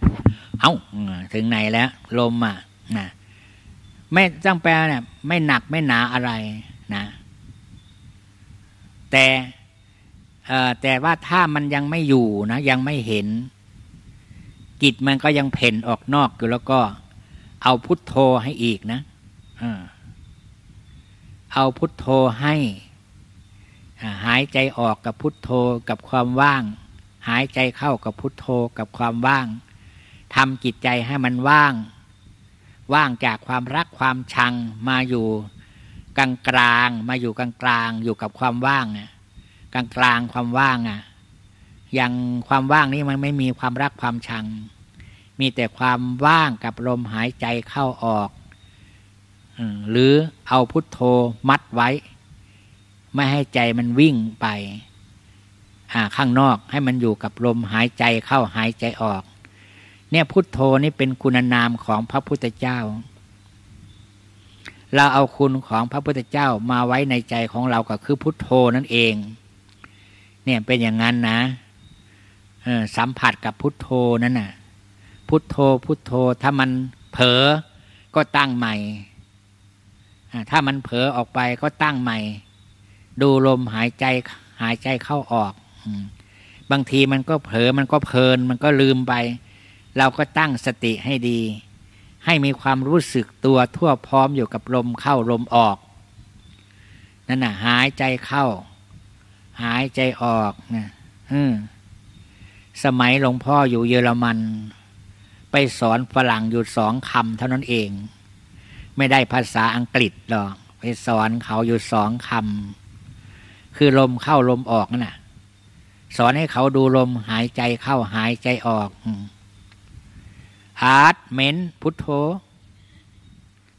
เอา้าถึงไหนแล้ว ลมอ่ะนะไม่จ้างแปลเนี่ยไม่หนักไม่หนาอะไรนะ แต่แต่ว่าถ้ามันยังไม่อยู่นะ ยังไม่เห็น กิจมันก็ยังเพ่นออกนอกอยู่แล้วก็เอาพุทโธให้อีกนะ เอาพุทโธให้หายใจออกกับพุทโธกับความว่าง หายใจเข้ากับพุทโธกับความว่างทำจิตใจให้มันว่างว่างจากความรักความชังมาอยู่กลางกลางมาอยู่กลางกลางอยู่กับความว่างอ่ะกลางกลางความว่างอ่ะอย่างความว่างนี่มันไม่มีความรักความชัง มีแต่ความว่างกับลมหายใจเข้าออกหรือเอาพุทโธมัดไว้ ไม่ให้ใจมันวิ่งไปข้างนอกให้มันอยู่กับลมหายใจเข้าหายใจออกเนี่ยพุทโธนี่เป็นคุณนามของพระพุทธเจ้า เราเอาคุณของพระพุทธเจ้ามาไว้ในใจของเราก็คือพุทโธนั่นเอง เนี่ยเป็นอย่างนั้นนะสัมผัสกับพุทโธนั่นน่ะ พุทโธพุทโธถ้ามันเผลอ ก็ตั้งใหม่ ถ้ามันเผลอออกไปก็ตั้งใหม่ ดูลมหายใจหายใจเข้าออก บางทีมันก็เผลอมันก็เพลินมันก็ลืมไปเราก็ตั้งสติให้ดี ให้มีความรู้สึกตัวทั่วพร้อมอยู่กับลมเข้าลมออกนั่นนะหายใจเข้า หายใจออกนะสมัยหลวงพ่ออยู่เยอรมัน ไปสอนฝรั่งอยู่สองคำเท่านั้นเอง ไม่ได้ภาษาอังกฤษหรอก ไปสอนเขาอยู่สองคำคือลมเข้าลมออกนั่นนะสอนให้เขาดูลม หายใจเข้าหายใจออกฮาร์ดเมนพุทโธ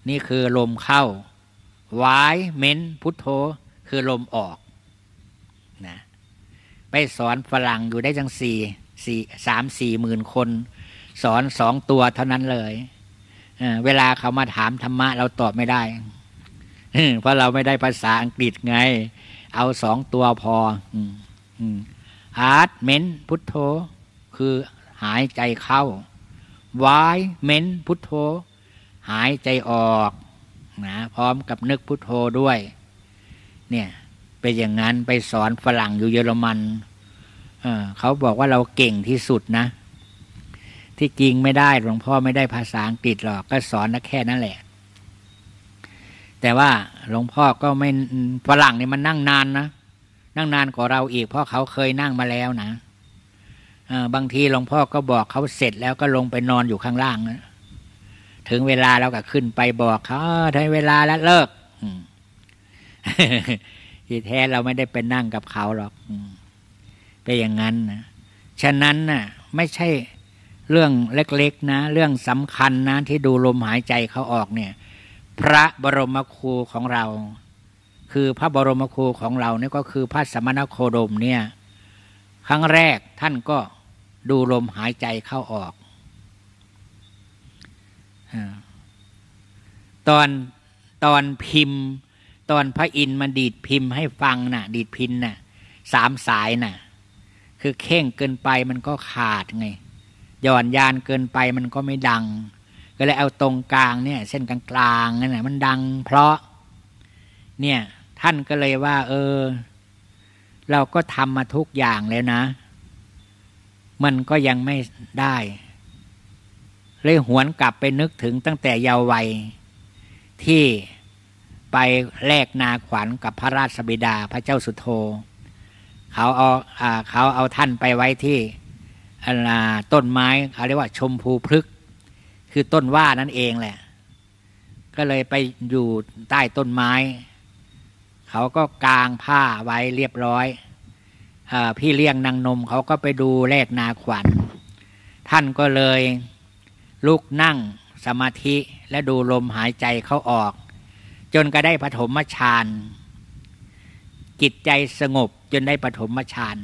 นี่คือลมเข้า วายเมนพุทโธ คือลมออก นะไปสอนฝรั่งอยู่ได้จังสี่สี่สามสี่หมื่นคน สอนสองตัวเท่านั้นเลยเเวลาเขามาถามธรรมะเราตอบไม่ได้ เพราะเราไม่ได้ภาษาอังกฤษไง เอาสองตัวพออาร์ตเมนพุทโธ คือหายใจเข้าวายเม้นพุทโธ หายใจออกนะพร้อมกับนึกพุทโธด้วยเนี่ยเป็นอย่างนั้นไปสอนฝรั่งอยู่เยอรมันเเขาบอกว่าเราเก่งที่สุดนะ ที่จริงไม่ได้ หลวงพ่อไม่ได้ภาษาอังกฤษหรอก ก็สอนนกแค่นั้นแหละ แต่ว่าหลวงพ่อก็ไม่ฝรั่งนี่มันนั่งนานนะ นั่งนานกว่าเราอีก เพราะเขาเคยนั่งมาแล้วนะบางทีหลวงพ่อก็บอกเขาเสร็จแล้วก็ลงไปนอนอยู่ข้างล่าง ถึงเวลาเราก็ขึ้นไปบอกเขาถึงเวลาแล้วเลิก ที่แท้เราไม่ได้ไปนั่งกับเขาหรอกไปอย่างนั้นนะ ฉะนั้นน่ะไม่ใช่ เรื่องเล็กๆนะ เรื่องสำคัญนะที่ดูลมหายใจเขาออกเนี่ย พระบรมครูของเรา คือพระบรมครูของเราเนี่ยก็คือพระสมณโคดมเนี่ยครั้งแรกท่านก็ดูลมหายใจเข้าออก ตอนตอนพิมพ์ ตอนพระอินทร์มาดีดพิมพ์ ให้ฟังนะ่ะดีดพินนะ่ะสามสายนะ่ะคือเข่งเกินไปมันก็ขาดไงหย่อนยานเกินไปมันก็ไม่ดัง ก็เลยเอาตรงกลางเนี่ยเส้นกลางกลางนั่นแหละมันดังเพราะ เนี่ยท่านก็เลยว่า เออ เราก็ทำมาทุกอย่างแล้วนะมันก็ยังไม่ได้ เลยหวนกลับไปนึกถึงตั้งแต่เยาว์วัยที่ไปแลกนาขวัญกับพระราชบิดาพระเจ้าสุโธเขาเอาเขาเอาท่านไปไว้ที่ต้นไม้เขาเรียกว่าชมพูพฤกษ์คือต้นว่านั่นเองแหละ ก็เลยไปอยู่ใต้ต้นไม้ เขาก็กางผ้าไว้เรียบร้อยพี่เลี้ยงนางนมเขาก็ไปดูแลกนาขวัญ ท่านก็เลยลุกนั่งสมาธิและดูลมหายใจเขาออก จนก็ได้ปฐมฌานจิตใจสงบจนได้ปฐมฌาน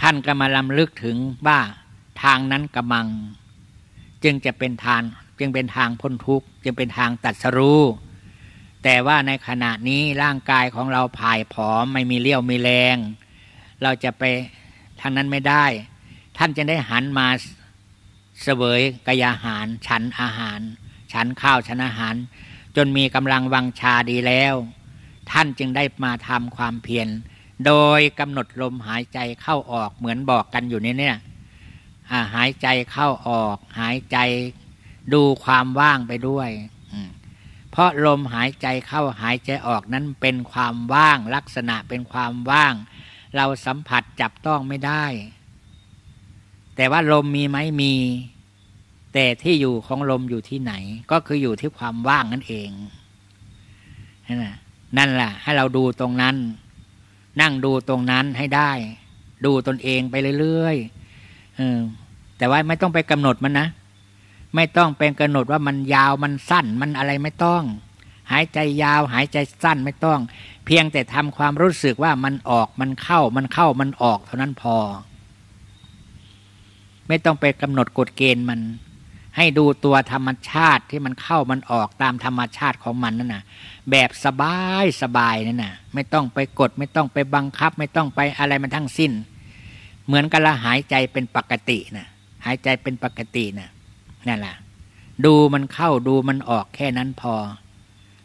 ท่านก็มาลำลึกถึงว่าทางนั้นกำมัง จึงจะเป็นทางจึงเป็นทางพ้นทุกข์ จึงเป็นทางตัดสรู้แต่ว่าในขณะนี้ร่างกายของเราผ่ายผอมไม่มีเลี้ยวมีแรง เราจะไปทางนั้นไม่ได้ ท่านจะได้หันมาเสวยกายอาหาร ฉันอาหาร ฉันข้าวฉันอาหาร จนมีกำลังวังชาดีแล้ว ท่านจึงได้มาทำความเพียรโดยกำหนดลมหายใจเข้าออกเหมือนบอกกันอยู่นี่เนี่ยหายใจเข้าออก หายใจดูความว่างไปด้วยเพราะลมหายใจเข้าหายใจออกนั้นเป็นความว่างลักษณะเป็นความว่าง เราสัมผัสจับต้องไม่ได้ แต่ว่าลมมีไหมมี แต่ที่อยู่ของลมอยู่ที่ไหน ก็คืออยู่ที่ความว่าง นั่นเอง นั่นแหละให้เราดูตรงนั้น นั่งดูตรงนั้นให้ได้ ดูตนเองไปเรื่อยๆแต่ว่าไม่ต้องไปกำหนดมันนะไม่ต้องเป็นกำหนดว่ามันยาวมันสั้น มันอะไรไม่ต้อง หายใจยาว หายใจสั้นไม่ต้อง เพียงแต่ทำความรู้สึกว่ามันออกมันเข้ามันเข้ามันออกเท่านั้นพอ ไม่ต้องไปกำหนดกฎเกณฑ์มัน ให้ดูตัวธรรมชาติที่มันเข้ามันออกตามธรรมชาติของมันนั่นน่ะ แบบสบายสบายนั่นน่ะไม่ต้องไปกดไม่ต้องไปบังคับ ไม่ต้องไปอะไรมันทั้งสิ้น เหมือนกับเราหายใจเป็นปกติน่ะหายใจเป็นปกตินะ่ะนั่นแหละดูมันเข้าดูมันออกแค่นั้นพอ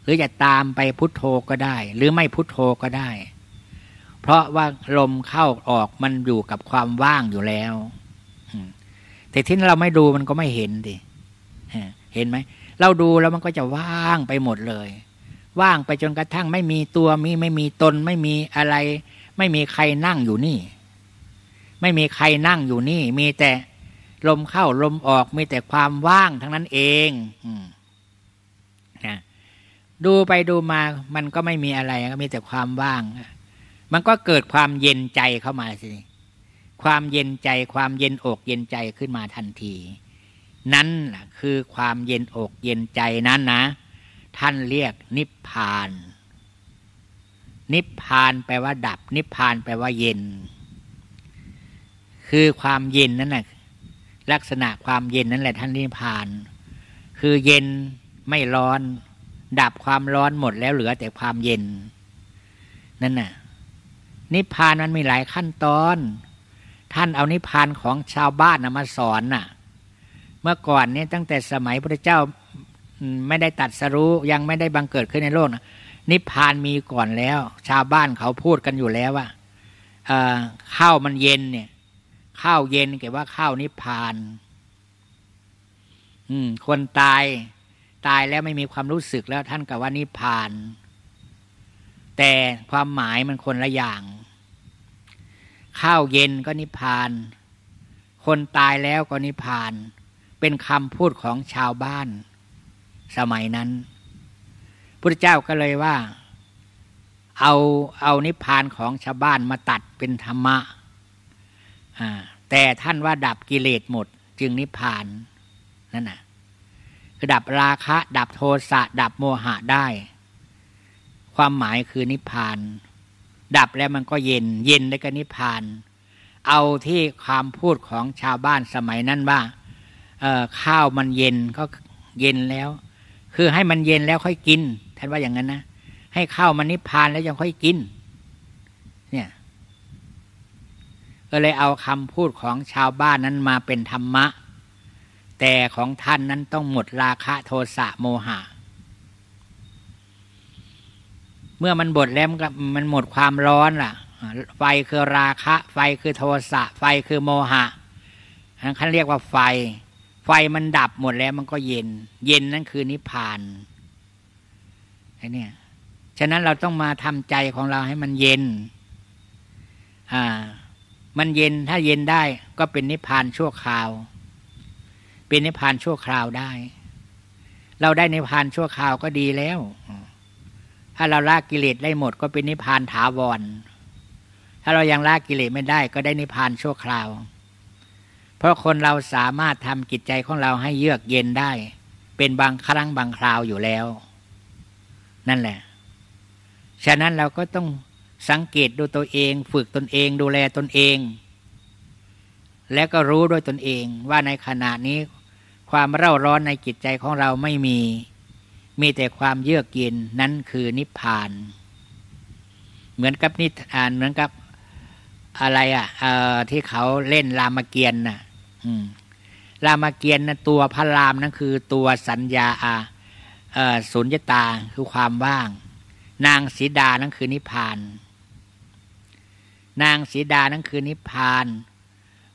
หรือ จะตามไปพุทโธก็ได้ หรือไม่พุทโธก็ได้ เพราะว่าลมเข้าออกมันอยู่กับความว่างอยู่แล้วแต่ที่เราไม่ดูมันก็ไม่เห็นดิเห็นไหม เราดูแล้วมันก็จะว่างไปหมดเลย ว่างไปจนกระทั่ง ไม่มีตัวมีไม่มีตน ไม่มีอะไร ไม่มีใครนั่งอยู่นี่ ไม่มีใครนั่งอยู่นี่มีแต่ลมเข้าลมออกมีแต่ความว่างทั้งนั้นเองนะดูไปดูมา มันก็ไม่มีอะไรก็มีแต่ความว่าง มันก็เกิดความเย็นใจเข้ามาสิ ความเย็นใจความเย็นอกเย็นใจขึ้นมาทันที นั่นคือความเย็นอกเย็นใจนั้นนะ ท่านเรียก นิพพาน นิพพานแปลว่า ดับ นิพพานแปลว่า เย็น คือความเย็นนั่นแหละลักษณะความเย็นนั่นแหละ ท่านนิพพาน คือเย็นไม่ร้อนดับความร้อนหมดแล้วเหลือ แต่ความเย็นนั่นน่ะนิพพานมันมีหลายขั้นตอน ท่านเอานิพพานของชาวบ้านมาสอนน่ะ เมื่อก่อนนี้ตั้งแต่สมัยพระเจ้าไม่ได้ตัดสรู้ยังไม่ได้บังเกิดขึ้นในโลกนะนิพพานมีก่อนแล้ว ชาวบ้านเขาพูดกันอยู่แล้วว่าข้าวมันเย็นเนี่ยข้าวเย็นเกว่าข้าวนิพพาน อืม คนตายตายแล้วไม่มีความรู้สึกแล้วท่านกับว่านิพพาน แต่ความหมายมันคนละอย่าง ข้าวเย็นก็นิพพาน คนตายแล้วก็นิพพาน เป็นคำพูดของชาวบ้าน สมัยนั้นพุทธเจ้าก็เลยว่าเอาเอานิพพานของชาวบ้านมาตัดเป็นธรรมะแต่ท่านว่าดับกิเลสหมดจึงนิพพานนั่นน่ะคือ ดับราคะ ดับโทสะดับโมหะได้ ความหมายคือนิพพาน ดับแล้วมันก็เย็น เย็นแล้วก็นิพพาน เอาที่ความพูดของชาวบ้านสมัยนั้นว่าข้าวมันเย็นก็เย็นแล้ว คือให้มันเย็นแล้วค่อยกินท่านว่าอย่างนั้นนะ ให้ข้าวมันนิพพานแล้วยังค่อยกินก็เลยเอาคำพูดของชาวบ้านนั้นมาเป็นธรรมะ แต่ของท่านนั้นต้องหมดราคะ โทสะ โมหะ เมื่อมันบดแล้วมันหมดความร้อนล่ะ ไฟคือราคะ ไฟคือโทสะ ไฟคือโมหะท่านเรียกว่าไฟ ไฟมันดับหมดแล้วมันก็เย็น เย็นนั่นคือนิพพานไอ้นี่ฉะนั้นเราต้องมาทำใจของเราให้มันเย็นอ่ามันเย็นถ้าเย็นได้ก็เป็นนิพพานชั่วคราว เป็นนิพพานชั่วคราวได้ เราได้นิพพานชั่วคราวก็ดีแล้ว ถ้าเราละกิเลสได้หมดก็เป็นนิพพานถาวร ถ้าเรายังละกิเลสไม่ได้ก็ได้นิพพานชั่วคราว เพราะคนเราสามารถทำจิตใจของเราให้เยือกเย็นได้ เป็นบางครั้งบางคราวอยู่แล้ว นั่นแหละ ฉะนั้นเราก็ต้องสังเกตดูตัวเอง ฝึกตนเอง ดูแลตนเอง และก็รู้ด้วยตนเอง ว่าในขณะนี้ ความเร่าร้อนในจิตใจของเราไม่มี มีแต่ความเยือกเย็นนั้นคือนิพพาน เหมือนกับนิทาน เหมือนกับอะไรอ่ะที่เขาเล่น รามเกียรติน่ะรามเกียรตนะตัวพระรามนั่นคือตัวสัญญาอาสุญญตาคือความว่าง นางสีดา นั่นคือ นิพพานนางสีดานั้นคือนิพพาน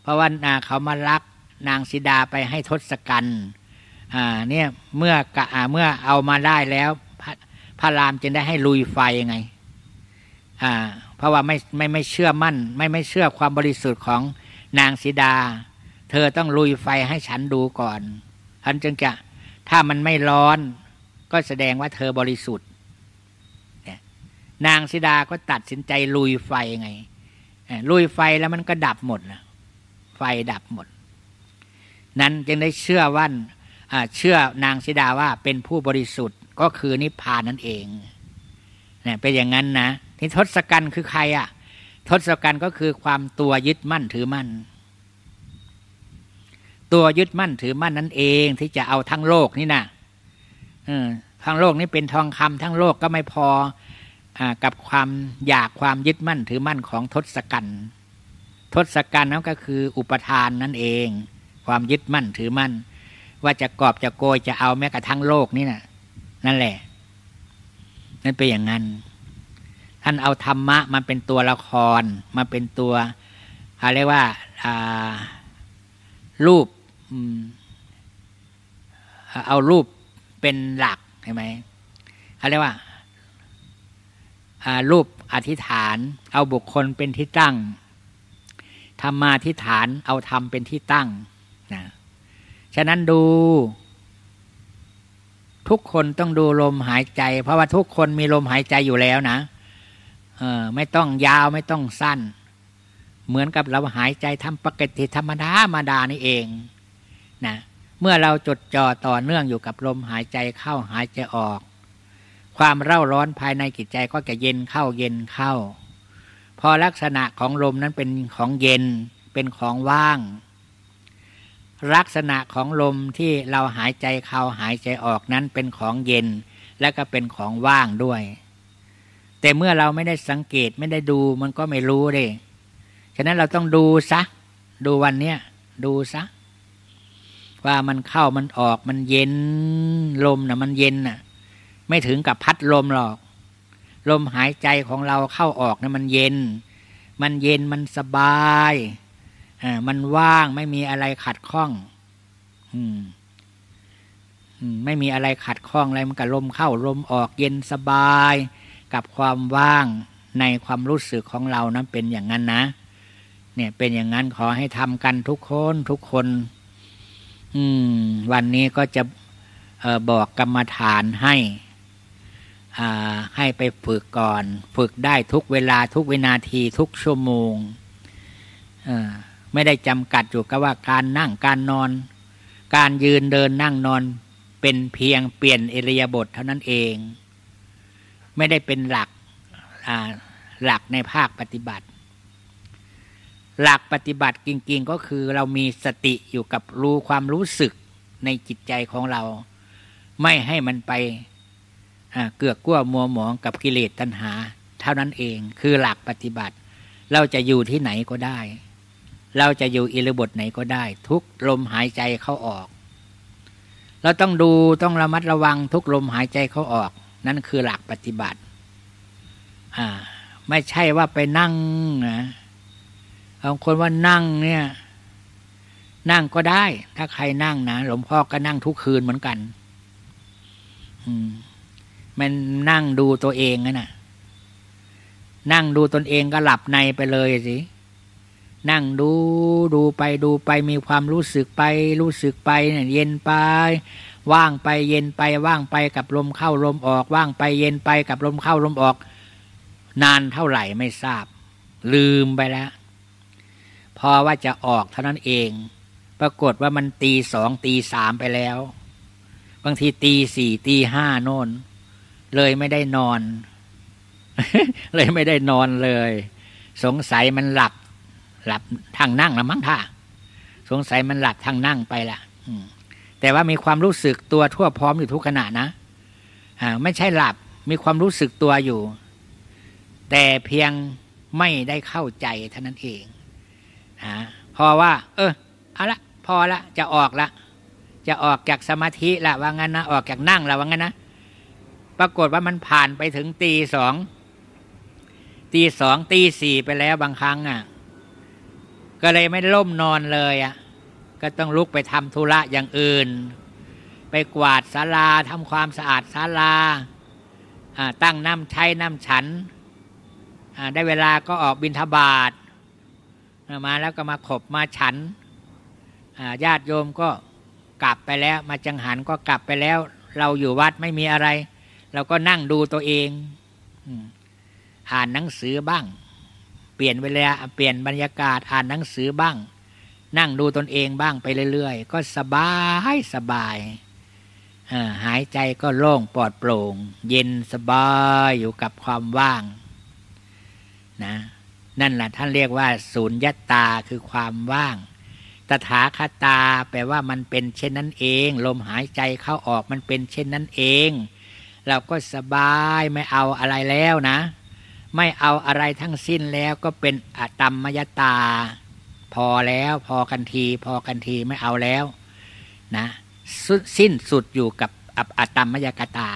เพราะว่านาเขามารัก นางสีดาไปให้ทศกัณฐ์เนี่ยเมื่อกะอ่าเมื่อเอามาได้แล้วพระพระรามจึงได้ให้ลุยไฟไงอ่าเพราะว่าไม่ไม่ไม่เชื่อมั่น ไม่ไม่เชื่อความบริสุทธิ์ของนางสีดา เธอต้องลุยไฟให้ฉันดูก่อนฉันจึงจะถ้ามันไม่ร้อนก็แสดงว่าเธอบริสุทธิ์นางสีดาก็ตัดสินใจลุยไฟไงลุยไฟแล้วมันก็ดับหมดนะไฟดับหมด นั้นจึงได้เชื่อว่าเชื่อนางสิดาว่าเป็นผู้บริสุทธิ์ก็คือนิพพานนั่นเองเนี่ยเป็นอย่างนั้นนะที่ทศกัณฐ์คือใครอะ่ะ ทศกัณฐ์ก็คือความตัวยึดมั่นถือมั่น ตัวยึดมั่นถือมั่นนั่นเองที่จะเอาทั้งโลกนี่นะทั้งโลกนี้เป็นทองคำ ทั้งโลกก็ไม่พอกับความอยากความยึดมั่น ถือมั่นของทศกัณฐ์ทศกัณฐ์นั่นก็คืออุปทานนั่นเอง ความยึดมั่นถือมั่น ว่าจะกอบจะโกยจะเอาแม้กระทั่งโลกนี่นะ่ะนั่นแหละนั่นเป็นอย่างนั้นท่านเอาธรรมะ มันเป็นตัวละคร มาเป็นตัวอะไรว่ารูปเอารูปเป็นหลักใช่ไหมเขาเรียกว่ารูปอธิษฐานเอาบุคคลเป็นที่ตั้งธรรมาธิษฐานเอาธรรมเป็นที่ตั้งนะฉะนั้นดูทุกคนต้องดูลมหายใจ เพราะว่าทุกคนมีลมหายใจอยู่แล้วนะเออไม่ต้องยาวไม่ต้องสั้น เหมือนกับเราหายใจทำปกติธรรมดามาดานี่เองนะเมื่อเราจดจ่อต่อเนื่องอยู่กับลมหายใจเข้าหายใจออกความเร่าร้อนภายในจิตใจก็จะเย็นเข้า เย็นเข้า พอลักษณะของลมนั้นเป็นของเย็น เป็นของว่าง ลักษณะของลมที่เราหายใจเข้าหายใจออกนั้นเป็นของเย็น และก็เป็นของว่างด้วย แต่เมื่อเราไม่ได้สังเกตไม่ได้ดูมันก็ไม่รู้เลยฉะนั้นเราต้องดูซะ ดูวันเนี้ยดูซะว่ามันเข้ามันออกมันเย็นลมนะ่ะมันเย็นนะ่ะไม่ถึงกับพัดลมหรอกลมหายใจของเราเข้าออกนะมันเย็น มันเย็นมันสบายอ่ามันว่างไม่มีอะไรขัดข้องอืมไม่มีอะไรขัดข้องอะไรมันก็ลมเข้าลมออกเย็นสบาย กับความว่างในความรู้สึกของเรานะเป็นอย่างนั้นนะ เนี่ยเป็นอย่างนั้นขอให้ทำกันทุกคนทุกคน อืม วันนี้ก็จะบอกกรรมฐานให้ให้ไปฝึกก่อน ฝึกได้ทุกเวลาทุกวินาทีทุกชั่วโมงไม่ได้จำกัดอยู่กับว่าการนั่งการนอน การยืนเดินนั่งนอนเป็นเพียงเปลี่ยน เอริยบทเท่านั้นเอง ไม่ได้เป็นหลักหลักในภาคปฏิบัติ หลักปฏิบัติจริง ๆก็คือ เรามีสติอยู่กับรู้ความรู้สึกในจิตใจของเรา ไม่ให้มันไปเกือกกั้วมัวหมองกับกิเลสตัณหา เท่านั้นเองคือหลักปฏิบัติ เราจะอยู่ที่ไหนก็ได้ เราจะอยู่อิริบทไหนก็ได้ ทุกลมหายใจเข้าออก เราต้องดูต้องระมัดระวังทุกลมหายใจเข้าออก นั่นคือหลักปฏิบัติ อ่า ไม่ใช่ว่าไปนั่งนะบางคนว่านั่งเนี่ย นั่งก็ได้ ถ้าใครนั่งนะหลวงพ่อก็นั่งทุกคืนเหมือนกัน อืมมันนั่งดูตัวเองนะ่ะนั่งดูตนเองก็หลับในไปเลยสิ นั่งดู ดูไปดูไปมีความรู้สึกไป รู้สึกไป เนี่ยเย็นไป ว่างไปเย็นไปว่างไปกับลมเข้าลมออก ว่างไปเย็นไป กับลมเข้าลมออก นานเท่าไหร่ไม่ทราบ ลืมไปแล้วพอว่าจะออกเท่านั้นเอง ปรากฏว่ามันตีสอง ตีสามไปแล้ว บางทีตีสี่ ตีห้าโน่นเลยไม่ได้นอนเลยไม่ได้นอนเลย สงสัยมันหลับหลับทางนั่งละมั้งท่าสงสัยมันหลับทางนั่งไปละแต่ว่ามีความรู้สึกตัวทั่วพร้อมอยู่ทุกขณะนะไม่ใช่หลับมีความรู้สึกตัวอยู่ แต่เพียงไม่ได้เข้าใจเท่านั้นเองนะพอว่า เออเอาละพอละจะออกละจะออกจากสมาธิละว่างั้นนะออกจากนั่งละว่างั้นนะปรากฏว่ามันผ่านไปถึงตีสอง ตีสองตีสี่ไปแล้วบางครั้งอ่ะ ก็เลยไม่ล่มนอนเลยอ่ะ ก็ต้องลุกไปทำธุระอย่างอื่น ไปกวาดศาลาทำความสะอาดศาลาตั้งน้ำใช้น้ำฉัน ได้เวลาก็ออกบินทบาท มาแล้วก็มาขบมาฉันญาติโยมก็กลับไปแล้ว มาจังหันก็กลับไปแล้ว เราอยู่วัดไม่มีอะไรเราก็นั่งดูตัวเองอ่านหนังสือบ้าง เปลี่ยนเวลาเปลี่ยนบรรยากาศอ่านหนังสือบ้าง นั่งดูตนเองบ้าง ไปเรื่อย ๆ ก็สบายสบาย หายใจก็โล่งปลอดโปร่งเย็นสบายอยู่กับความว่างนะนั่นแหละท่านเรียกว่า ศูญยะตาคือความว่าง ตถาคตาแปลว่ามันเป็นเช่นนั้นเอง ลมหายใจเข้าออกมันเป็น เช่นนั้นเองเราก็สบายไม่เอาอะไรแล้วนะ ไม่เอาอะไรทั้งสิ้นแล้วก็เป็นอตมมยตา พอแล้วพอกันทีพอกันทีไม่เอาแล้วนะสสิ้นสุดอยู่กับอตมมยกตา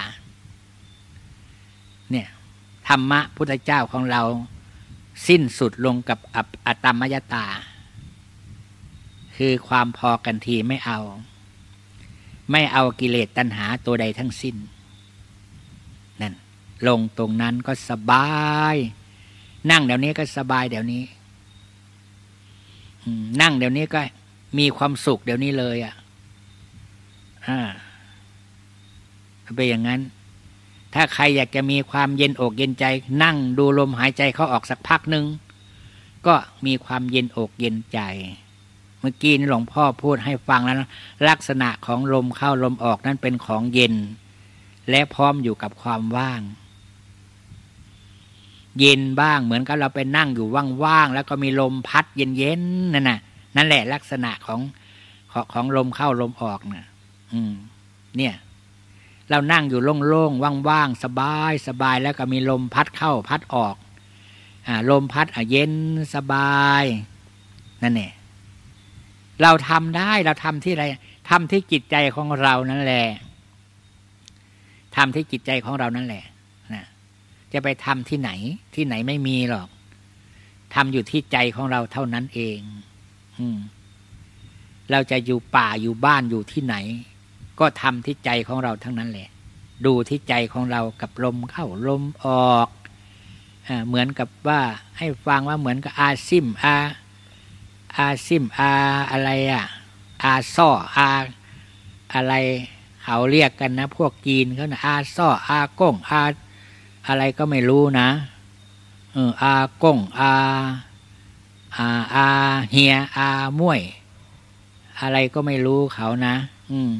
เนี่ยธรรมะพุทธเจ้าของเรา สิ้นสุดลงกับอตมมยตา คือความพอกันทีไม่เอา ไม่เอากิเลสตัณหาตัวใดทั้งสิ้นลงตรงนั้นก็สบาย นั่งเดี๋ยวนี้ก็สบายเดี๋ยวนี้ นั่งเดี๋ยวนี้ก็มีความสุข เดี๋ยวนี้เลยอะ่ะเป็นอย่างนั้น ถ้าใครอยากจะมีความเย็นอกเย็นใจ นั่งดูลมหายใจเขาออกสักพักหนึ่ง ก็มีความเย็นอกเย็นใจ เมื่อกี้หลวงพ่อพูดให้ฟังแล้วนะลักษณะของลมเข้า ลมออกนั้นเป็นของเย็น และพร้อมอยู่กับความว่างเย็นบ้าง เหมือนกับเราไปนั่งอยู่ว่างๆแล้วก็มีลมพัด เย็นๆนั่นน่ะนั่นแหละลักษณะของของของลมเข้าลมออกนะ่ะอืมเนี่ย เรานั่งอยู่โล่งๆว่างๆสบายสบายแล้วก็มีลมพัดเข้าพัดออกอ่าลมพัดอ่ะเย็นสบายนั่นเนี่ยเราทำได้เราทำที่อะไรทำที่จิตใจของเรานั่นแหละทำที่จิตใจของเรานั่นแหละจะไปทำที่ไหน ที่ไหนไม่มีหรอกทำอยู่ที่ใจของเราเท่านั้นเอง เราจะอยู่ป่าอยู่บ้านอยู่ที่ไหน ก็ทำที่ใจของเราทั้งนั้นแหละ ดูที่ใจของเรากับลมเข้า ลมออกอเหมือนกับว่า ให้ฟังว่าเหมือนกับ อาซิมอาอาซิม อา อะไรอะอาซ่ออา อะไร เขาเรียกกันนะ พวกกีนเขานะอาซ่ออากงอาอะไรก็ไม่รู้นะเอออากงอาอาอาเฮียอาม่วย อะไรก็ไม่รู้เขานะอืม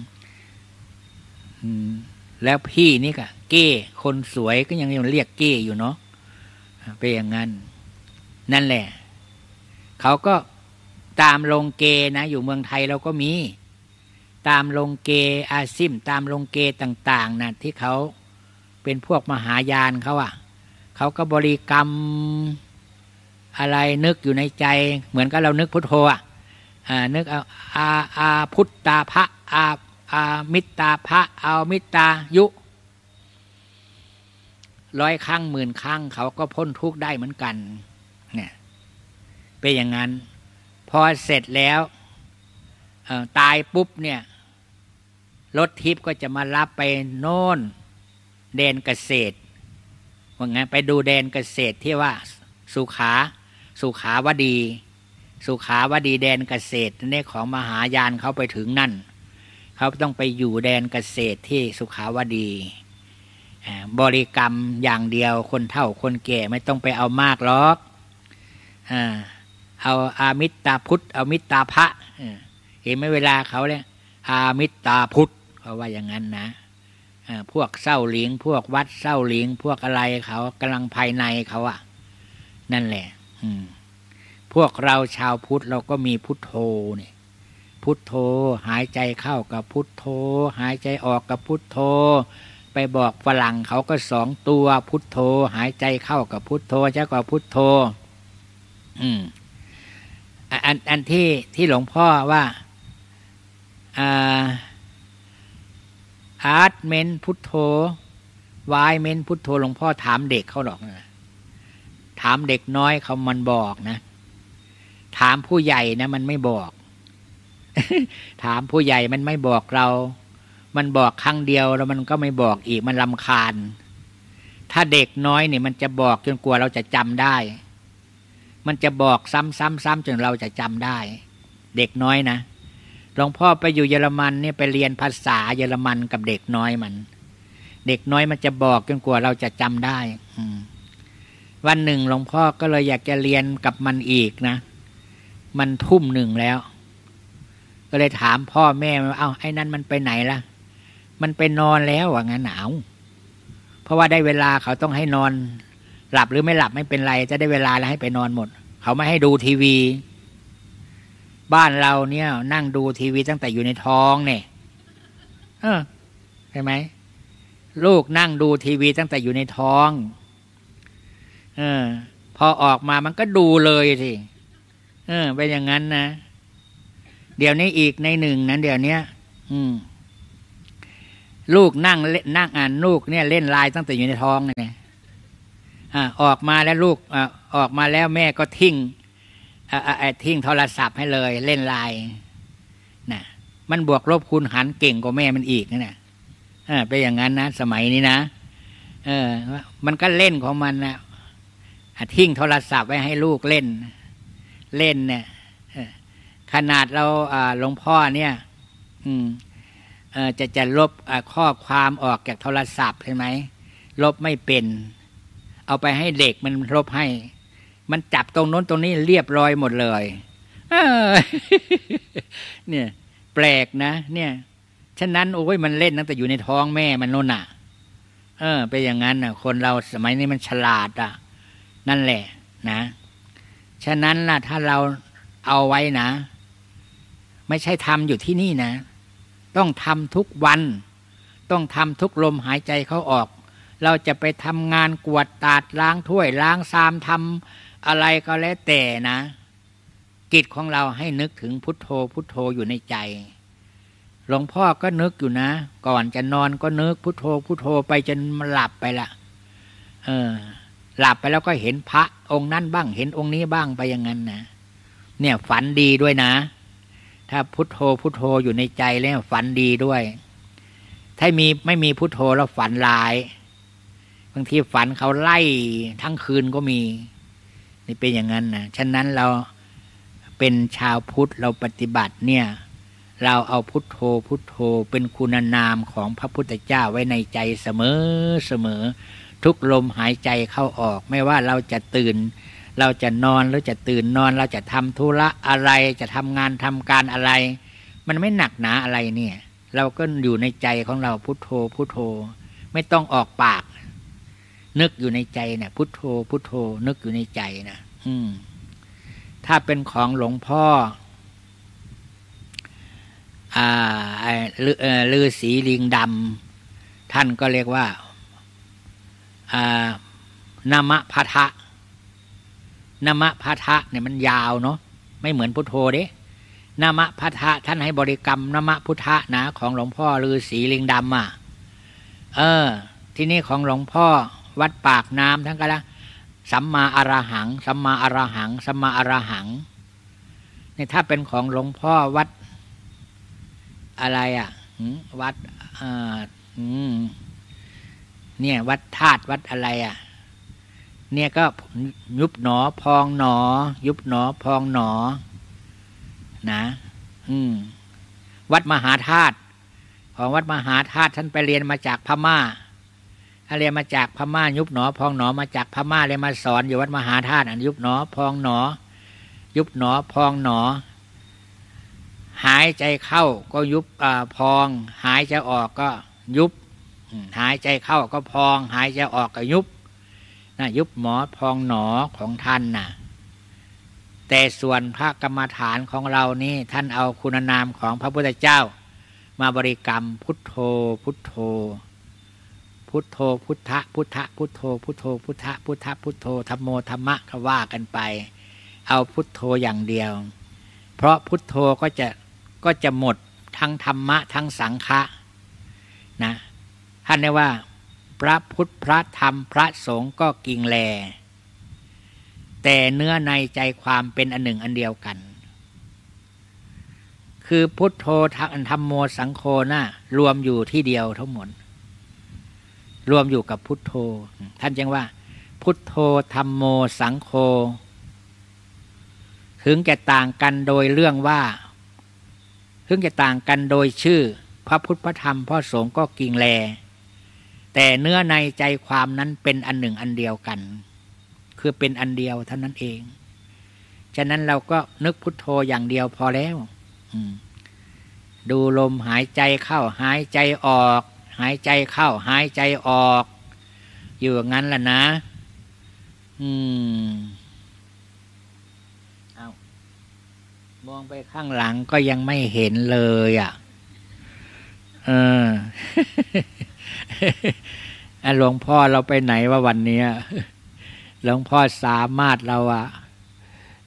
แล้วพี่นี่ก็เก้ คนสวยก็ยังเรียกเก้อยู่เนาะไปอย่างนั้น นั่นแหละ เขาก็ตามลงเกนะอยู่เมืองไทยเราก็มี ตามลงเก อาซิมตามลงเกต่าง ๆนะที่เขาเป็นพวกมหายานเขาอะเขาก็บริกรรมอะไรนึกอยู่ในใจ เหมือนกับเรานึกพุทโธอะนึกเอาอาอาพุทตาพระอาอามิตาพระเอามิตายุ ร้อยครั้งหมื่นครั้งเขาก็พ้นทุกข์ได้เหมือนกันเนี่ยเป็นอย่างนั้น พอเสร็จแล้ว ตายปุ๊บเนี่ยรถทิพย์ก็จะมารับไปโน่นแดนเกษตรว่างันไปดูแดนเกษตรที่ว่าสุขาสุขาวดีสุขาวดี แดนเกษตรนี่ของมหายานเขาไปถึงนั่นเขาต้องไปอยู่แดนเกษตรที่สุขาวดี บริกรรมอย่างเดียวคนเฒ่าคนแก่ไม่ต้องไปเอามากหรอกเอาอามิตตาพุทธเอามิตตาพระเห็นไหมเวลาเขาเนี่ยอามิตตาพุทธเขาว่าอย่างนั้นนะพวกเศร้าเลี้ยงพวกวัดเศร้าเลี้ยงพวกอะไรเขากำลังภายในเขาอะนั่นแหละพวกเราชาวพุทธเราก็มีพุทโธเนี่ยพุทโธหายใจเข้ากับพุทโธ หายใจออกกับพุทโธ ไปบอกฝรั่งเขาก็สองตัวพุทโธ หายใจเข้ากับพุทโธเจ้ากว่าพุทโธ อืมอันอันที่ที่หลวงพ่อว่าอ่าอาร์ตเมนพุทโธวายเมนพุทโธหลวงพ่อถามเด็กเขาหรอกนะถามเด็กน้อยเขามันบอกนะ ถามผู้ใหญ่นะ มันไม่บอก ถามผู้ใหญ่มันไม่บอกเรา มันบอกครั้งเดียวแล้วมันก็ไม่บอกอีก มันลำคาญ ถ้าเด็กน้อยเนี่ยมันจะบอกจนกลัวเราจะจำได้ มันจะบอกซ้ำๆๆจนเราจะจำได้ เด็กน้อยนะหลวงพ่อไปอยู่เยอรมันเนี่ยไปเรียนภาษาเยอรมันกับเด็กน้อยมัน เด็กน้อยมันจะบอกจนกว่าเราจะจำได้อืวันหนึ่งหลวงพ่อก็เลยอยากจะเรียนกับมันอีกนะ มันทุ่มหนึ่งแล้ว ก็เลยถามพ่อแม่าเอา้าไอ้นั่นมันไปไหนละ่ะ มันไปนอนแล้วว่างั้นหนาว เพราะว่าได้เวลาเขาต้องให้นอน หลับหรือไม่หลับไม่เป็นไร จะได้เวลาแล้วให้ไปนอนหมด เขาไม่ให้ดูทีวีบ้านเราเนี่ย นั่งดูทีวีตั้งแต่อยู่ในท้องเนี่ยเออใช่ไหมลูกนั่งดูทีวีตั้งแต่อยู่ในท้องเออ พอออกมามันก็ดูเลยสิเออเป็นอย่างนั้นนะ เดี๋ยวนี้อีกในหนึ่งนั้น เดี๋ยวนี้อืม ลูกนั่งเล่นนั่งอ่านลูกเนี่ยเล่นลายตั้งแต่อยู่ในท้องเนี่ยอ่าออกมาแล้วลูกอ่าออกมาแล้วแม่ก็ทิ้งทิ้งโทรศัพท์ให้เลย เล่นไลน์นะมันบวกลบคูณหารเก่งกว่าแม่มันอีกนะเปไปอย่างนั้นนะ สมัยนี้นะเออ มันก็เล่นของมันนะทิ้งโทรศัพท์ไว้ให้ลูกเล่น เล่นเนี่ย ขนาดเราหลวงพ่อเนี่ยจะจะลบข้อความออกจากโทรศัพท์ใช่ไหมลบไม่เป็น เอาไปให้เด็กมันลบให้มันจับตรงโน้นตรงนี้เรียบร้อยหมดเลยเนี่ย แปลกนะเนี่ย ฉะนั้นโอ้ยมันเล่นตั้งแต่อยู่ในท้องแม่มันโน่นน่ะ เออไปอย่างนั้นน่ะ คนเราสมัยนี้มันฉลาด อ่ะ นั่นแหละ นะ ฉะนั้นล่ะ ถ้าเราเอาไว้นะ ไม่ใช่ทำอยู่ที่นี่นะ ต้องทำทุกวัน ต้องทำทุกลมหายใจเขาออก เราจะไปทำงานกวดตาดล้างถ้วยล้างซามทำอะไรก็แล้วแต่นะกิจของเราให้นึกถึงพุทโธพุทโธอยู่ในใจ หลวงพ่อก็นึกอยู่นะ ก่อนจะนอนก็นึกพุทโธพุทโธไปจนหลับไปละเออ หลับไปแล้วก็เห็นพระองค์นั้นบ้าง เห็นองค์นี้บ้างไปอย่างนั้นนะเนี่ยฝันดีด้วยนะ ถ้าพุทโธพุทโธอยู่ในใจแล้วฝันดีด้วย ถ้ามีไม่มีพุทโธแล้วฝันลาย บางทีฝันเขาไล่ทั้งคืนก็มีนี่เป็นอย่างนั้นนะฉะนั้นเราเป็นชาวพุทธเราปฏิบัติเนี่ย เราเอาพุทโธพุทโธ เป็นคุณนามของพระพุทธเจ้าไว้ในใจเสมอเสมอทุกลมหายใจเข้าออก ไม่ว่าเราจะตื่น เราจะนอนหรือจะตื่นนอนเราจะทำธุระอะไร จะทำงานทำการอะไร มันไม่หนักหนาอะไรเนี่ย เราก็อยู่ในใจของเราพุทโธพุทโธ ไม่ต้องออกปากนึกอยู่ในใจนะ่ะ พุทโธพุทโธ นึกอยู่ในใจนะอืม ถ้าเป็นของหลวงพ่ออ่าลือสีลิงดำ ท่านก็เรียกว่า อ่านามะพะทะนามะพะทะ เนี่ยมันยาวเนาะไม่เหมือนพุทโธเด้นามะพัทะ ท่านให้บริกรรมนามะพุทธะนะ ของหลวงพ่อฤาษีลิงดำอ่ะเออ ที่นี่ของหลวงพ่อวัดปากน้ำทั้งกันละสัมมาอรหังสัมมาอรหังสัมมาอรหังนี่ถ้าเป็นของหลวงพ่อวัด อะไรอะ่ะวัดเนี่ย วัดธาตุวัดอะไรอะ่ะ เนี่ยก็ยุบหนอพองหนอ ยุบหนอ พองหนอ นะ อืมวัดมหาธาตุของวัดมหาธาตุท่านไปเรียนมาจากพมา่าอะไรมาจากพม่า ยุบหนอ พองหนอมาจากพม่าเลยมาสอนอยู่วัดมหาธาตุอันยุบหนอพองหนอ ยุบหนอพองหนอ หายใจเข้าก็ยุบอพอง หายใจออกก็ยุบหายใจเข้าก็พองหายใจออกก็ยุบนะยุบหมอพองหนอของท่านนะ่ะแต่ส่วนพระกรรมฐานของเรานี่ท่านเอาคุณนามของพระพุทธเจ้า มาบริกรรมพุทโธพุทโธพุทโธพุทธะพุทธะพุทโธพุทโธพุทธะพุทธะพุทโธธรรมโมธรรมะก็ว่ากันไป เอาพุทโธอย่างเดียว เพราะพุทโธก็จะก็จะหมดทั้งธรรมะทั้งสังฆะนะท่านเรียกว่า พระพุทธพระธรรมพระสงฆ์ก็กิงแล แต่เนื้อในใจความเป็นอันหนึ่งอันเดียวกัน คือพุทโธธรรมโมสังโฆนะ่ะรวมอยู่ที่เดียวทั้งหมดรวมอยู่กับพุทโธ ท่านจึงว่า พุทโธธรรมโมสังโฆถึงแก่ต่างกันโดยเรื่องว่าถึงแก่ต่างกันโดยชื่อ พระพุทธพระธรรมพระสงฆ์ก็กิงแล แต่เนื้อในใจความนั้นเป็นอันหนึ่งอันเดียวกันคือเป็นอันเดียวเท่านั้นเอง ฉะนั้นเราก็นึกพุทโธอย่างเดียวพอแล้วดูลมหายใจเข้าหายใจออกหายใจเข้าหายใจออก อยู่งั้นล่ะนะอืมเอามองไปข้างหลังก็ยังไม่เห็นเลยอะ่ะเออหลวงพ่อเราไปไหนว่าวันนี้หลวงพ่อสามารถเราอะ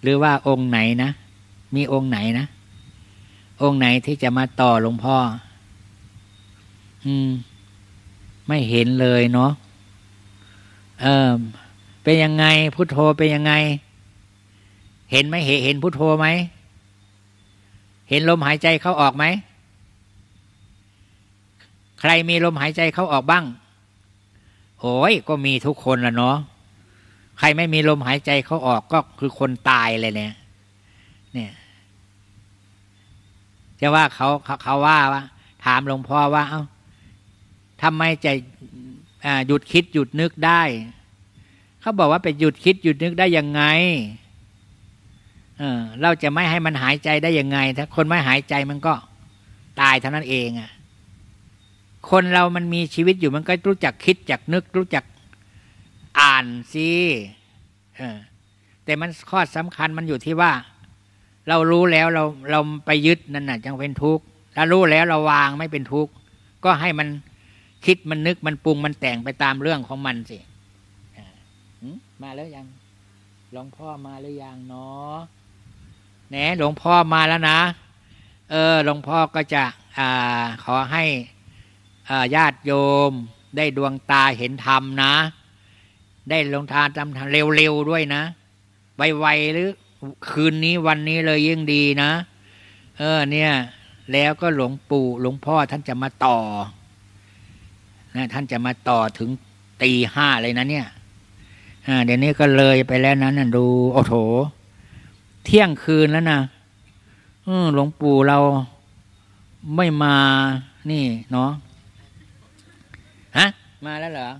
หรือว่าองค์ไหนนะ มีองค์ไหนนะ องค์ไหนที่จะมาต่อหลวงพ่อมไม่เห็นเลยเนาะเออเป็นยังไงพุทโธเป็นยังไง เห็นไหมเห็นเห็น พุทโธไหมเห็นลมหายใจเข้าออกไหม ใครมีลมหายใจเข้าออกบ้างโอ้ยก็มีทุกคนละเนาะใครไม่มีลมหายใจเข้าออกก็คือคนตายเลยเนี่ยเนี่ยจะว่าเขาเขาเขาว่าว่า ถามหลวงพ่อว่าเอา้าทำไมจะหยุดคิดหยุดนึกได้ เขาบอกว่าไปหยุดคิดหยุดนึกได้ยังไง เราจะไม่ให้มันหายใจได้ยังไง ถ้าคนไม่หายใจมันก็ตายเท่านั้นเองอะคนเรามันมีชีวิตอยู่มันก็รู้จักคิดจักนึก รู้จักอ่านสิแต่มันข้อสำคัญมันอยู่ที่ว่า เรารู้แล้วเราเราไปยึดนั่นน่ะจังเป็นทุกข์ถ้ารู้แล้วเราวางไม่เป็นทุกข์ก็ให้มันคิดมันนึกมันปรุงมันแต่งไปตามเรื่องของมันสิมาแล้วยังหลวงพ่อมาหรือยังเนาะแหนหลวงพ่อมาแล้วนะ เออหลวงพ่อก็จะ อ่า ขอให้ญาติโยม ได้ดวงตาเห็นธรรมนะ ได้ลงทานทำทานเร็วๆ ด้วยนะ ไวๆ หรือ คืนนี้วันนี้เลยยิ่งดีนะ เออ เนี่ย แล้วก็หลวงปู่ หลวงพ่อท่านจะมาต่อนะท่านจะมาต่อถึงตีห้าเลยนะเนี่ยเดี๋ยวนี้ก็เลยไปแล้วนั้นนะดูโอ้โถเที่ยงคืนแล้วนะหลวง ปู่เราไม่มานี่เนาะฮะมาแล้วเหรอ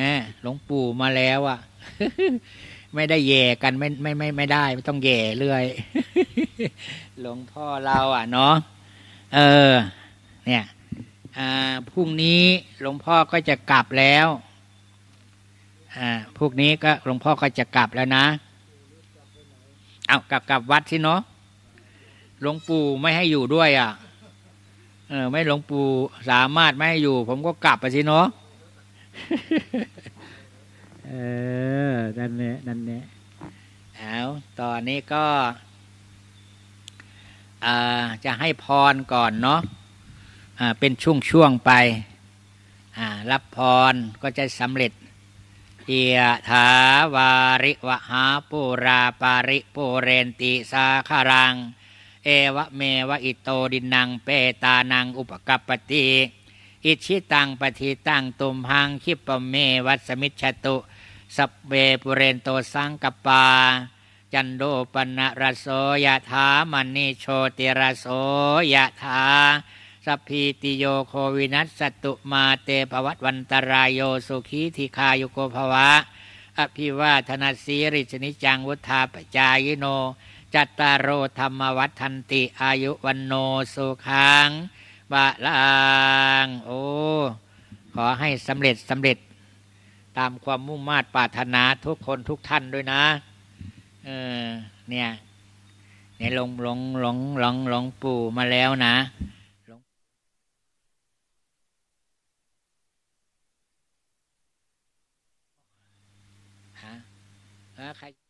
ฮะ หลวงปู่มาแล้วอะ่ะ ไม่ได้แย่กัน ไม่ ไม่ ไม่ ไม่ได้ ไม่ ต้องแย่เรื่อยหลวง พ่อเราอ่ะ เนาะเออ เนี่ยพรุ่งนี้หลวงพ่อก็จะกลับแล้วพวกนี้ก็หลวงพ่อก็จะกลับแล้วนะ เอากลับกลับวัดที่เนาะ หลวงปู่ไม่ให้อยู่ด้วยอะ่ะ เออ ไม่หลวงปู่สามารถไม่ให้อยู่ ผมก็กลับไปสิเนาะ เออนั่นนี่ยนั่นนี่ยเอาตอนนี้ก็จะให้พรก่อนเนาะเป็นช่วงๆไป รับพร ก็จะสำเร็จ เอยถาวาริวหาปูราปาริปูเรนติสาคารัง เอวเมวะอิโตดินังเปตานัง อุปกัปติอิชิตังปฏิตังตุมหัง คิปเมวัสมิชตุ สเบปุเรนโตสังกปา จันโดปนะรโสยะถามณีโชติรโสยะถาสพีติโยโควินัสสตุมาเตภวัตวันตรายโยสุขีธิคายุโกภวะ อภิวาธนาสีริชนิจังวุธาปจายโน จัตตารโอธรรมวัฒนติ อายุวันโนสุขังบะลาง โอขอให้สำเร็จสำเร็จ ตามความมุ่งมา่ปรารถนาทุกคนทุกท่านด้วยนะ เออ เนี่ยเนี่ยหลงหลงหลงหลงหลงปู่มาแล้วนะ Ajá.